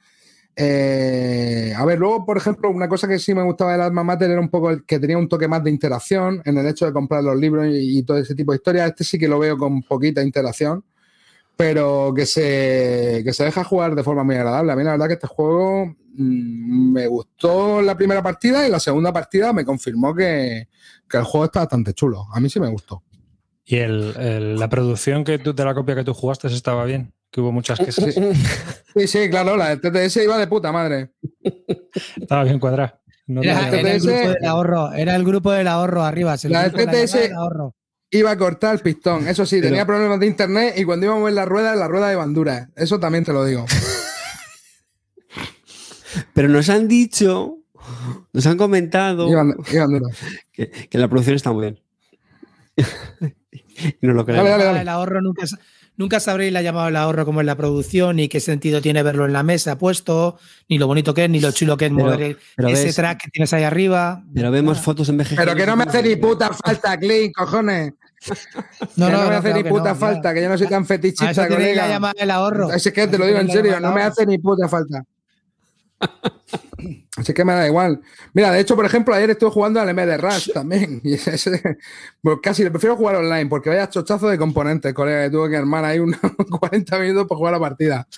Eh, a ver, luego, por ejemplo, una cosa que sí me gustaba del alma mater era un poco el que tenía un toque más de interacción en el hecho de comprar los libros y, todo ese tipo de historias. Este sí que lo veo con poquita interacción, pero que se, se deja jugar de forma muy agradable. A mí la verdad que este juego mm, me gustó la primera partida y la segunda partida me confirmó que, que el juego está bastante chulo. A mí sí me gustó. ¿Y la producción que tú, de la copia que tú jugaste estaba bien? Que hubo muchas que sí. [LAUGHS] sí, claro, la TTS iba de puta madre. Estaba bien cuadrada. era, el grupo del ahorro, era el grupo del ahorro arriba. la TTS iba a cortar el pistón. Eso sí, tenía problemas de internet y cuando íbamos en la rueda, la rueda de bandura. Eso también te lo digo. [LAUGHS] Pero nos han dicho, nos han comentado que, que la producción está muy bien. [LAUGHS] no lo creo. ahorro nunca, sabréis la llamada el ahorro como en la producción, ni qué sentido tiene verlo en la mesa puesto, ni lo bonito que es, ni lo chulo que es mover ese track que tienes ahí arriba. Pero vemos fotos en Pero que no me hace ni puta falta, Clint, cojones. No, me hace ni puta falta, que yo no soy tan fetichista. que te lo digo en serio, no me hace ni puta falta. Así [CLEARS THROAT] que me da igual. Mira, de hecho, por ejemplo, ayer estuve jugando al MD Rush también. [LAUGHS] Pues, casi le prefiero jugar online porque vaya chochazo de componentes, colega. Que tuve que armar ahí unos 40 [LAUGHS] minutos para jugar la partida.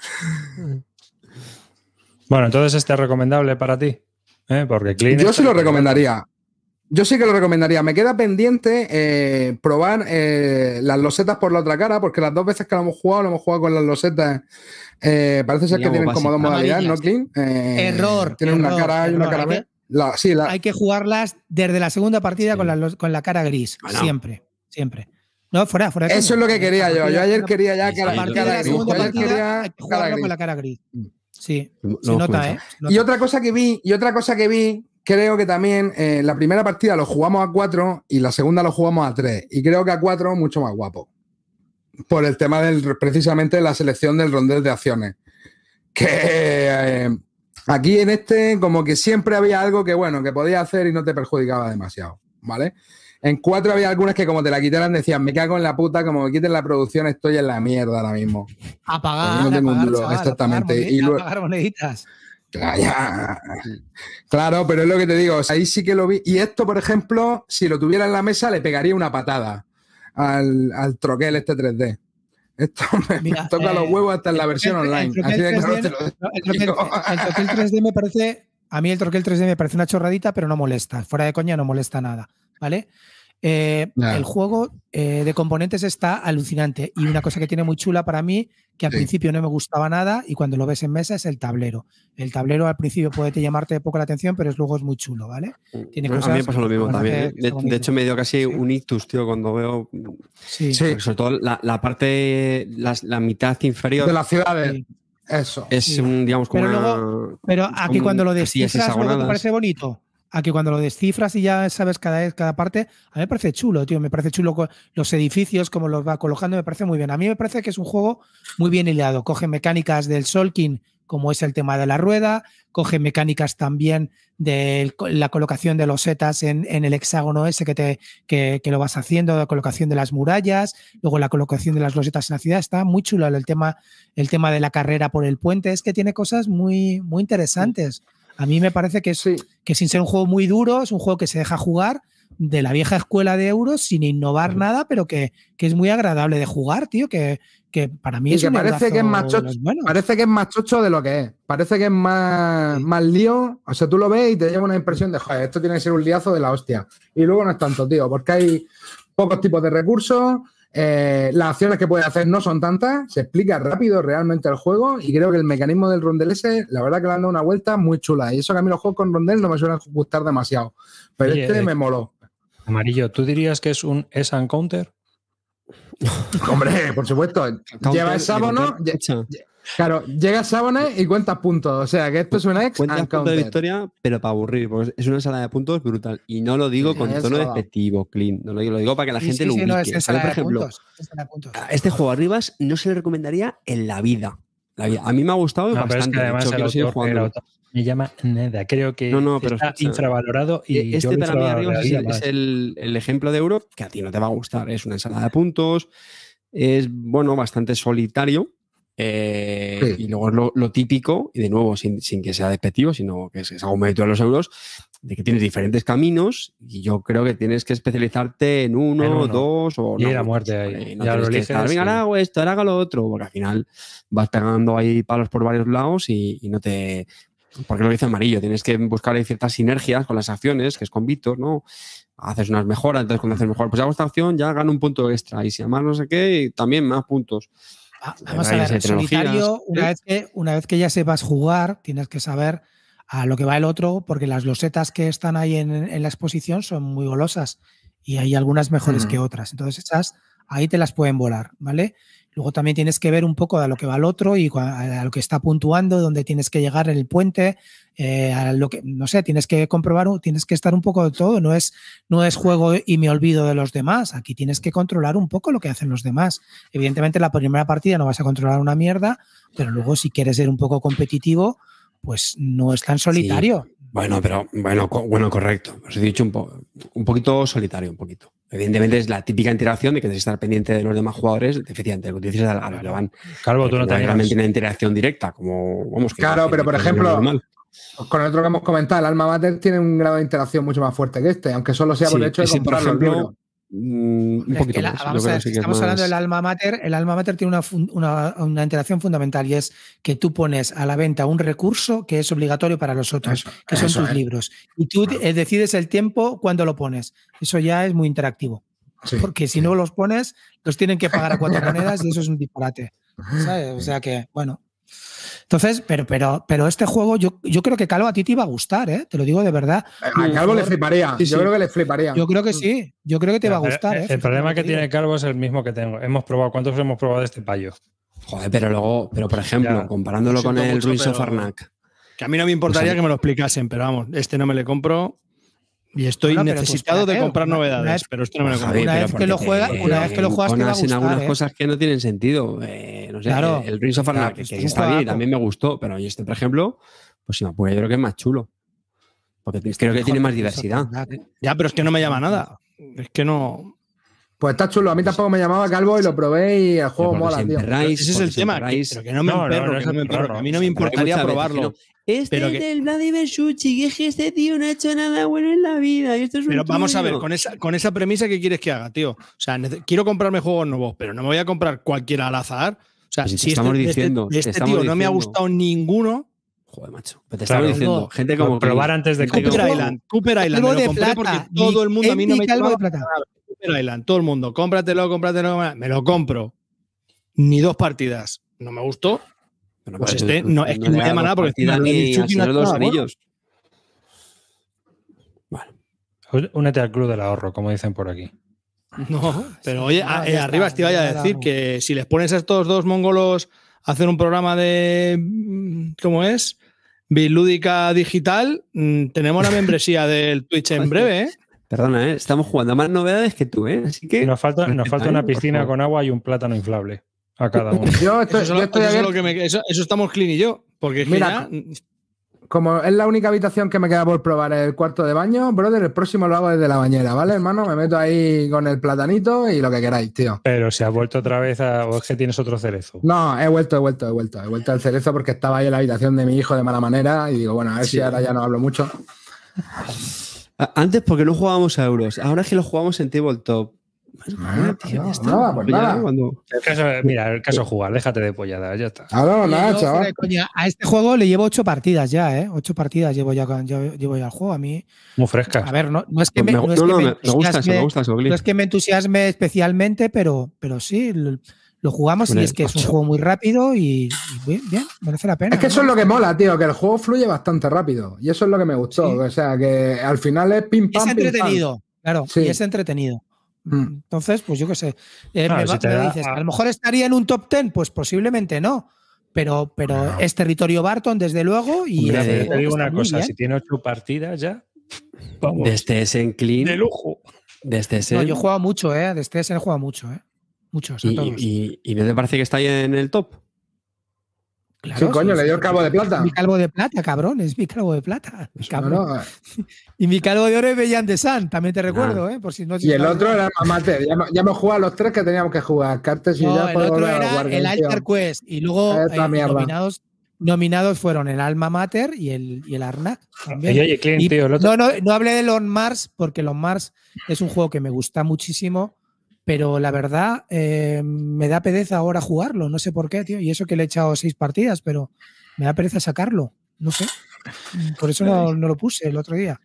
Bueno, entonces este es recomendable para ti. ¿eh? Porque Yo sí lo recomendaría. Yo sí que lo recomendaría. Me queda pendiente eh, probar eh, las losetas por la otra cara, porque las dos veces que lo hemos jugado, lo hemos jugado con las losetas eh, parece ser que tienen como dos modalidades, ¿no, Clean? Eh, error. Tienen una cara y una cara B. Hay que jugarlas desde la segunda partida con, la, con, la, cara gris, siempre, siempre. No, fuera, Eso es lo que quería yo. Yo ayer quería ya que la segunda partida hay que jugarlo con la cara gris. Mm. Sí, se nota, ¿eh? Y otra cosa que vi, y otra cosa que vi, creo que también eh, la primera partida lo jugamos a 4 y la segunda lo jugamos a 3. Y creo que a 4 mucho más guapo por el tema del, precisamente de la selección del rondel de acciones. Que eh, aquí en este, como que siempre había algo que, bueno, que podía hacer y no te perjudicaba demasiado, ¿vale? En cuatro había algunas que como te la quitaran decían, me cago en la puta, como me quiten la producción estoy en la mierda ahora mismo. Apagar, pues no duro, exactamente. y Claro, pero es lo que te digo, ahí sí que lo vi. Y esto, por ejemplo, si lo tuviera en la mesa, le pegaría una patada al, troquel este 3D. Esto me, toca los eh, huevos hasta en la versión online. El, troquel 3D me parece, a mí el troquel 3D me parece una chorradita, pero no molesta. Fuera de coña no molesta nada. ¿Vale? Eh, el juego eh, de componentes está alucinante y una cosa que tiene muy chula para mí, que al principio no me gustaba nada y cuando lo ves en mesa es el tablero. El tablero al principio puede llamarte poco la atención, pero es, luego es muy chulo, ¿vale? Mm, tiene pasa lo mismo también. De, ¿eh? hecho, me dio casi un ictus, tío, cuando veo... Sobre todo la, parte, la, mitad inferior... De la ciudad Eso. Es, un, digamos, como pero, aquí cuando lo deslizas, te parece bonito a que cuando lo descifras y ya sabes cada, cada parte, a mí me parece chulo, tío. Me parece chulo los edificios, como los va colocando, me parece muy bien. A mí me parece que es un juego muy bien hilado. Coge mecánicas del Solkin, como es el tema de la rueda, coge mecánicas también de la colocación de los setas en, el hexágono ese que, te, que, lo vas haciendo, la colocación de las murallas, luego la colocación de las losetas en la ciudad. Está muy chulo el tema, el tema de la carrera por el puente. Es que tiene cosas muy, muy interesantes. A mí me parece que es, que sin ser un juego muy duro, es un juego que se deja jugar de la vieja escuela de euros sin innovar nada, pero que, es muy agradable de jugar, tío, que, para mí es parece que es más chocho, parece que es más chocho de lo que es. Parece que es más, más lío, o sea, tú lo ves y te lleva una impresión de, joder, esto tiene que ser un liazo de la hostia. Y luego no es tanto, tío, porque hay pocos tipos de recursos, eh, las acciones que puede hacer no son tantas, se explica rápido realmente el juego y creo que el mecanismo del rondel ese, la verdad que le han dado una vuelta muy chula. Y eso que a mí los juegos con rondel no me suelen gustar demasiado, pero este eh, me moló. Amarillo, ¿tú dirías que es un S and Counter? Hombre, por supuesto. lleva el sábado, ¿no? Claro, llega sábana y cuenta puntos. O sea, que esto es una ex Cuentas puntos de victoria, pero para aburrir, porque es una sala de puntos brutal. Y no lo digo con tono despectivo, Clint. No lo digo, para que la gente lo ubique. es por este juego Arribas no se le recomendaría en la vida. A mí me ha gustado bastante. me llama Neda. Creo que está infravalorado y e-, este para mí es, es el, el, ejemplo de Euro que a ti no te va a gustar. Es una ensalada de puntos, es bueno, bastante solitario, eh, y luego es lo, típico, y de nuevo, sin, que sea despectivo, sino que es, algo mérito de los euros, de que tienes diferentes caminos y yo creo que tienes que especializarte en uno, dos o y no, la muerte ahí. no ya lo eliges, estar, venga, hago esto, ahora hago lo otro, porque al final vas pegando ahí palos por varios lados y, no te porque lo dice amarillo, tienes que buscar ahí ciertas sinergias con las acciones, que es con Víctor, ¿no? Haces unas mejoras, entonces cuando haces mejor, pues hago esta acción, ya gano un punto extra, y si además no sé qué, también más puntos. Ah, vamos a ver, solitario, una, vez que, una vez que ya sepas jugar, tienes que saber a lo que va el otro, porque las losetas que están ahí en, la exposición son muy golosas y hay algunas mejores que otras. Entonces, esas ahí te las pueden volar, ¿vale? Luego también tienes que ver un poco a lo que va el otro y a lo que está puntuando, dónde tienes que llegar el puente, eh, a lo que, no sé, tienes que comprobar, tienes que estar un poco de todo. No es, no es juego y me olvido de los demás. Aquí tienes que controlar un poco lo que hacen los demás. Evidentemente, la primera partida no vas a controlar una mierda, pero luego si quieres ser un poco competitivo, pues no es tan solitario. Bueno, pero bueno, bueno, correcto. Os he dicho un, un, poquito solitario, un poquito. Evidentemente es la típica interacción de que necesitas estar pendiente de los demás jugadores, deficiente, lo que tú no eh, una interacción directa, como vamos. claro, pero por ejemplo, con el otro que hemos comentado, el alma mater tiene un grado de interacción mucho más fuerte que este, aunque solo sea por el hecho de comprar por ejemplo, un poquito estamos hablando del alma mater. El alma mater tiene una, una, interacción fundamental y es que tú pones a la venta un recurso que es obligatorio para los otros, que son sus libros. Y tú eh, decides el tiempo cuando lo pones. Eso ya es muy interactivo. Porque si no los pones, los tienen que pagar a cuatro monedas y eso es un disparate. [LAUGHS] O sea que, bueno. Entonces, pero, pero, pero este juego, yo, creo que Calvo a ti te iba a gustar, ¿eh? Te lo digo de verdad. A Calvo le fliparía. Yo creo que le fliparía. Yo creo que sí. Yo creo que te iba a gustar. ¿eh? El, problema que tiene Calvo es el mismo que tengo. Hemos probado. ¿Cuántos hemos probado de este payo? Joder, pero luego, pero por ejemplo, comparándolo con el Ruiz of Que a mí no me importaría pues que me lo explicasen, pero vamos, este no me le compro. Y estoy pues necesitado de comprar novedades, pero esto no me lo Una, vez que lo, juega, una vez que lo juegas, te va a algunas ¿eh? cosas que no tienen sentido. Eh, no sé, el Rings of que, está bien, también me gustó, pero este, por ejemplo, pues si me yo creo que es más chulo. Porque creo que tiene más diversidad. Ya, pero es que no me llama nada. Es que no. Pues está chulo, a mí tampoco me llamaba Calvo y lo probé y el juego mola, tío. ese es el tema, pero que no me emperro, a mí no me importaría probarlo. Este es que... del Vladimir que es que este tío no ha hecho nada bueno en la vida. pero vamos a ver, con esa, con esa premisa, ¿qué quieres que haga, tío? O sea, quiero comprarme juegos nuevos, pero no me voy a comprar cualquiera al azar. O sea, si, este estamos este, diciendo, este, tío no me ha gustado ninguno, Joder, macho. Te estaba diciendo, gente como. Probar antes de Cooper Island. Cooper Island. Lo compré porque todo el mundo a mí no me calvo de plata adelantó Island, todo el mundo, cómpratelo, cómpratelo, me lo compro. Ni dos partidas. No me gustó. pues este, no, es que no, me llama nada porque tiene ni anillos. Bueno. Únete al club del ahorro, como dicen por aquí. No, ah, pero oye, eh, arriba te vaya a decir que si les pones a estos dos mongolos a hacer un programa de. Mm, ¿Cómo es? Bilúdica Digital, mm, tenemos la membresía del Twitch en breve, ¿eh? Perdona, ¿eh? estamos jugando a más novedades que tú, ¿eh? Así que. Nos falta, nos falta una piscina con agua y un plátano inflable a cada uno. [LAUGHS] yo estoy, eso, eso, estamos Clean y yo. Porque Mira, como es la única habitación que me queda por probar el cuarto de baño, brother, el próximo lo hago desde la bañera, ¿vale, hermano? Me meto ahí con el platanito y lo que queráis, tío. Pero si has vuelto otra vez a. o es que tienes otro cerezo. No, he vuelto, he vuelto, he vuelto. He vuelto al cerezo porque estaba ahí en la habitación de mi hijo de mala manera y digo, bueno, a ver si ahora ya no hablo mucho. Antes porque no jugábamos a euros, ahora es que lo jugamos en tabletop. Ah, Top. Pues el caso, mira, el caso jugar, déjate de pollada, ya está. a este juego le llevo ocho partidas ya, ¿eh? Ocho partidas llevo ya, llevo ya al juego. A mí. Muy fresca. A ver, no, es que me, no, entusiasme especialmente, pero, pero sí lo jugamos y es que es un juego muy rápido y, bien, merece la pena. Es que eso es lo que mola, tío, que el juego fluye bastante rápido. Y eso es lo que me gustó. O sea, que al final es pim pam. Es entretenido, claro, sí. y es entretenido. Entonces, pues yo qué sé. a... lo mejor estaría en un top ten, pues posiblemente no. Pero, pero es territorio Barton, desde luego. Y te digo una cosa: si tiene ocho partidas ya, Desde ese clean. De lujo. Desde ese. yo eh, he jugado mucho, ¿eh? Desde ese he jugado mucho, ¿eh? Muchos, a todos. ¿Y, y, no te parece que está ahí en el top? Claro, sí, coño, le dio el calvo de plata. Mi calvo de plata, cabrón, es mi calvo de plata. Eh. [LAUGHS] y mi calvo de oro es Bellán de San, también te ah. recuerdo, ¿eh? Por si no, y el otro era Alma Ya, ya hemos jugado los tres que teníamos que jugar. Cartes y ya el otro era el Alter Quest. Y luego eh, nominados, nominados, fueron el Alma Mater y el, y el Arnak. Oye, No, no, no hablé de Lon Mars porque Lon Mars es un juego que me gusta muchísimo pero la verdad, eh, me da pereza ahora jugarlo, no sé por qué, tío. Y eso que le he echado seis partidas, pero me da pereza sacarlo, no sé. [LAUGHS] Por eso no, lo puse el otro día.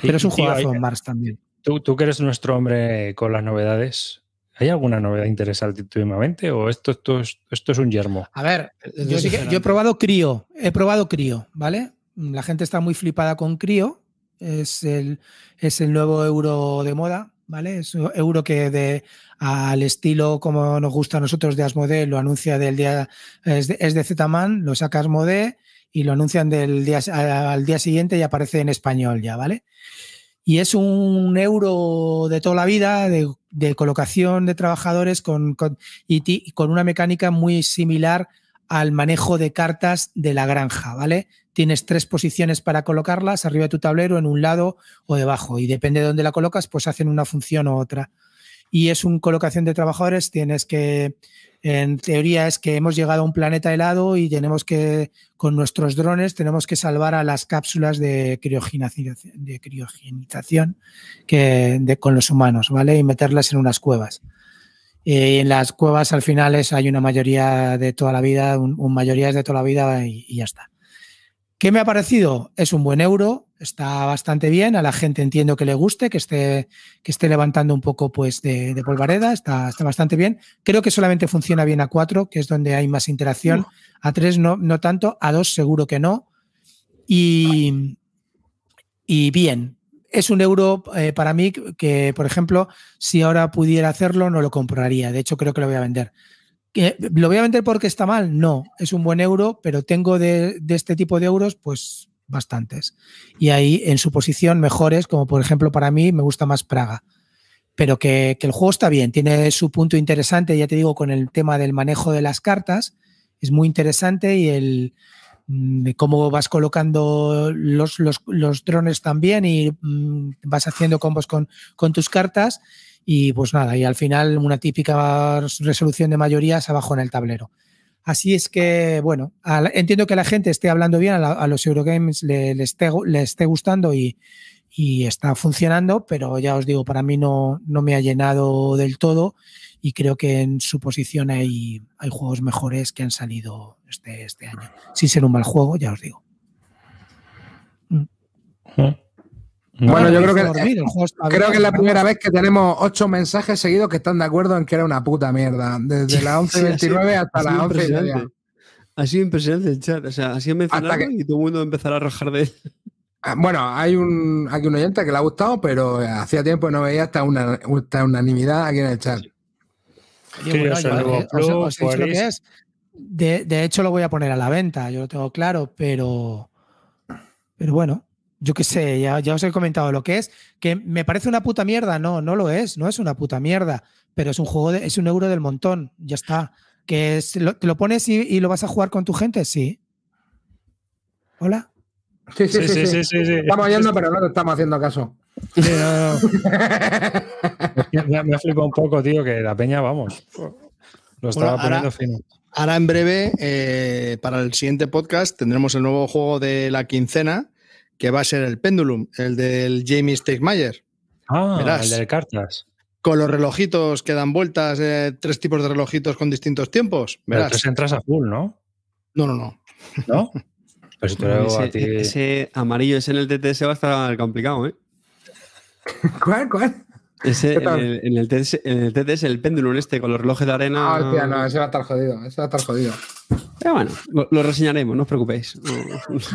Pero es un jugazo, Mars también. Tú, que eres nuestro hombre con las novedades, ¿Hay alguna novedad interesante últimamente o esto, esto, esto es un yermo? A ver, yo, he probado Crío, he probado Crío, ¿vale? La gente está muy flipada con Crío, es es el nuevo euro de moda, es un euro que de, al estilo como nos gusta a nosotros de Asmodee, lo anuncia del día, es de, Zetaman, lo saca Asmode y lo anuncian del día, al día siguiente y aparece en español ya, ¿vale? Y es un euro de toda la vida de, colocación de trabajadores con, con una mecánica muy similar al manejo de cartas de la granja, ¿vale? Tienes tres posiciones para colocarlas arriba de tu tablero, en un lado o debajo. Y depende de dónde la colocas, pues hacen una función o otra. Y es una colocación de trabajadores, tienes que, en teoría es que hemos llegado a un planeta helado y tenemos que, con nuestros drones, tenemos que salvar a las cápsulas de criogenización, de que, de, con los humanos, ¿vale? Y meterlas en unas cuevas. Y eh, en las cuevas al final hay una mayoría de toda la vida, un, mayoría es de toda la vida y ya está. ¿Qué me ha parecido? Es un buen euro, está bastante bien, a la gente entiendo que le guste, que esté, que esté levantando un poco pues, de, polvareda, está, está, bastante bien. Creo que solamente funciona bien a 4, que es donde hay más interacción, mm. a 3 no, no tanto, a 2 seguro que no. Y, y bien, es un euro eh, para mí que, por ejemplo, si ahora pudiera hacerlo, no lo compraría. De hecho, creo que lo voy a vender. ¿Lo voy a vender porque está mal? No, es un buen euro, pero tengo de, este tipo de euros, pues bastantes. Y ahí en su posición mejores, como por ejemplo para mí me gusta más Praga. Pero que, el juego está bien, tiene su punto interesante, ya te digo, con el tema del manejo de las cartas, es muy interesante y el mm, cómo vas colocando los, drones también y mm, vas haciendo combos con, con tus cartas y pues nada, y al final una típica resolución de mayorías abajo en el tablero. Así es que, bueno, entiendo que la gente esté hablando bien, a, los Eurogames le, esté, gustando y, está funcionando, pero ya os digo, para mí no, no me ha llenado del todo y creo que en su posición hay, hay juegos mejores que han salido este, este año. Sin ser un mal juego, ya os digo. Mm. Mm bueno, yo creo que, [LAUGHS] creo que es la primera vez que tenemos ocho mensajes seguidos que están de acuerdo en que era una puta mierda. Desde [LAUGHS] las 11.29 hasta las 11.30. Ha sido impresionante el chat. O sea, así mencionado que... y todo el mundo empezará a rajar de él. Ah, bueno, hay un, aquí un oyente que le ha gustado, pero hacía tiempo que no veía hasta una, unanimidad aquí en el chat. de hecho, lo voy a poner a la venta, yo lo tengo claro, pero, pero bueno, yo qué sé, ya, ya os he comentado lo que es, que me parece una puta mierda, no, no lo es, no es una puta mierda, pero es un juego, es un euro del montón, ya está. Que lo, te lo pones y, lo vas a jugar con tu gente, sí. Hola. Sí, sí, sí, sí, estamos yendo pero no te estamos haciendo caso. me, me ha flipado un poco, tío, que la peña, vamos. Lo estaba poniendo ahora, fino. Ahora en breve, eh, para el siguiente podcast, tendremos el nuevo juego de la quincena que va a ser el Pendulum, el del Jamie Stegmayer. Ah, el de cartas. Con los relojitos que dan vueltas, eh, tres tipos de relojitos con distintos tiempos. Verás. Pero entras a full, ¿no? No, no, no. ¿No? [LAUGHS] Pues ese, a amarillo, es en el TTS va a estar complicado, ¿eh? [LAUGHS] ¿Cuál, cuál? Ese, en, el, en, el TDS, el, péndulo este con los relojes de arena. Ah, tía, no, ese va a estar jodido. Ese va a estar jodido. Pero bueno, lo, reseñaremos, no os preocupéis.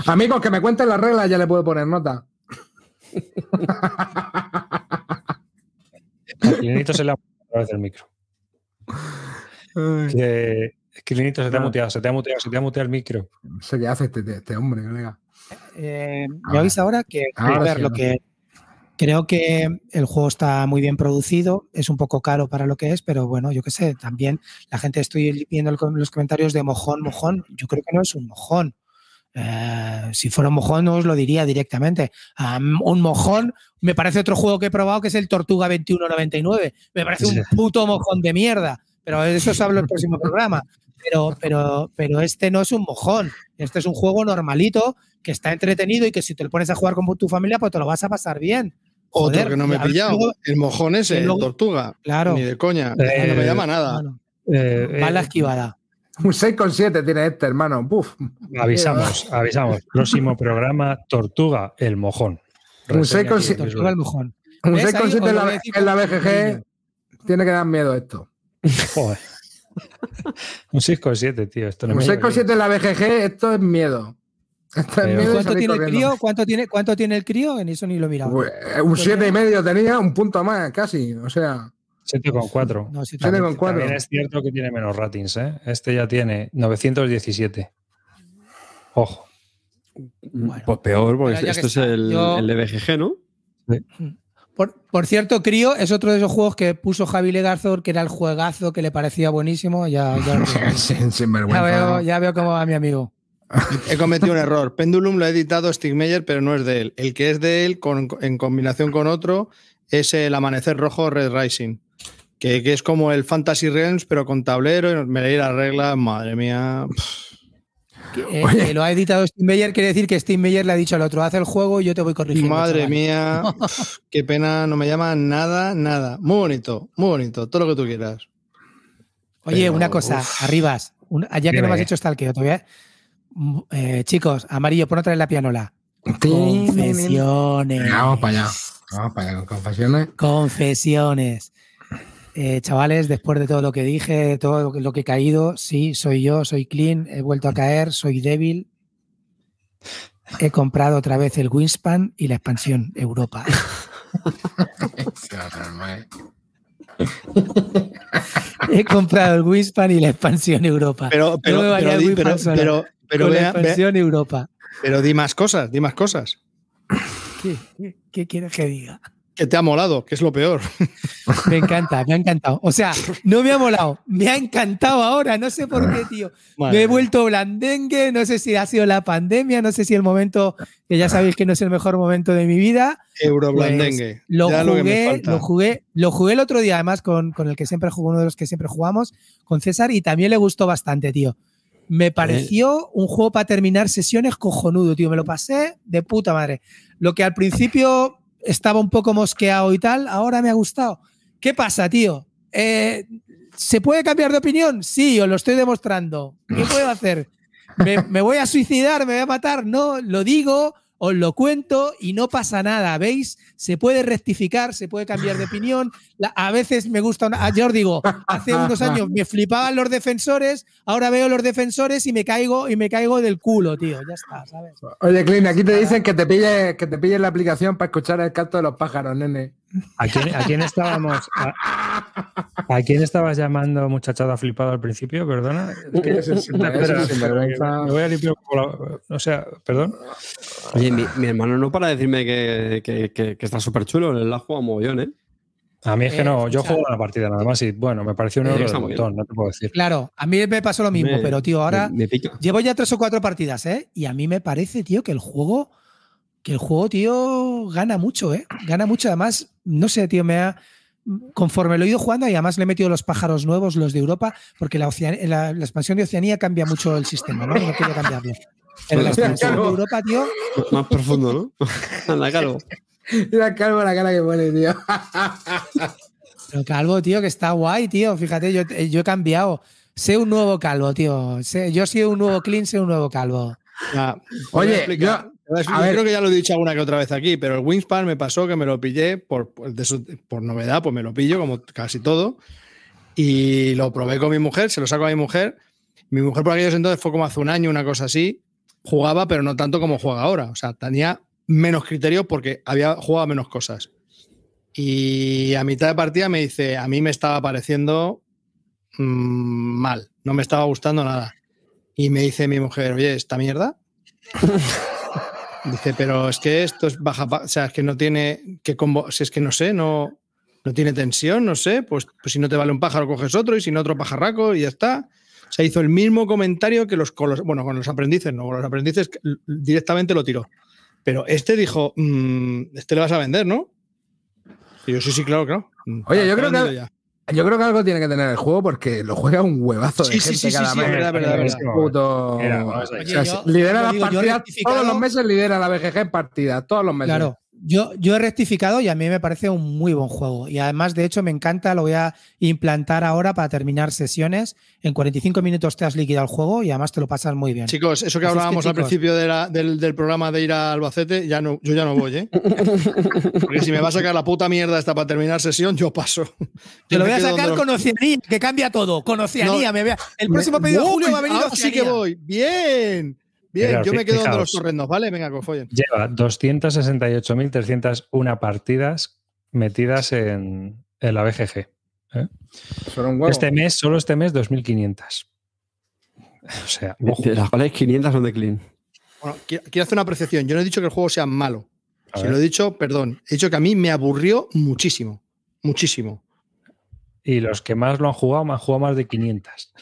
Amigos, que me cuenten las reglas, ya le puedo poner nota. Quirinito se le ha a través del micro. Que, el se te ha ah. muteado, se te ha muteado, se te ha muteado el micro. No sé qué hace este, este, este, hombre, colega. Eh, eh ah. ¿Me oís ahora? Que, a ver, lo que Creo que el juego está muy bien producido, es un poco caro para lo que es, pero bueno, yo qué sé, también la gente estoy viendo los comentarios de mojón, mojón, yo creo que no es un mojón. Eh, si fuera un mojón, no os lo diría directamente. un mojón, me parece otro juego que he probado, que es el Tortuga 2199. Me parece un puto mojón de mierda, pero de eso os hablo el próximo [LAUGHS] programa. Pero, pero, pero este no es un mojón, este es un juego normalito que está entretenido y que si te lo pones a jugar con tu familia, pues te lo vas a pasar bien. Otro que no me he pillado. el mojón ese, el tortuga. Claro. Ni de coña. Ah, no me eh, llama nada. Eh, Mala eh, esquivada. Un 6,7 tiene este, hermano. Uf. Avisamos, avisamos. Próximo [LAUGHS] programa, Tortuga, el mojón. Un 6,7. en, la, BGG. Tiene que dar miedo esto. Joder. [LAUGHS] Un 6,7, tío. un 6,7 en la BGG, esto es miedo. ¿Cuánto tiene, el crío? ¿Cuánto, tiene, ¿Cuánto tiene el crío? En eso ni lo miraba. Pues, un 7,5 pues y medio tenía, un punto más casi. O sea. 7,4. También es cierto que tiene menos ratings. ¿eh? Este ya tiene 917. Ojo. pues peor, porque esto es el, de BGG, ¿no? Mm. Por, cierto, Crío es otro de esos juegos que puso Javi Legarzor, que era el juegazo que le parecía buenísimo. Ya, ya, [LAUGHS] veo, ya veo cómo va mi amigo. [LAUGHS] He cometido un error. Pendulum lo ha editado Stigmeyer, pero no es de él. El que es de él, en combinación con otro, es el Amanecer Rojo Red Rising, que, es como el Fantasy Realms, pero con tablero. Y me leí las reglas, madre mía. Eh, lo ha editado Steve Meyer, quiere decir que Steve Meyer le ha dicho al otro, haz el juego y yo te voy corrigiendo. Madre mía, [LAUGHS] qué pena, no me llama nada, nada. Muy bonito, muy bonito, todo lo que tú quieras. Oye, una cosa, arribas, allá que no me has hecho stalkeo, todavía eh, chicos, Amarillo, pon otra vez la pianola. Confesiones. Vamos para allá. Vamos para confesiones. Confesiones. Eh, chavales, después de todo lo que dije, todo lo que he caído, sí, soy yo, soy clean, he vuelto a caer, soy débil. He comprado otra vez el Winspan y la expansión Europa. [LAUGHS] he comprado el Winspan y la expansión Europa. Pero, pero, pero, pero, pero con Europa. Pero di más cosas, di más cosas. ¿Qué, quieres que diga? Que te ha molado, que es lo peor. [LAUGHS] Me encanta, me ha encantado. O sea, no me ha molado, me ha encantado ahora, no sé por qué, tío. [LAUGHS] me he vuelto blandengue, no sé si ha sido la pandemia, no sé si el momento, que ya sabéis que no es el mejor momento de mi vida. Euroblandengue. Pues, lo, jugué, lo, jugué, lo jugué el otro día, además, con, con el que siempre jugó, uno de los que siempre jugamos, con César, y también le gustó bastante, tío. Me pareció un juego para terminar sesiones cojonudo, tío. Me lo pasé de puta madre. Lo que al principio estaba un poco mosqueado y tal, ahora me ha gustado. ¿Qué pasa, tío? Eh, ¿Se puede cambiar de opinión? Sí, os lo estoy demostrando. ¿Qué puedo hacer? [LAUGHS] ¿Me, voy a suicidar? ¿Me voy a matar? No, lo digo, os lo cuento y no pasa nada, ¿veis? Se puede rectificar, se puede cambiar de [LAUGHS] opinión. a veces me gusta, una, ah, yo os digo, hace unos años me flipaban los defensores, ahora veo los defensores y me caigo y me caigo del culo, tío, ya está, ¿sabes? Oye, Clint, aquí te dicen que te pilles que te pille la aplicación para escuchar el canto de los pájaros, nene. ¿A quién, estábamos? A, quién estabas llamando muchachada flipado al principio? Perdona. Me voy a limpiar la... O sea, perdón. Oye, mi, hermano no para decirme que, está súper chulo. Él la a mogollón, ¿eh? A mí es que no, eh, yo juego la partida nada más y bueno, me pareció un error de montón, no te puedo decir. Claro, a mí me pasó lo mismo, pero tío, ahora llevo ya tres o cuatro partidas, ¿eh? Y a mí me parece, tío, que el juego que el juego, tío, gana mucho, ¿eh? Gana mucho. Además, no sé, tío, me ha. Conforme lo he ido jugando, y además le he metido los pájaros nuevos, los de Europa, porque la, expansión de Oceanía cambia mucho el sistema, ¿no? No quiero cambiarlo. En la expansión de Europa, tío. Más profundo, ¿no? La calvo. La calvo la cara que pone, tío. calvo, tío, que está guay, tío. Fíjate, yo, he cambiado. Sé un nuevo calvo, tío. yo soy un nuevo clean, sé un nuevo calvo. Oye, yo, yo creo que ya lo he dicho alguna que otra vez aquí, pero el Wingspan me pasó que me lo pillé por, por, novedad, pues me lo pillo como casi todo. Y lo probé con mi mujer, se lo saco a mi mujer. Mi mujer por aquellos entonces fue como hace un año, una cosa así. Jugaba, pero no tanto como juega ahora. O sea, tenía menos criterios porque había jugado menos cosas. Y a mitad de partida me dice, a mí me estaba pareciendo mm, mal, no me estaba gustando nada. Y me dice mi mujer, oye, ¿esta mierda? [LAUGHS] Dice, pero es que esto es baja, o sea, es que no tiene, que si es que no sé, no, no tiene tensión, no sé, pues, pues, si no te vale un pájaro coges otro y si no otro pajarraco y ya está. se hizo el mismo comentario que los, con bueno, con los aprendices, no, con los aprendices directamente lo tiró. Pero este dijo, mm, este le vas a vender, ¿no? Y yo sí, sí, claro, claro. Mm, Oye, yo creo que, yo creo que algo tiene que tener el juego porque lo juega un huevazo de sí, gente sí, sí, cada mes. Verdad, verdad, verdad, puto... lidera la las partidas. Todos los meses lidera la BGG en partidas. Todos los meses. Claro. Yo, he rectificado y a mí me parece un muy buen juego. Y además, de hecho, me encanta, lo voy a implantar ahora para terminar sesiones. En 45 minutos te has liquidado el juego y además te lo pasas muy bien. Chicos, eso que hablábamos al principio del, programa de ir a Albacete, ya no, yo ya no voy, ¿eh? Porque si me va a sacar la puta mierda esta para terminar sesión, yo paso. Te lo voy a sacar con Oceanía, que cambia todo. Con Oceanía, me vea. El próximo pedido de julio va a venir así que voy. Bien. Bien, yo me quedo dando los torrendos, ¿vale? Venga, follen. Lleva 268.301 partidas metidas en, la BGG. ¿eh? Este mes, solo este mes, 2.500. O sea, ojo. 500 son de clean. Bueno, quiero hacer una apreciación. Yo no he dicho que el juego sea malo. se lo he dicho, perdón. He dicho que a mí me aburrió muchísimo. Muchísimo. Y los que más lo han jugado, me han jugado más de 500.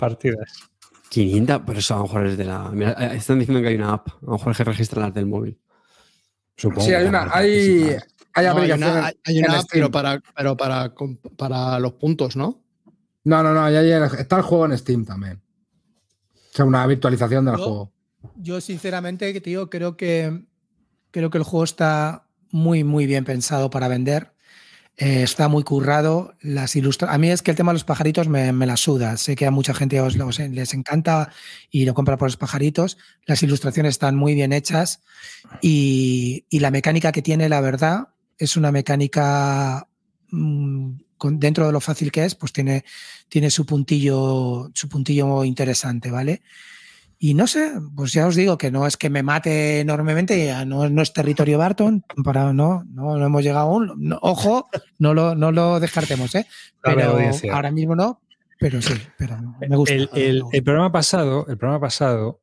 Partidas. 500, pero eso a lo mejor es de la. Eh, están diciendo que hay una app, a lo mejor que registra las del móvil. Supongo. Sí, hay una. Hay, hay, hay una, pero, para, los puntos, ¿no? No, no, no. está el juego en Steam también. O sea, una virtualización del juego. Yo, sinceramente, tío, creo que, creo que el juego está muy, muy bien pensado para vender. Eh, está muy currado. Las ilustra a mí es que el tema de los pajaritos me, me la suda. Sé que a mucha gente os, les encanta y lo compra por los pajaritos. Las ilustraciones están muy bien hechas y, la mecánica que tiene, la verdad, es una mecánica mm, dentro de lo fácil que es, pues tiene, tiene su puntillo, su puntillo interesante, ¿vale? Y no sé, pues ya os digo que no es que me mate enormemente, ya no, no es territorio Barton, para, no, no, hemos llegado aún. ojo, no lo, no lo descartemos, ¿eh? Pero ahora mismo no, pero sí, pero me gusta. El, programa pasado, el programa pasado,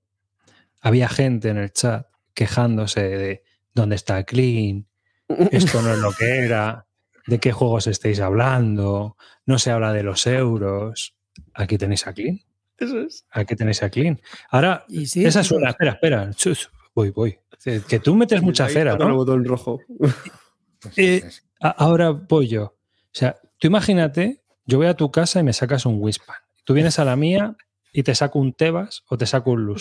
había gente en el chat quejándose de dónde está Clean, esto no es lo que era, de qué juegos estáis hablando, no se habla de los euros. Aquí tenéis a Clean. Eso es. Aquí tenéis a Clean. Ahora, esa suena. Espera, espera. Voy, voy. Que tú metes mucha cera, [LAUGHS] eh, ahora voy yo. O sea, tú imagínate, yo voy a tu casa y me sacas un Wispan. Tú vienes a la mía y te saco un Tebas o te saco un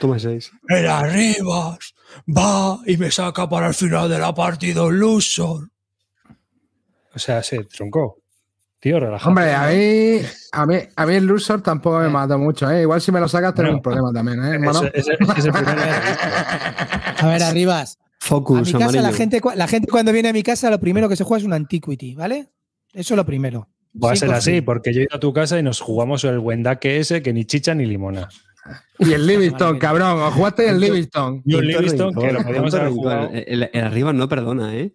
tú me seis. El Arribas va y me saca para el final de la partida un Luso. O sea, se truncó. Tío, relajado. Hombre, a mí, a el Lusor tampoco me eh. mata mucho, ¿eh? Igual si me lo sacas tengo un problema también, ¿eh? [LAUGHS] a ver, arribas. Focus, a mi casa, la gente, la gente cuando viene a mi casa lo primero que se juega es un antiquity, ¿vale? Eso es lo primero. Va a ser así, porque yo he ido a tu casa y nos jugamos el Wendake ese que ni chicha ni limona. Y el [LAUGHS] Livingston, cabrón. O jugaste el Livingston. Y el Livingston, que lo el, arriba no perdona, ¿eh?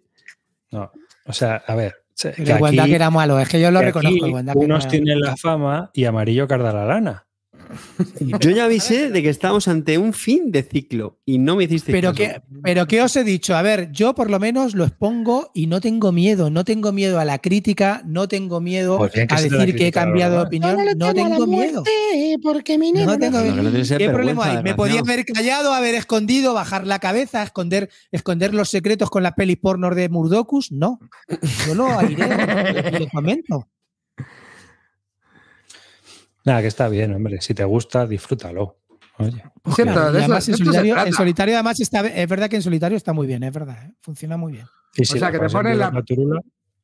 No. O sea, a ver. Sí, cuenta que, que era malo, es que yo lo reconozco. unos tienen la fama y amarillo carda la lana. Yo ya avisé de que estábamos ante un fin de ciclo y no me hiciste pero caso. pero ¿qué os he dicho? A ver, yo por lo menos lo expongo y no tengo miedo. No tengo miedo a la crítica, no tengo miedo pues a decir que he cambiado de opinión. No tengo miedo. Porque no tengo miedo. ¿Qué problema hay? Me podía haber callado, haber escondido, bajar la cabeza, esconder, esconder los secretos con las pelis porno de Murdocus. No. Yo lo haré lo comento. Nada, que está bien, hombre. Si te gusta, disfrútalo. Oye. en solitario, además, está, es verdad que en solitario está muy bien, es verdad. ¿eh? Funciona muy bien. o sea, que te pones la,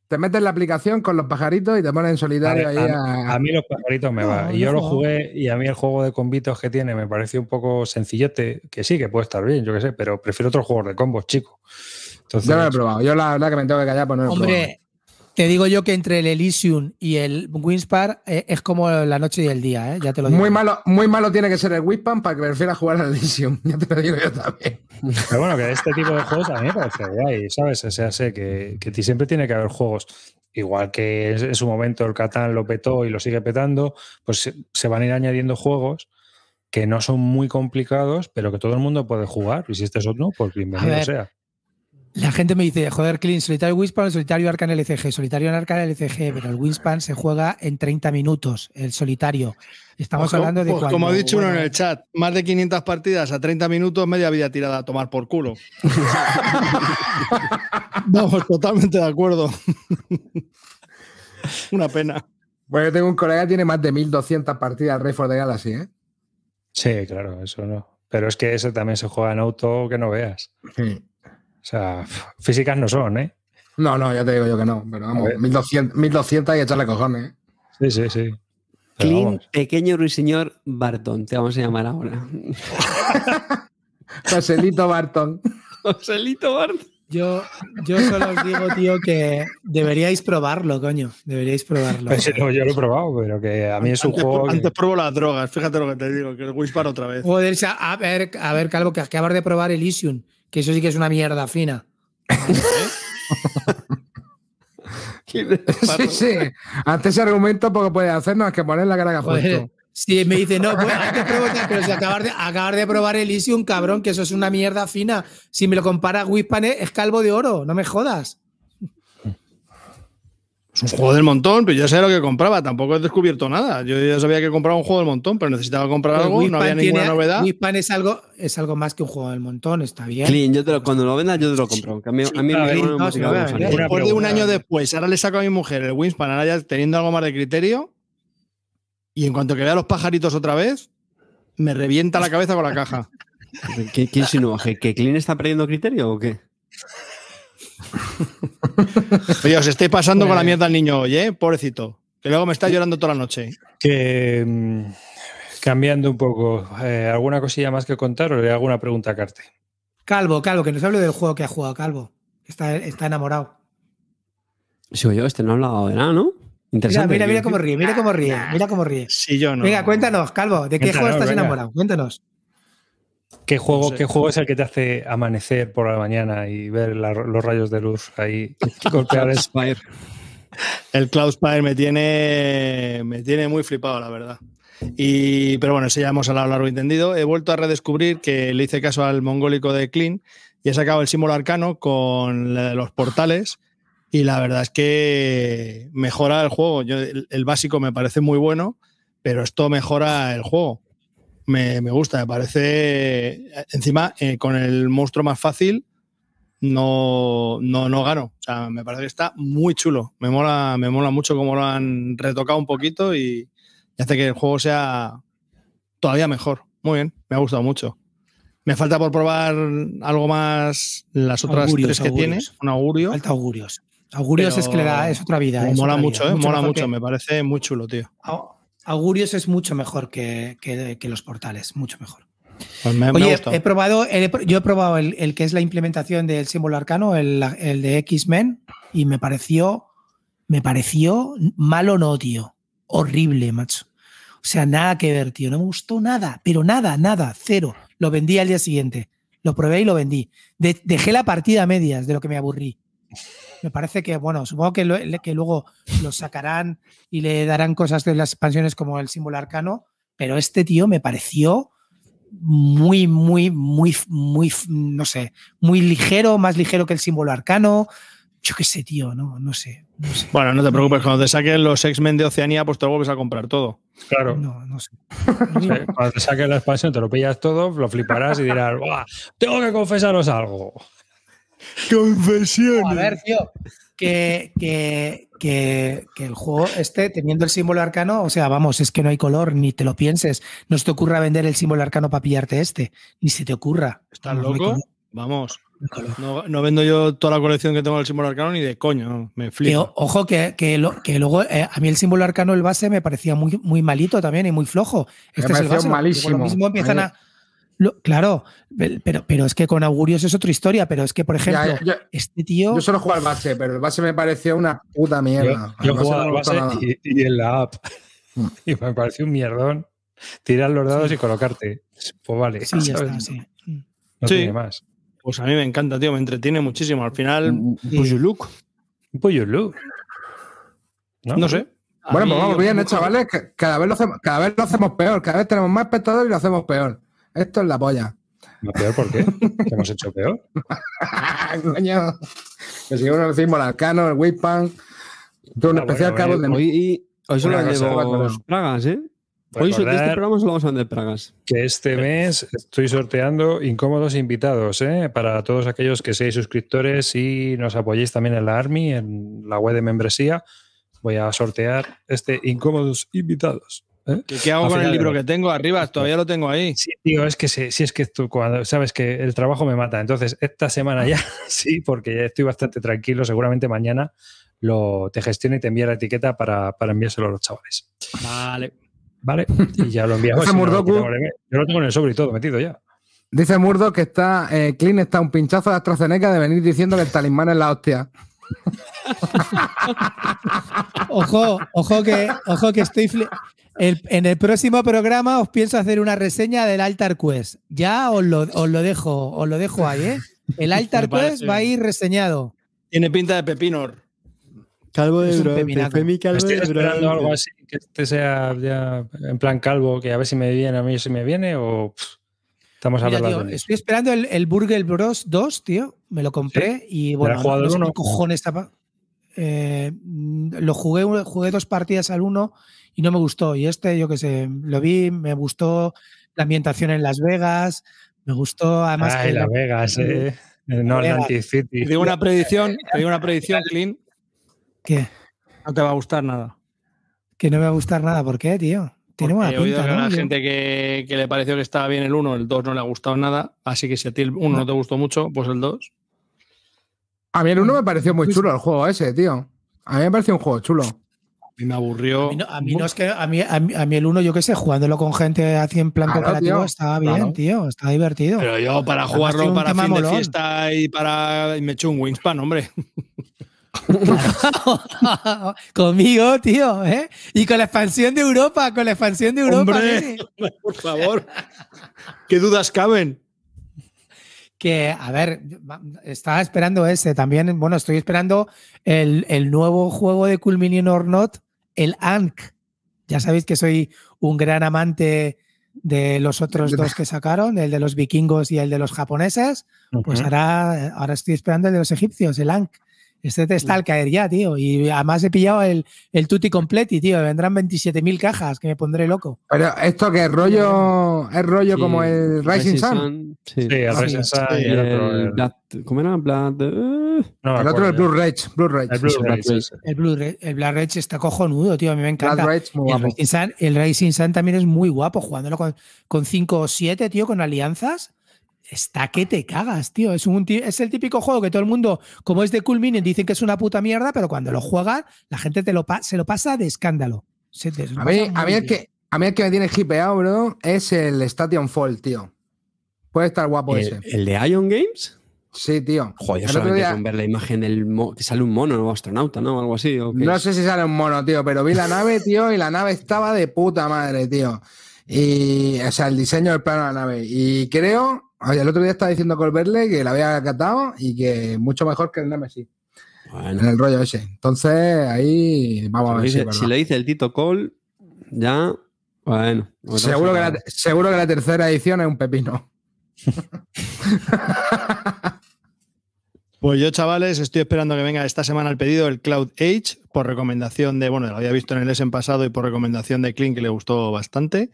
te metes la aplicación con los pajaritos y te pones en solitario a, ahí a... a... mí los pajaritos me va. Y yo lo jugué y a mí el juego de combitos que tiene me parece un poco sencillote. que sí, que puede estar bien, yo qué sé, pero prefiero otros juegos de combos, chico. Entonces, yo lo he probado. Yo la verdad que me tengo que callar, por no Hombre, te digo yo que entre el Elysium y el Winspar eh, es como la noche y el día, eh, ya te lo digo. Muy malo, muy malo tiene que ser el Winspan para que prefiera jugar al Elysium, [LAUGHS] ya te lo digo yo también. Pero bueno, que este tipo de juegos a mí me parece ¿sabes? O sea, que, siempre tiene que haber juegos. Igual que en su momento el Catán lo petó y lo sigue petando, pues se van a ir añadiendo juegos que no son muy complicados, pero que todo el mundo puede jugar. Y si este es otro, pues bienvenido sea. La gente me dice, joder, Clean, solitario Winspan solitario el LCG, solitario el LCG, pero el Winspan se juega en 30 minutos, el solitario. Estamos hablando de. como ha dicho uno en el chat, más de 500 partidas a 30 minutos, media vida tirada a tomar por culo. [LAUGHS] Vamos, totalmente de acuerdo. [LAUGHS] Una pena. Bueno, pues yo tengo un colega que tiene más de 1200 partidas al for de Galaxy, ¿eh? Sí, claro, eso no. Pero es que ese también se juega en auto que no veas. O sea, [LAUGHS] físicas no son, ¿eh? No, no, ya te digo yo que no, pero vamos, 1200, 1200 y echarle cojones. ¿eh? Sí, sí, sí. Clean, pequeño ruiseñor Barton, te vamos a llamar ahora. [LAUGHS] Joselito Barton. [LAUGHS] Joselito Barton. Yo, yo solo os digo, tío, que deberíais probarlo, coño. Deberíais probarlo. Pues yo lo he probado, pero que a mí es un juego. Antes pruebo las drogas, fíjate lo que te digo, que el Whisper otra vez. Joder, a ver, a ver, Calvo, que acabas de probar el Elysium que eso sí que es una mierda fina. [LAUGHS] sí, sí. Antes ese argumento porque puede hacernos que poner la cara que si me dice, no, hay que pero si acabas de, acabar de probar Elysium, cabrón, que eso es una mierda fina. Si me lo compara Whispane, es calvo de oro, no me jodas un juego del montón, pero yo ya sabía lo que compraba, tampoco he descubierto nada. Yo ya sabía que compraba un juego del montón, pero necesitaba comprar algo, no había ninguna novedad. Winspan es algo, es algo más que un juego del montón, está bien. Clean, yo cuando lo vendas yo te lo compro. a Después de un año después, ahora le saco a mi mujer el Winspan, ahora teniendo algo más de criterio, y en cuanto que vea los pajaritos otra vez, me revienta la cabeza con la caja. [LAUGHS] ¿Qué, qué ¿Que Clean está perdiendo criterio o qué? [LAUGHS] Oye, os estoy pasando con la mierda al niño hoy, ¿eh? Pobrecito. Que luego me está llorando toda la noche. Que mm, cambiando un poco, eh, ¿alguna cosilla más que contar o alguna pregunta a Carte? Calvo, Calvo, que nos hable del juego que ha jugado Calvo. Está, está enamorado. Soy yo, este no ha hablado de nada, ¿no? Mira, mira, cómo ríe, mira cómo ríe, mira cómo ríe. yo no. Venga, cuéntanos, Calvo, ¿de qué juego estás enamorado? Cuéntanos. ¿Qué juego, ¿Qué juego es el que te hace amanecer por la mañana y ver los rayos de luz ahí [LAUGHS] golpear? el... el Cloud Spire me tiene, me tiene muy flipado, la verdad. Y, pero bueno, eso ya hemos hablado largo y He vuelto a redescubrir que le hice caso al mongólico de Clean y he sacado el símbolo arcano con los portales. Y la verdad es que mejora el juego. el, básico me parece muy bueno, pero esto mejora el juego me, gusta, me parece. Encima, eh, con el monstruo más fácil, no, no, no gano. O sea, me parece que está muy chulo. Me mola, me mola mucho cómo lo han retocado un poquito y, hace que el juego sea todavía mejor. Muy bien, me ha gustado mucho. Me falta por probar algo más las otras tres que tiene, un augurio. Falta augurios. Augurios es que le da, es otra vida. Mola mucho, eh, mola mucho, eh, me parece muy chulo, tío. Ah, Augurios es mucho mejor que, los portales, mucho mejor. Pues Oye, he probado, yo he probado el, que es la implementación del símbolo arcano, el, de X-Men, y me pareció, me pareció malo no, tío. Horrible, macho. O sea, nada que ver, tío. No me gustó nada, pero nada, nada, cero. Lo vendí al día siguiente. Lo probé y lo vendí. dejé la partida a medias de lo que me aburrí me parece que, bueno, supongo que, luego lo sacarán y le darán cosas de las expansiones como el símbolo arcano, pero este tío me pareció muy, muy, muy, muy, no sé, muy ligero, más ligero que el símbolo arcano. Yo qué sé, tío, no, no sé, Bueno, no te preocupes, cuando te saquen los X-Men de Oceanía, pues te vuelves a comprar todo. Claro. No, no sé. cuando te saquen la expansión, te lo pillas todo, lo fliparás y dirás, Tengo que confesaros algo. Confesiones. a ver, tío, que, que, el juego esté teniendo el símbolo arcano, o sea, vamos, es que no hay color, ni te lo pienses. No se te ocurra vender el símbolo arcano para pillarte este, ni se te ocurra. ¿Estás loco? vamos. No, vendo yo toda la colección que tengo del símbolo arcano ni de coño, me flipo. ojo, que, que luego eh, a mí el símbolo arcano, el base, me parecía muy, muy malito también y muy flojo. es malísimo claro, pero, pero es que con augurios es otra historia, pero es que, por ejemplo, este tío. Yo solo juego al base, pero el base me pareció una puta mierda. Yo, juego al base y, en la app. Mm. [LAUGHS] Y me pareció un mierdón. Tirar los dados y colocarte. Pues vale. Sí, ya [LAUGHS] está, sí. No sí. tiene más. Pues a mí me encanta, tío, me entretiene muchísimo. Al final, mm, mm, pues you look. Pues look. No, sé. bueno, pues vamos bien, chavales. Cada vez, lo hacemos, cada vez lo hacemos peor. Cada vez tenemos más espectadores y lo hacemos peor. Esto es la polla. No peor, ¿por qué? hemos hecho peor? [LAUGHS] Coño. Que si uno decimos el arcano, el whippan. Punk. un ah, especial bueno, cabo de. Hoy, hoy solo llevo Pragas, ¿eh? Hoy este programa solo vamos a vender Pragas. Que este mes estoy sorteando incómodos invitados, ¿eh? Para todos aquellos que seáis suscriptores y nos apoyéis también en la Army, en la web de membresía. Voy a sortear este incómodos invitados. ¿Eh? ¿Qué, hago con el libro que tengo arriba? Todavía lo tengo ahí. Sí, tío, es que sí, es que tú sabes que el trabajo me mata. Entonces, esta semana ya [LAUGHS] sí, porque ya estoy bastante tranquilo. Seguramente mañana lo te gestione y te envía la etiqueta para, enviárselo a los chavales. Vale. Vale, y ya lo enviamos. [LAUGHS] yo lo tengo en el sobre y todo metido ya. Dice Murdo que está, eh, Clean está un pinchazo de AstraZeneca de venir diciéndole el talismán en la hostia. [LAUGHS] ojo, ojo que, ojo que estoy, en el próximo programa os pienso hacer una reseña del Altar Quest. Ya os lo, dejo, os lo dejo ahí, ¿eh? El [LAUGHS] Altar Quest va a ir reseñado. Tiene pinta de pepino Calvo de bro, Estoy esperando algo así, que este sea ya en plan calvo, que a ver si me viene a mí, si me viene o estamos hablando. estoy esperando el, Burger Bros 2, tío. Me lo compré y bueno, no, sé qué cojones eh, lo jugué, jugué dos partidas al uno y no me gustó. Y este, yo qué sé, lo vi, me gustó la ambientación en Las Vegas, me gustó además... Ay, que Las Vegas, eh. No, City. Te digo una predicción, te digo una predicción, [LAUGHS] Clint. ¿Qué? No te va a gustar nada. Que no me va a gustar nada, ¿por qué, tío? Tiene he oído a la gente que, le pareció que estaba bien el 1, el 2 no le ha gustado nada, así que si a ti el 1 no te gustó mucho, pues el 2. A mí el 1 me pareció muy pues chulo el juego ese, tío. A mí me pareció un juego chulo me aburrió. A mí, que a mí, el uno yo qué sé, jugándolo con gente así en plan cooperativo estaba bien, tío, estaba divertido. Pero yo para jugarlo para fin de fiesta y para y me echo un wingspan, hombre. [LAUGHS] Conmigo, tío, ¿eh? Y con la expansión de Europa, con la expansión de Europa. [LAUGHS] por favor. ¿Qué dudas caben? Que, a ver, estaba esperando ese también. Bueno, estoy esperando el, el nuevo juego de Culminion or Not, el Ankh, Ya sabéis que soy un gran amante de los otros dos que sacaron, el de los vikingos y el de los japoneses. Pues ahora, ahora estoy esperando el de los egipcios, el Ankh. Este te está mm. al caer ya, tío. Y además he pillado el, el Tutti Completi, tío. Vendrán 27.000 cajas, que me pondré loco. Pero esto que es rollo, es rollo como el Rising, Sun. Sí. el Rising Sun el, ¿Cómo era? Eh, el otro, es Blue Rage. Blue Rage. El Blue Rage. El, Blue Rage. está cojonudo, tío. A mí me encanta. el Rising Sun también es muy guapo, jugándolo con 5 o 7, tío, con alianzas está que te cagas, tío. Es, un, es el típico juego que todo el mundo, como es de Cool Minion, dicen que es una puta mierda, pero cuando lo juegas la gente te lo se lo pasa de escándalo. a, mí, el que, a mí que me tiene hipeado, bro, es el Station Fall, tío. Puede estar guapo ese. ¿El de Ion Games? Sí, tío. Joder, solamente con ver la imagen del sale un mono nuevo astronauta, ¿no? Algo así. no sé si sale un mono, tío, pero vi la nave, tío, y la nave estaba de puta madre, tío. Y, o sea, el diseño del plano de la nave. Y creo el otro día estaba diciendo a Colberle que la había catado y que mucho mejor que el Nemesis. En el rollo ese. Entonces, ahí vamos a ver. si, si dice el Tito Col, ya. Bueno. Seguro que, la, tercera edición es un pepino. Pues yo, chavales, estoy esperando que venga esta semana el pedido el Cloud Age por recomendación de, bueno, lo había visto en el S pasado y por recomendación de Clint que le gustó bastante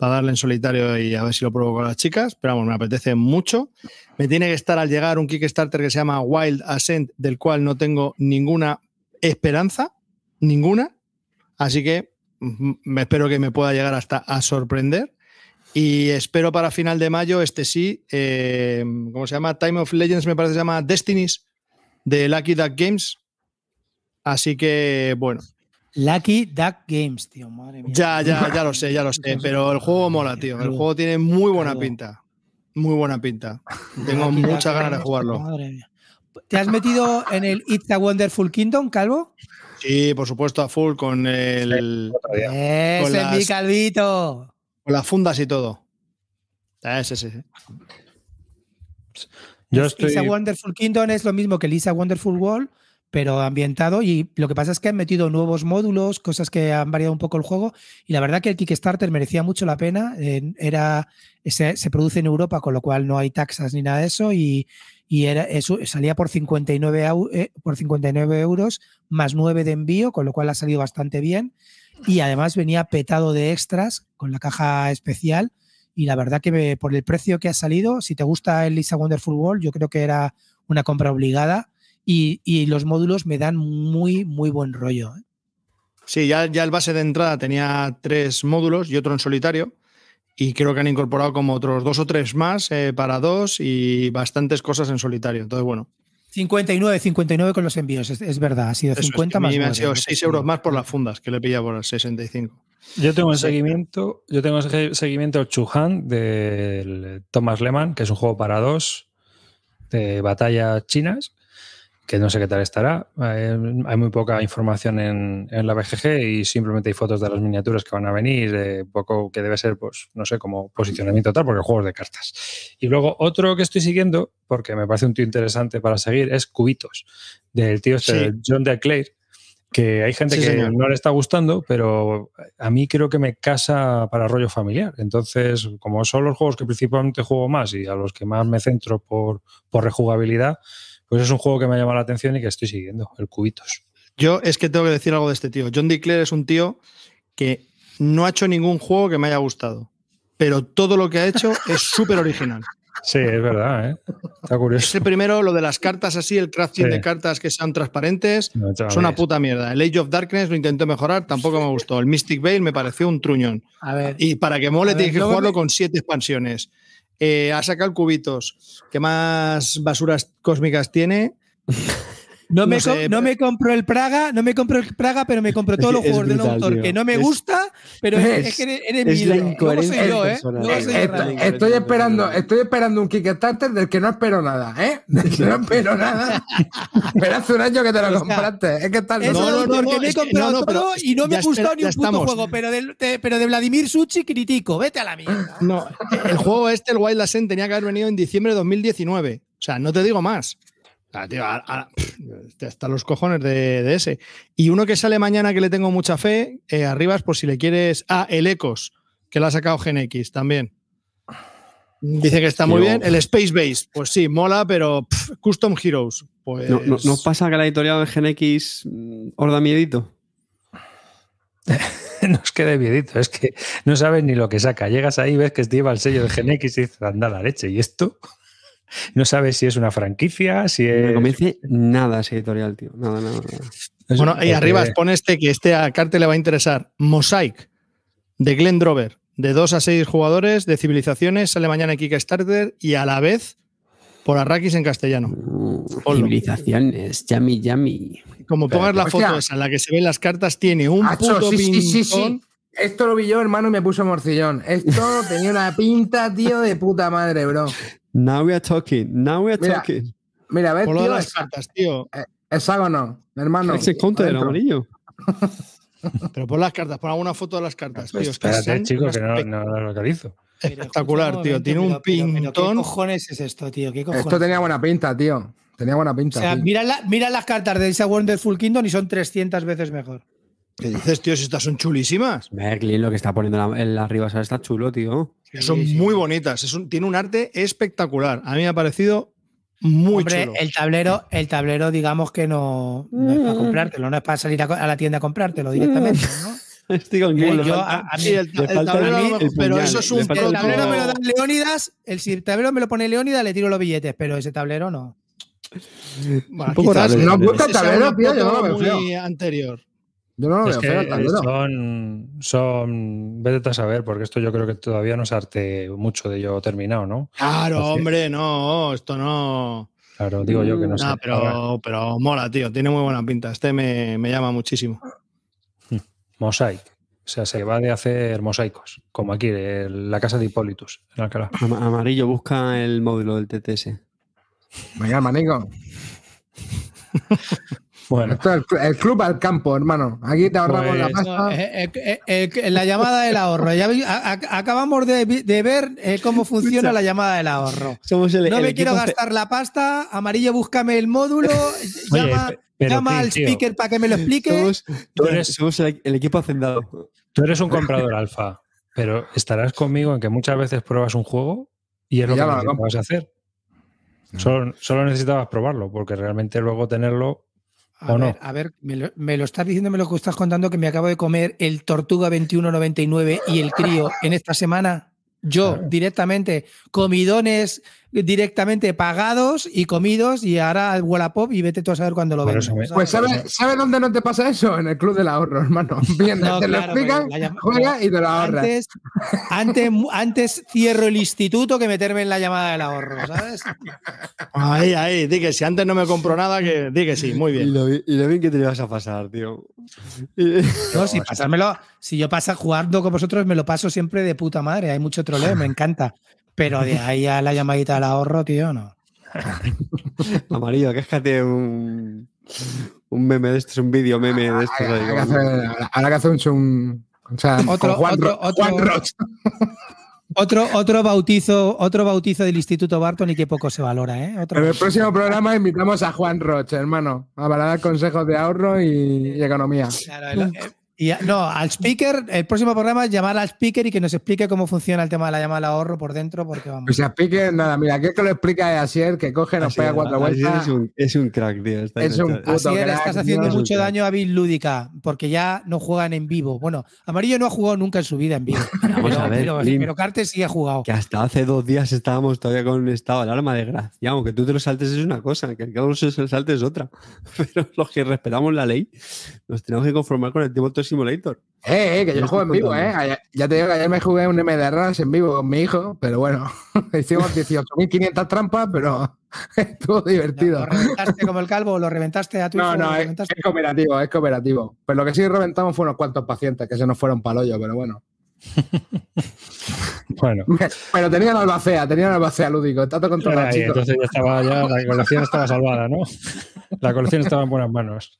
para darle en solitario y a ver si lo provoco con las chicas, pero vamos, me apetece mucho. Me tiene que estar al llegar un Kickstarter que se llama Wild Ascent, del cual no tengo ninguna esperanza, ninguna. Así que mm, mm, me espero que me pueda llegar hasta a sorprender. Y espero para final de mayo, este sí, eh, ¿cómo se llama? Time of Legends me parece que se llama Destinies de Lucky Duck Games. Así que, bueno, Lucky Duck Games, tío, madre mía. Ya, ya, [LAUGHS] ya lo sé, ya lo sé. Pero el juego mola, tío. El juego tiene muy buena pinta. Muy buena pinta. [LAUGHS] Tengo muchas ganas de jugarlo. ¿Te has metido en el It's a Wonderful Kingdom, Calvo? Sí, por supuesto, a full con el. mi calvito. Con las fundas y todo. Ah, ese, ese. Yo estoy... It's Wonderful Kingdom es lo mismo que Lisa Wonderful World, pero ambientado. Y lo que pasa es que han metido nuevos módulos, cosas que han variado un poco el juego. Y la verdad que el Kickstarter merecía mucho la pena. era, se, produce en Europa, con lo cual no hay taxas ni nada de eso. Y, era, eso, salía por 59, eh, por 59 euros más 9 de envío, con lo cual ha salido bastante bien. Y además venía petado de extras con la caja especial. Y la verdad que por el precio que ha salido, si te gusta el Lisa Wonderful World, yo creo que era una compra obligada y, los módulos me dan muy, muy buen rollo. ¿eh? Sí, ya, el base de entrada tenía tres módulos y otro en solitario. Y creo que han incorporado como otros dos o tres más eh, para dos y bastantes cosas en solitario. Entonces, bueno. 59, 59 con los envíos, es, verdad. Ha sido 50 más. Me 6 euros más por las fundas que le pilla por el 65. Yo tengo en seguimiento, yo tengo seguimiento Chuhan del Thomas Lehman, que es un juego para dos de batallas chinas que no sé qué tal estará. hay muy poca información en, en, la BGG y simplemente hay fotos de las miniaturas que van a venir, eh, poco que debe ser, pues, no sé, como posicionamiento tal, porque juegos de cartas. Y luego otro que estoy siguiendo, porque me parece un tío interesante para seguir, es Cubitos, del tío este, de John que hay gente que no le está gustando, pero a mí creo que me casa para rollo familiar. Entonces, como son los juegos que principalmente juego más y a los que más me centro por, por rejugabilidad, pues es un juego que me ha llamado la atención y que estoy siguiendo, el Cubitos. Yo es que tengo que decir algo de este tío. John Declare es un tío que no ha hecho ningún juego que me haya gustado, pero todo lo que ha hecho [LAUGHS] es súper original. Sí, es verdad, ¿eh? Está curioso. Ese primero, lo de las cartas así, el crafting de cartas que sean transparentes, es una puta mierda. El Age of Darkness lo intenté mejorar, tampoco me gustó. El Mystic Veil me pareció un truñón. y para que mole, tienes que jugarlo con siete expansiones. Eh, ha sacado cubitos. ¿Qué más basuras cósmicas tiene? [LAUGHS] No, me, compró el Praga, no me compro el Praga, pero me compró todos los juegos del autor que no me gusta, pero es, que eres No yo, ¿eh? estoy esperando, estoy esperando un Kickstarter del que no espero nada, ¿eh? [LAUGHS] Del que no espero nada. pero hace un año que te lo compraste. Es ¿eh? que tal. Es no, no, no, me he comprado y no me ha gustado ni un puto juego, pero de Vladimir Suchi critico. Vete a la mierda. No, el juego este, el Wild Ascent, tenía que haber venido en diciembre de 2019. O sea, no te digo más hasta los cojones de, ese. Y uno que sale mañana que le tengo mucha fe, eh, arriba por si le quieres. Ah, el Ecos, que lo ha sacado Gen X también. Dice que está muy bien. El Space Base, pues sí, mola, pero Custom Heroes. Pues... ¿No, no, pasa que la editorial de Gen X mm, da miedito? [LAUGHS] nos quede miedito, es que no sabes ni lo que saca. Llegas ahí, ves que te lleva el sello de Gen X y dices, anda la leche, ¿y esto? No sabes si es una franquicia, si es... me nada ese editorial, tío. Nada, nada, nada. Bueno, ahí arriba pon este que este a Carte le va a interesar. Mosaic, de Glenn Drover. De 2 a 6 jugadores, de civilizaciones, sale mañana en Kickstarter y a la vez por Arrakis en castellano. Mm, civilizaciones, yami, yami. Como pongas la foto esa en la que se ven las cartas, tiene un puto Esto lo vi yo, hermano, y me puso morcillón. Esto [LAUGHS] tenía una pinta, tío, de puta madre, bro. Now we are talking. Now we are mira, talking. Mira, ver, tío, las cartas, tío. Hexágono, eh, hermano. Ese del amarillo. [LAUGHS] Pero pon las cartas, pon alguna foto de las cartas, tío. espérate, chico, que no, lo localizo. Espectacular, tío. Tiene un pintón. ¿Qué cojones es esto, tío? ¿Qué cojones? Esto tenía buena pinta, tío. Tenía buena pinta. O sea, mira, las cartas de esa Wonderful Kingdom y son 300 veces mejor. ¿Qué dices, tío? Si estas son chulísimas. Merlin, lo que está poniendo en las ribas está chulo, tío. son muy bonitas. Es tiene un arte espectacular. A mí me ha parecido muy chulo. El tablero, el tablero, digamos que no, es para mm. comprártelo, no es para salir a, la tienda a comprártelo directamente, mm. ¿no? [LAUGHS] el, tablero, pero eso es un El tablero me lo Leónidas, el, si el tablero me lo pone Leónidas, le tiro los billetes, pero ese tablero no. Bueno, un no ha puesto tablero, tío, anterior. Yo no lo son, son, vete a saber, porque esto yo creo que todavía no es arte mucho de yo terminado, ¿no? Claro, hombre, no, esto no. Claro, digo yo que no, mm, Pero, pero mola, tío, tiene muy buena pinta. Este me, llama muchísimo. [LAUGHS] Mosaic. O sea, se va de hacer mosaicos, como aquí, de la casa de Hipólitus, Amarillo, busca el módulo del TTS. Venga, manico. [LAUGHS] Bueno. el, club al campo, hermano. Aquí te ahorramos la pues, pasta. Eh, eh, la llamada del ahorro. acabamos de, ver eh, cómo funciona la llamada del ahorro. no me quiero gastar la pasta. Amarillo, búscame el módulo. [LAUGHS] llama, al speaker para que me lo explique. tú eres, el, equipo hacendado. Tú eres un comprador alfa, pero estarás conmigo en que muchas veces pruebas un juego y es lo que vas a hacer. solo, necesitabas probarlo, porque realmente luego tenerlo a, ver, me lo, estás diciendo, me lo estás contando que me acabo de comer el Tortuga 2199 y el crío en esta semana. Yo directamente, comidones, directamente pagados y comidos y ahora al Wallapop y vete tú a saber cuándo lo bueno, Pues ¿sabes ¿sabe dónde no te pasa eso? En el Club del Ahorro, hermano. [LAUGHS] Bien, te lo explican, y te lo ahorras. Antes, antes, cierro el instituto que meterme en la llamada del ahorro, ¿sabes? Ahí, ahí, di que si antes no me compro nada, que di que sí, muy bien. Y lo, y bien que te ibas a pasar, tío. [LAUGHS] No, si pasármelo, si yo paso jugando con vosotros, me lo paso siempre de puta madre. Hay mucho troleo, me encanta. Pero de [LAUGHS] ahí a la llamadita al ahorro, tío, no. [LAUGHS] Amarillo, que un, un meme de estos, un vídeo meme de estos. Ahora, ahí, ahora, que, hace, un, chum. o sea, otro, Juan, [LAUGHS] otro, otro, bautizo, otro bautizo del Instituto Barton y que poco se valora, ¿eh? En el próximo programa invitamos a Juan Roche, hermano, a dar consejos de ahorro y, economía. Claro, el, eh, no, al speaker, el próximo programa es llamar al speaker y que nos explique cómo funciona el tema de la llamada al ahorro por dentro, porque vamos. Pues al speaker, nada, mira, qué es que lo explica que coge, nos pega cuatro vueltas. Es un, crack, tío. es un estás haciendo mucho daño a Bill Lúdica, porque ya no juegan en vivo. Bueno, Amarillo no ha jugado nunca en su vida en vivo. [LAUGHS] vamos pero, a ver. Pero, sí ha jugado. Que hasta hace dos días estábamos todavía con un estado de arma de gracia. Aunque tú te lo saltes es una cosa, que el que uno se salte es otra. [LAUGHS] Pero los que respetamos la ley, nos tenemos que conformar con el tiempo Simulator. Eh, eh que yo juego en vivo, eh. ya te digo que ayer me jugué un MDRs en vivo con mi hijo, pero bueno, [LAUGHS] hicimos 18.500 trampas, pero [LAUGHS] estuvo divertido. ¿Lo reventaste como el calvo? ¿Lo reventaste a tu hijo? No, es, cooperativo, es cooperativo. Pero lo que sí reventamos fue unos cuantos pacientes que se nos fueron palollo, pero bueno. [LAUGHS] bueno. Pero tenían albacea, tenían albacea lúdico, está todo controlado. Ahí, entonces ya estaba ya, la colección estaba salvada, ¿no? La colección estaba en buenas manos.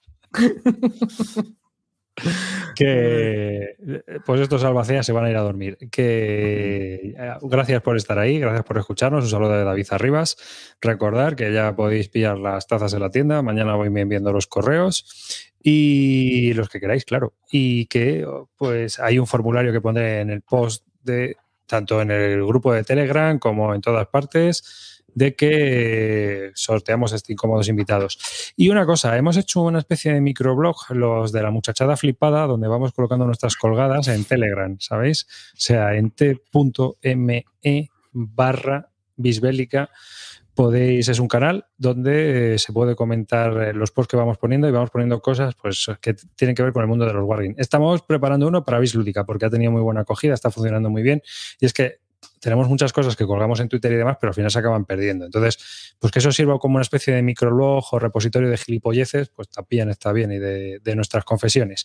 [LAUGHS] que eh, pues estos albaceas se van a ir a dormir. Que eh, gracias por estar ahí, gracias por escucharnos. Un saludo de David Arribas. Recordar que ya podéis pillar las tazas en la tienda. Mañana voy enviando los correos y los que queráis, claro. Y que pues hay un formulario que pondré en el post de tanto en el grupo de Telegram como en todas partes de que sorteamos este incómodos invitados. Y una cosa, hemos hecho una especie de microblog, los de la muchachada flipada, donde vamos colocando nuestras colgadas en Telegram, ¿sabéis? O sea, en t.me barra bisbélica podéis, es un canal donde eh, se puede comentar eh, los posts que vamos poniendo y vamos poniendo cosas pues, que tienen que ver con el mundo de los wargames. Estamos preparando uno para Bislúdica porque ha tenido muy buena acogida, está funcionando muy bien y es que tenemos muchas cosas que colgamos en Twitter y demás, pero al final se acaban perdiendo. Entonces, pues que eso sirva como una especie de microblog o repositorio de gilipolleces, pues también está bien y de, nuestras confesiones.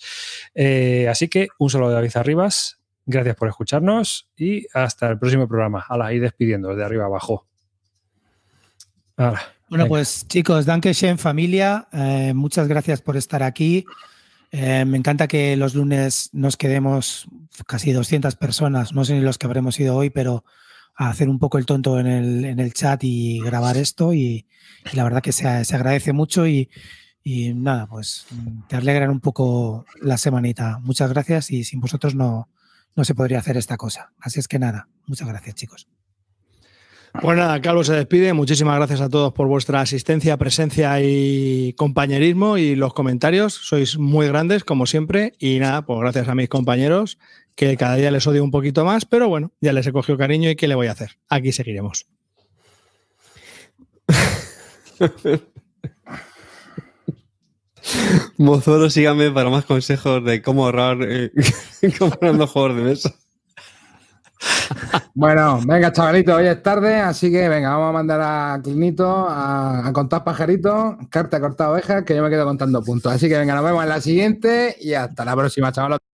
Eh, así que un saludo de David Arribas, gracias por escucharnos y hasta el próximo programa. Ala, y ir despidiendo, de arriba abajo. bueno, pues chicos, Shen familia, eh, muchas gracias por estar aquí. Eh, me encanta que los lunes nos quedemos casi 200 personas, no sé ni los que habremos ido hoy, pero a hacer un poco el tonto en el, en el chat y grabar esto y, la verdad que se, agradece mucho y, y, nada, pues te alegran un poco la semanita. Muchas gracias y sin vosotros no, no se podría hacer esta cosa. Así es que nada, muchas gracias chicos. Pues nada, Carlos se despide. Muchísimas gracias a todos por vuestra asistencia, presencia y compañerismo y los comentarios. Sois muy grandes, como siempre. Y nada, pues gracias a mis compañeros, que cada día les odio un poquito más, pero bueno, ya les he cogido cariño y ¿qué le voy a hacer? Aquí seguiremos. [LAUGHS] Mozoro, síganme para más consejos de cómo ahorrar eh, [LAUGHS] comprando juegos de mesa. Bueno, venga, chavalito, hoy es tarde, así que venga, vamos a mandar a Clinito a, contar pajaritos, carta cortada oveja que yo me quedo contando puntos. Así que venga, nos vemos en la siguiente y hasta la próxima, chavalos.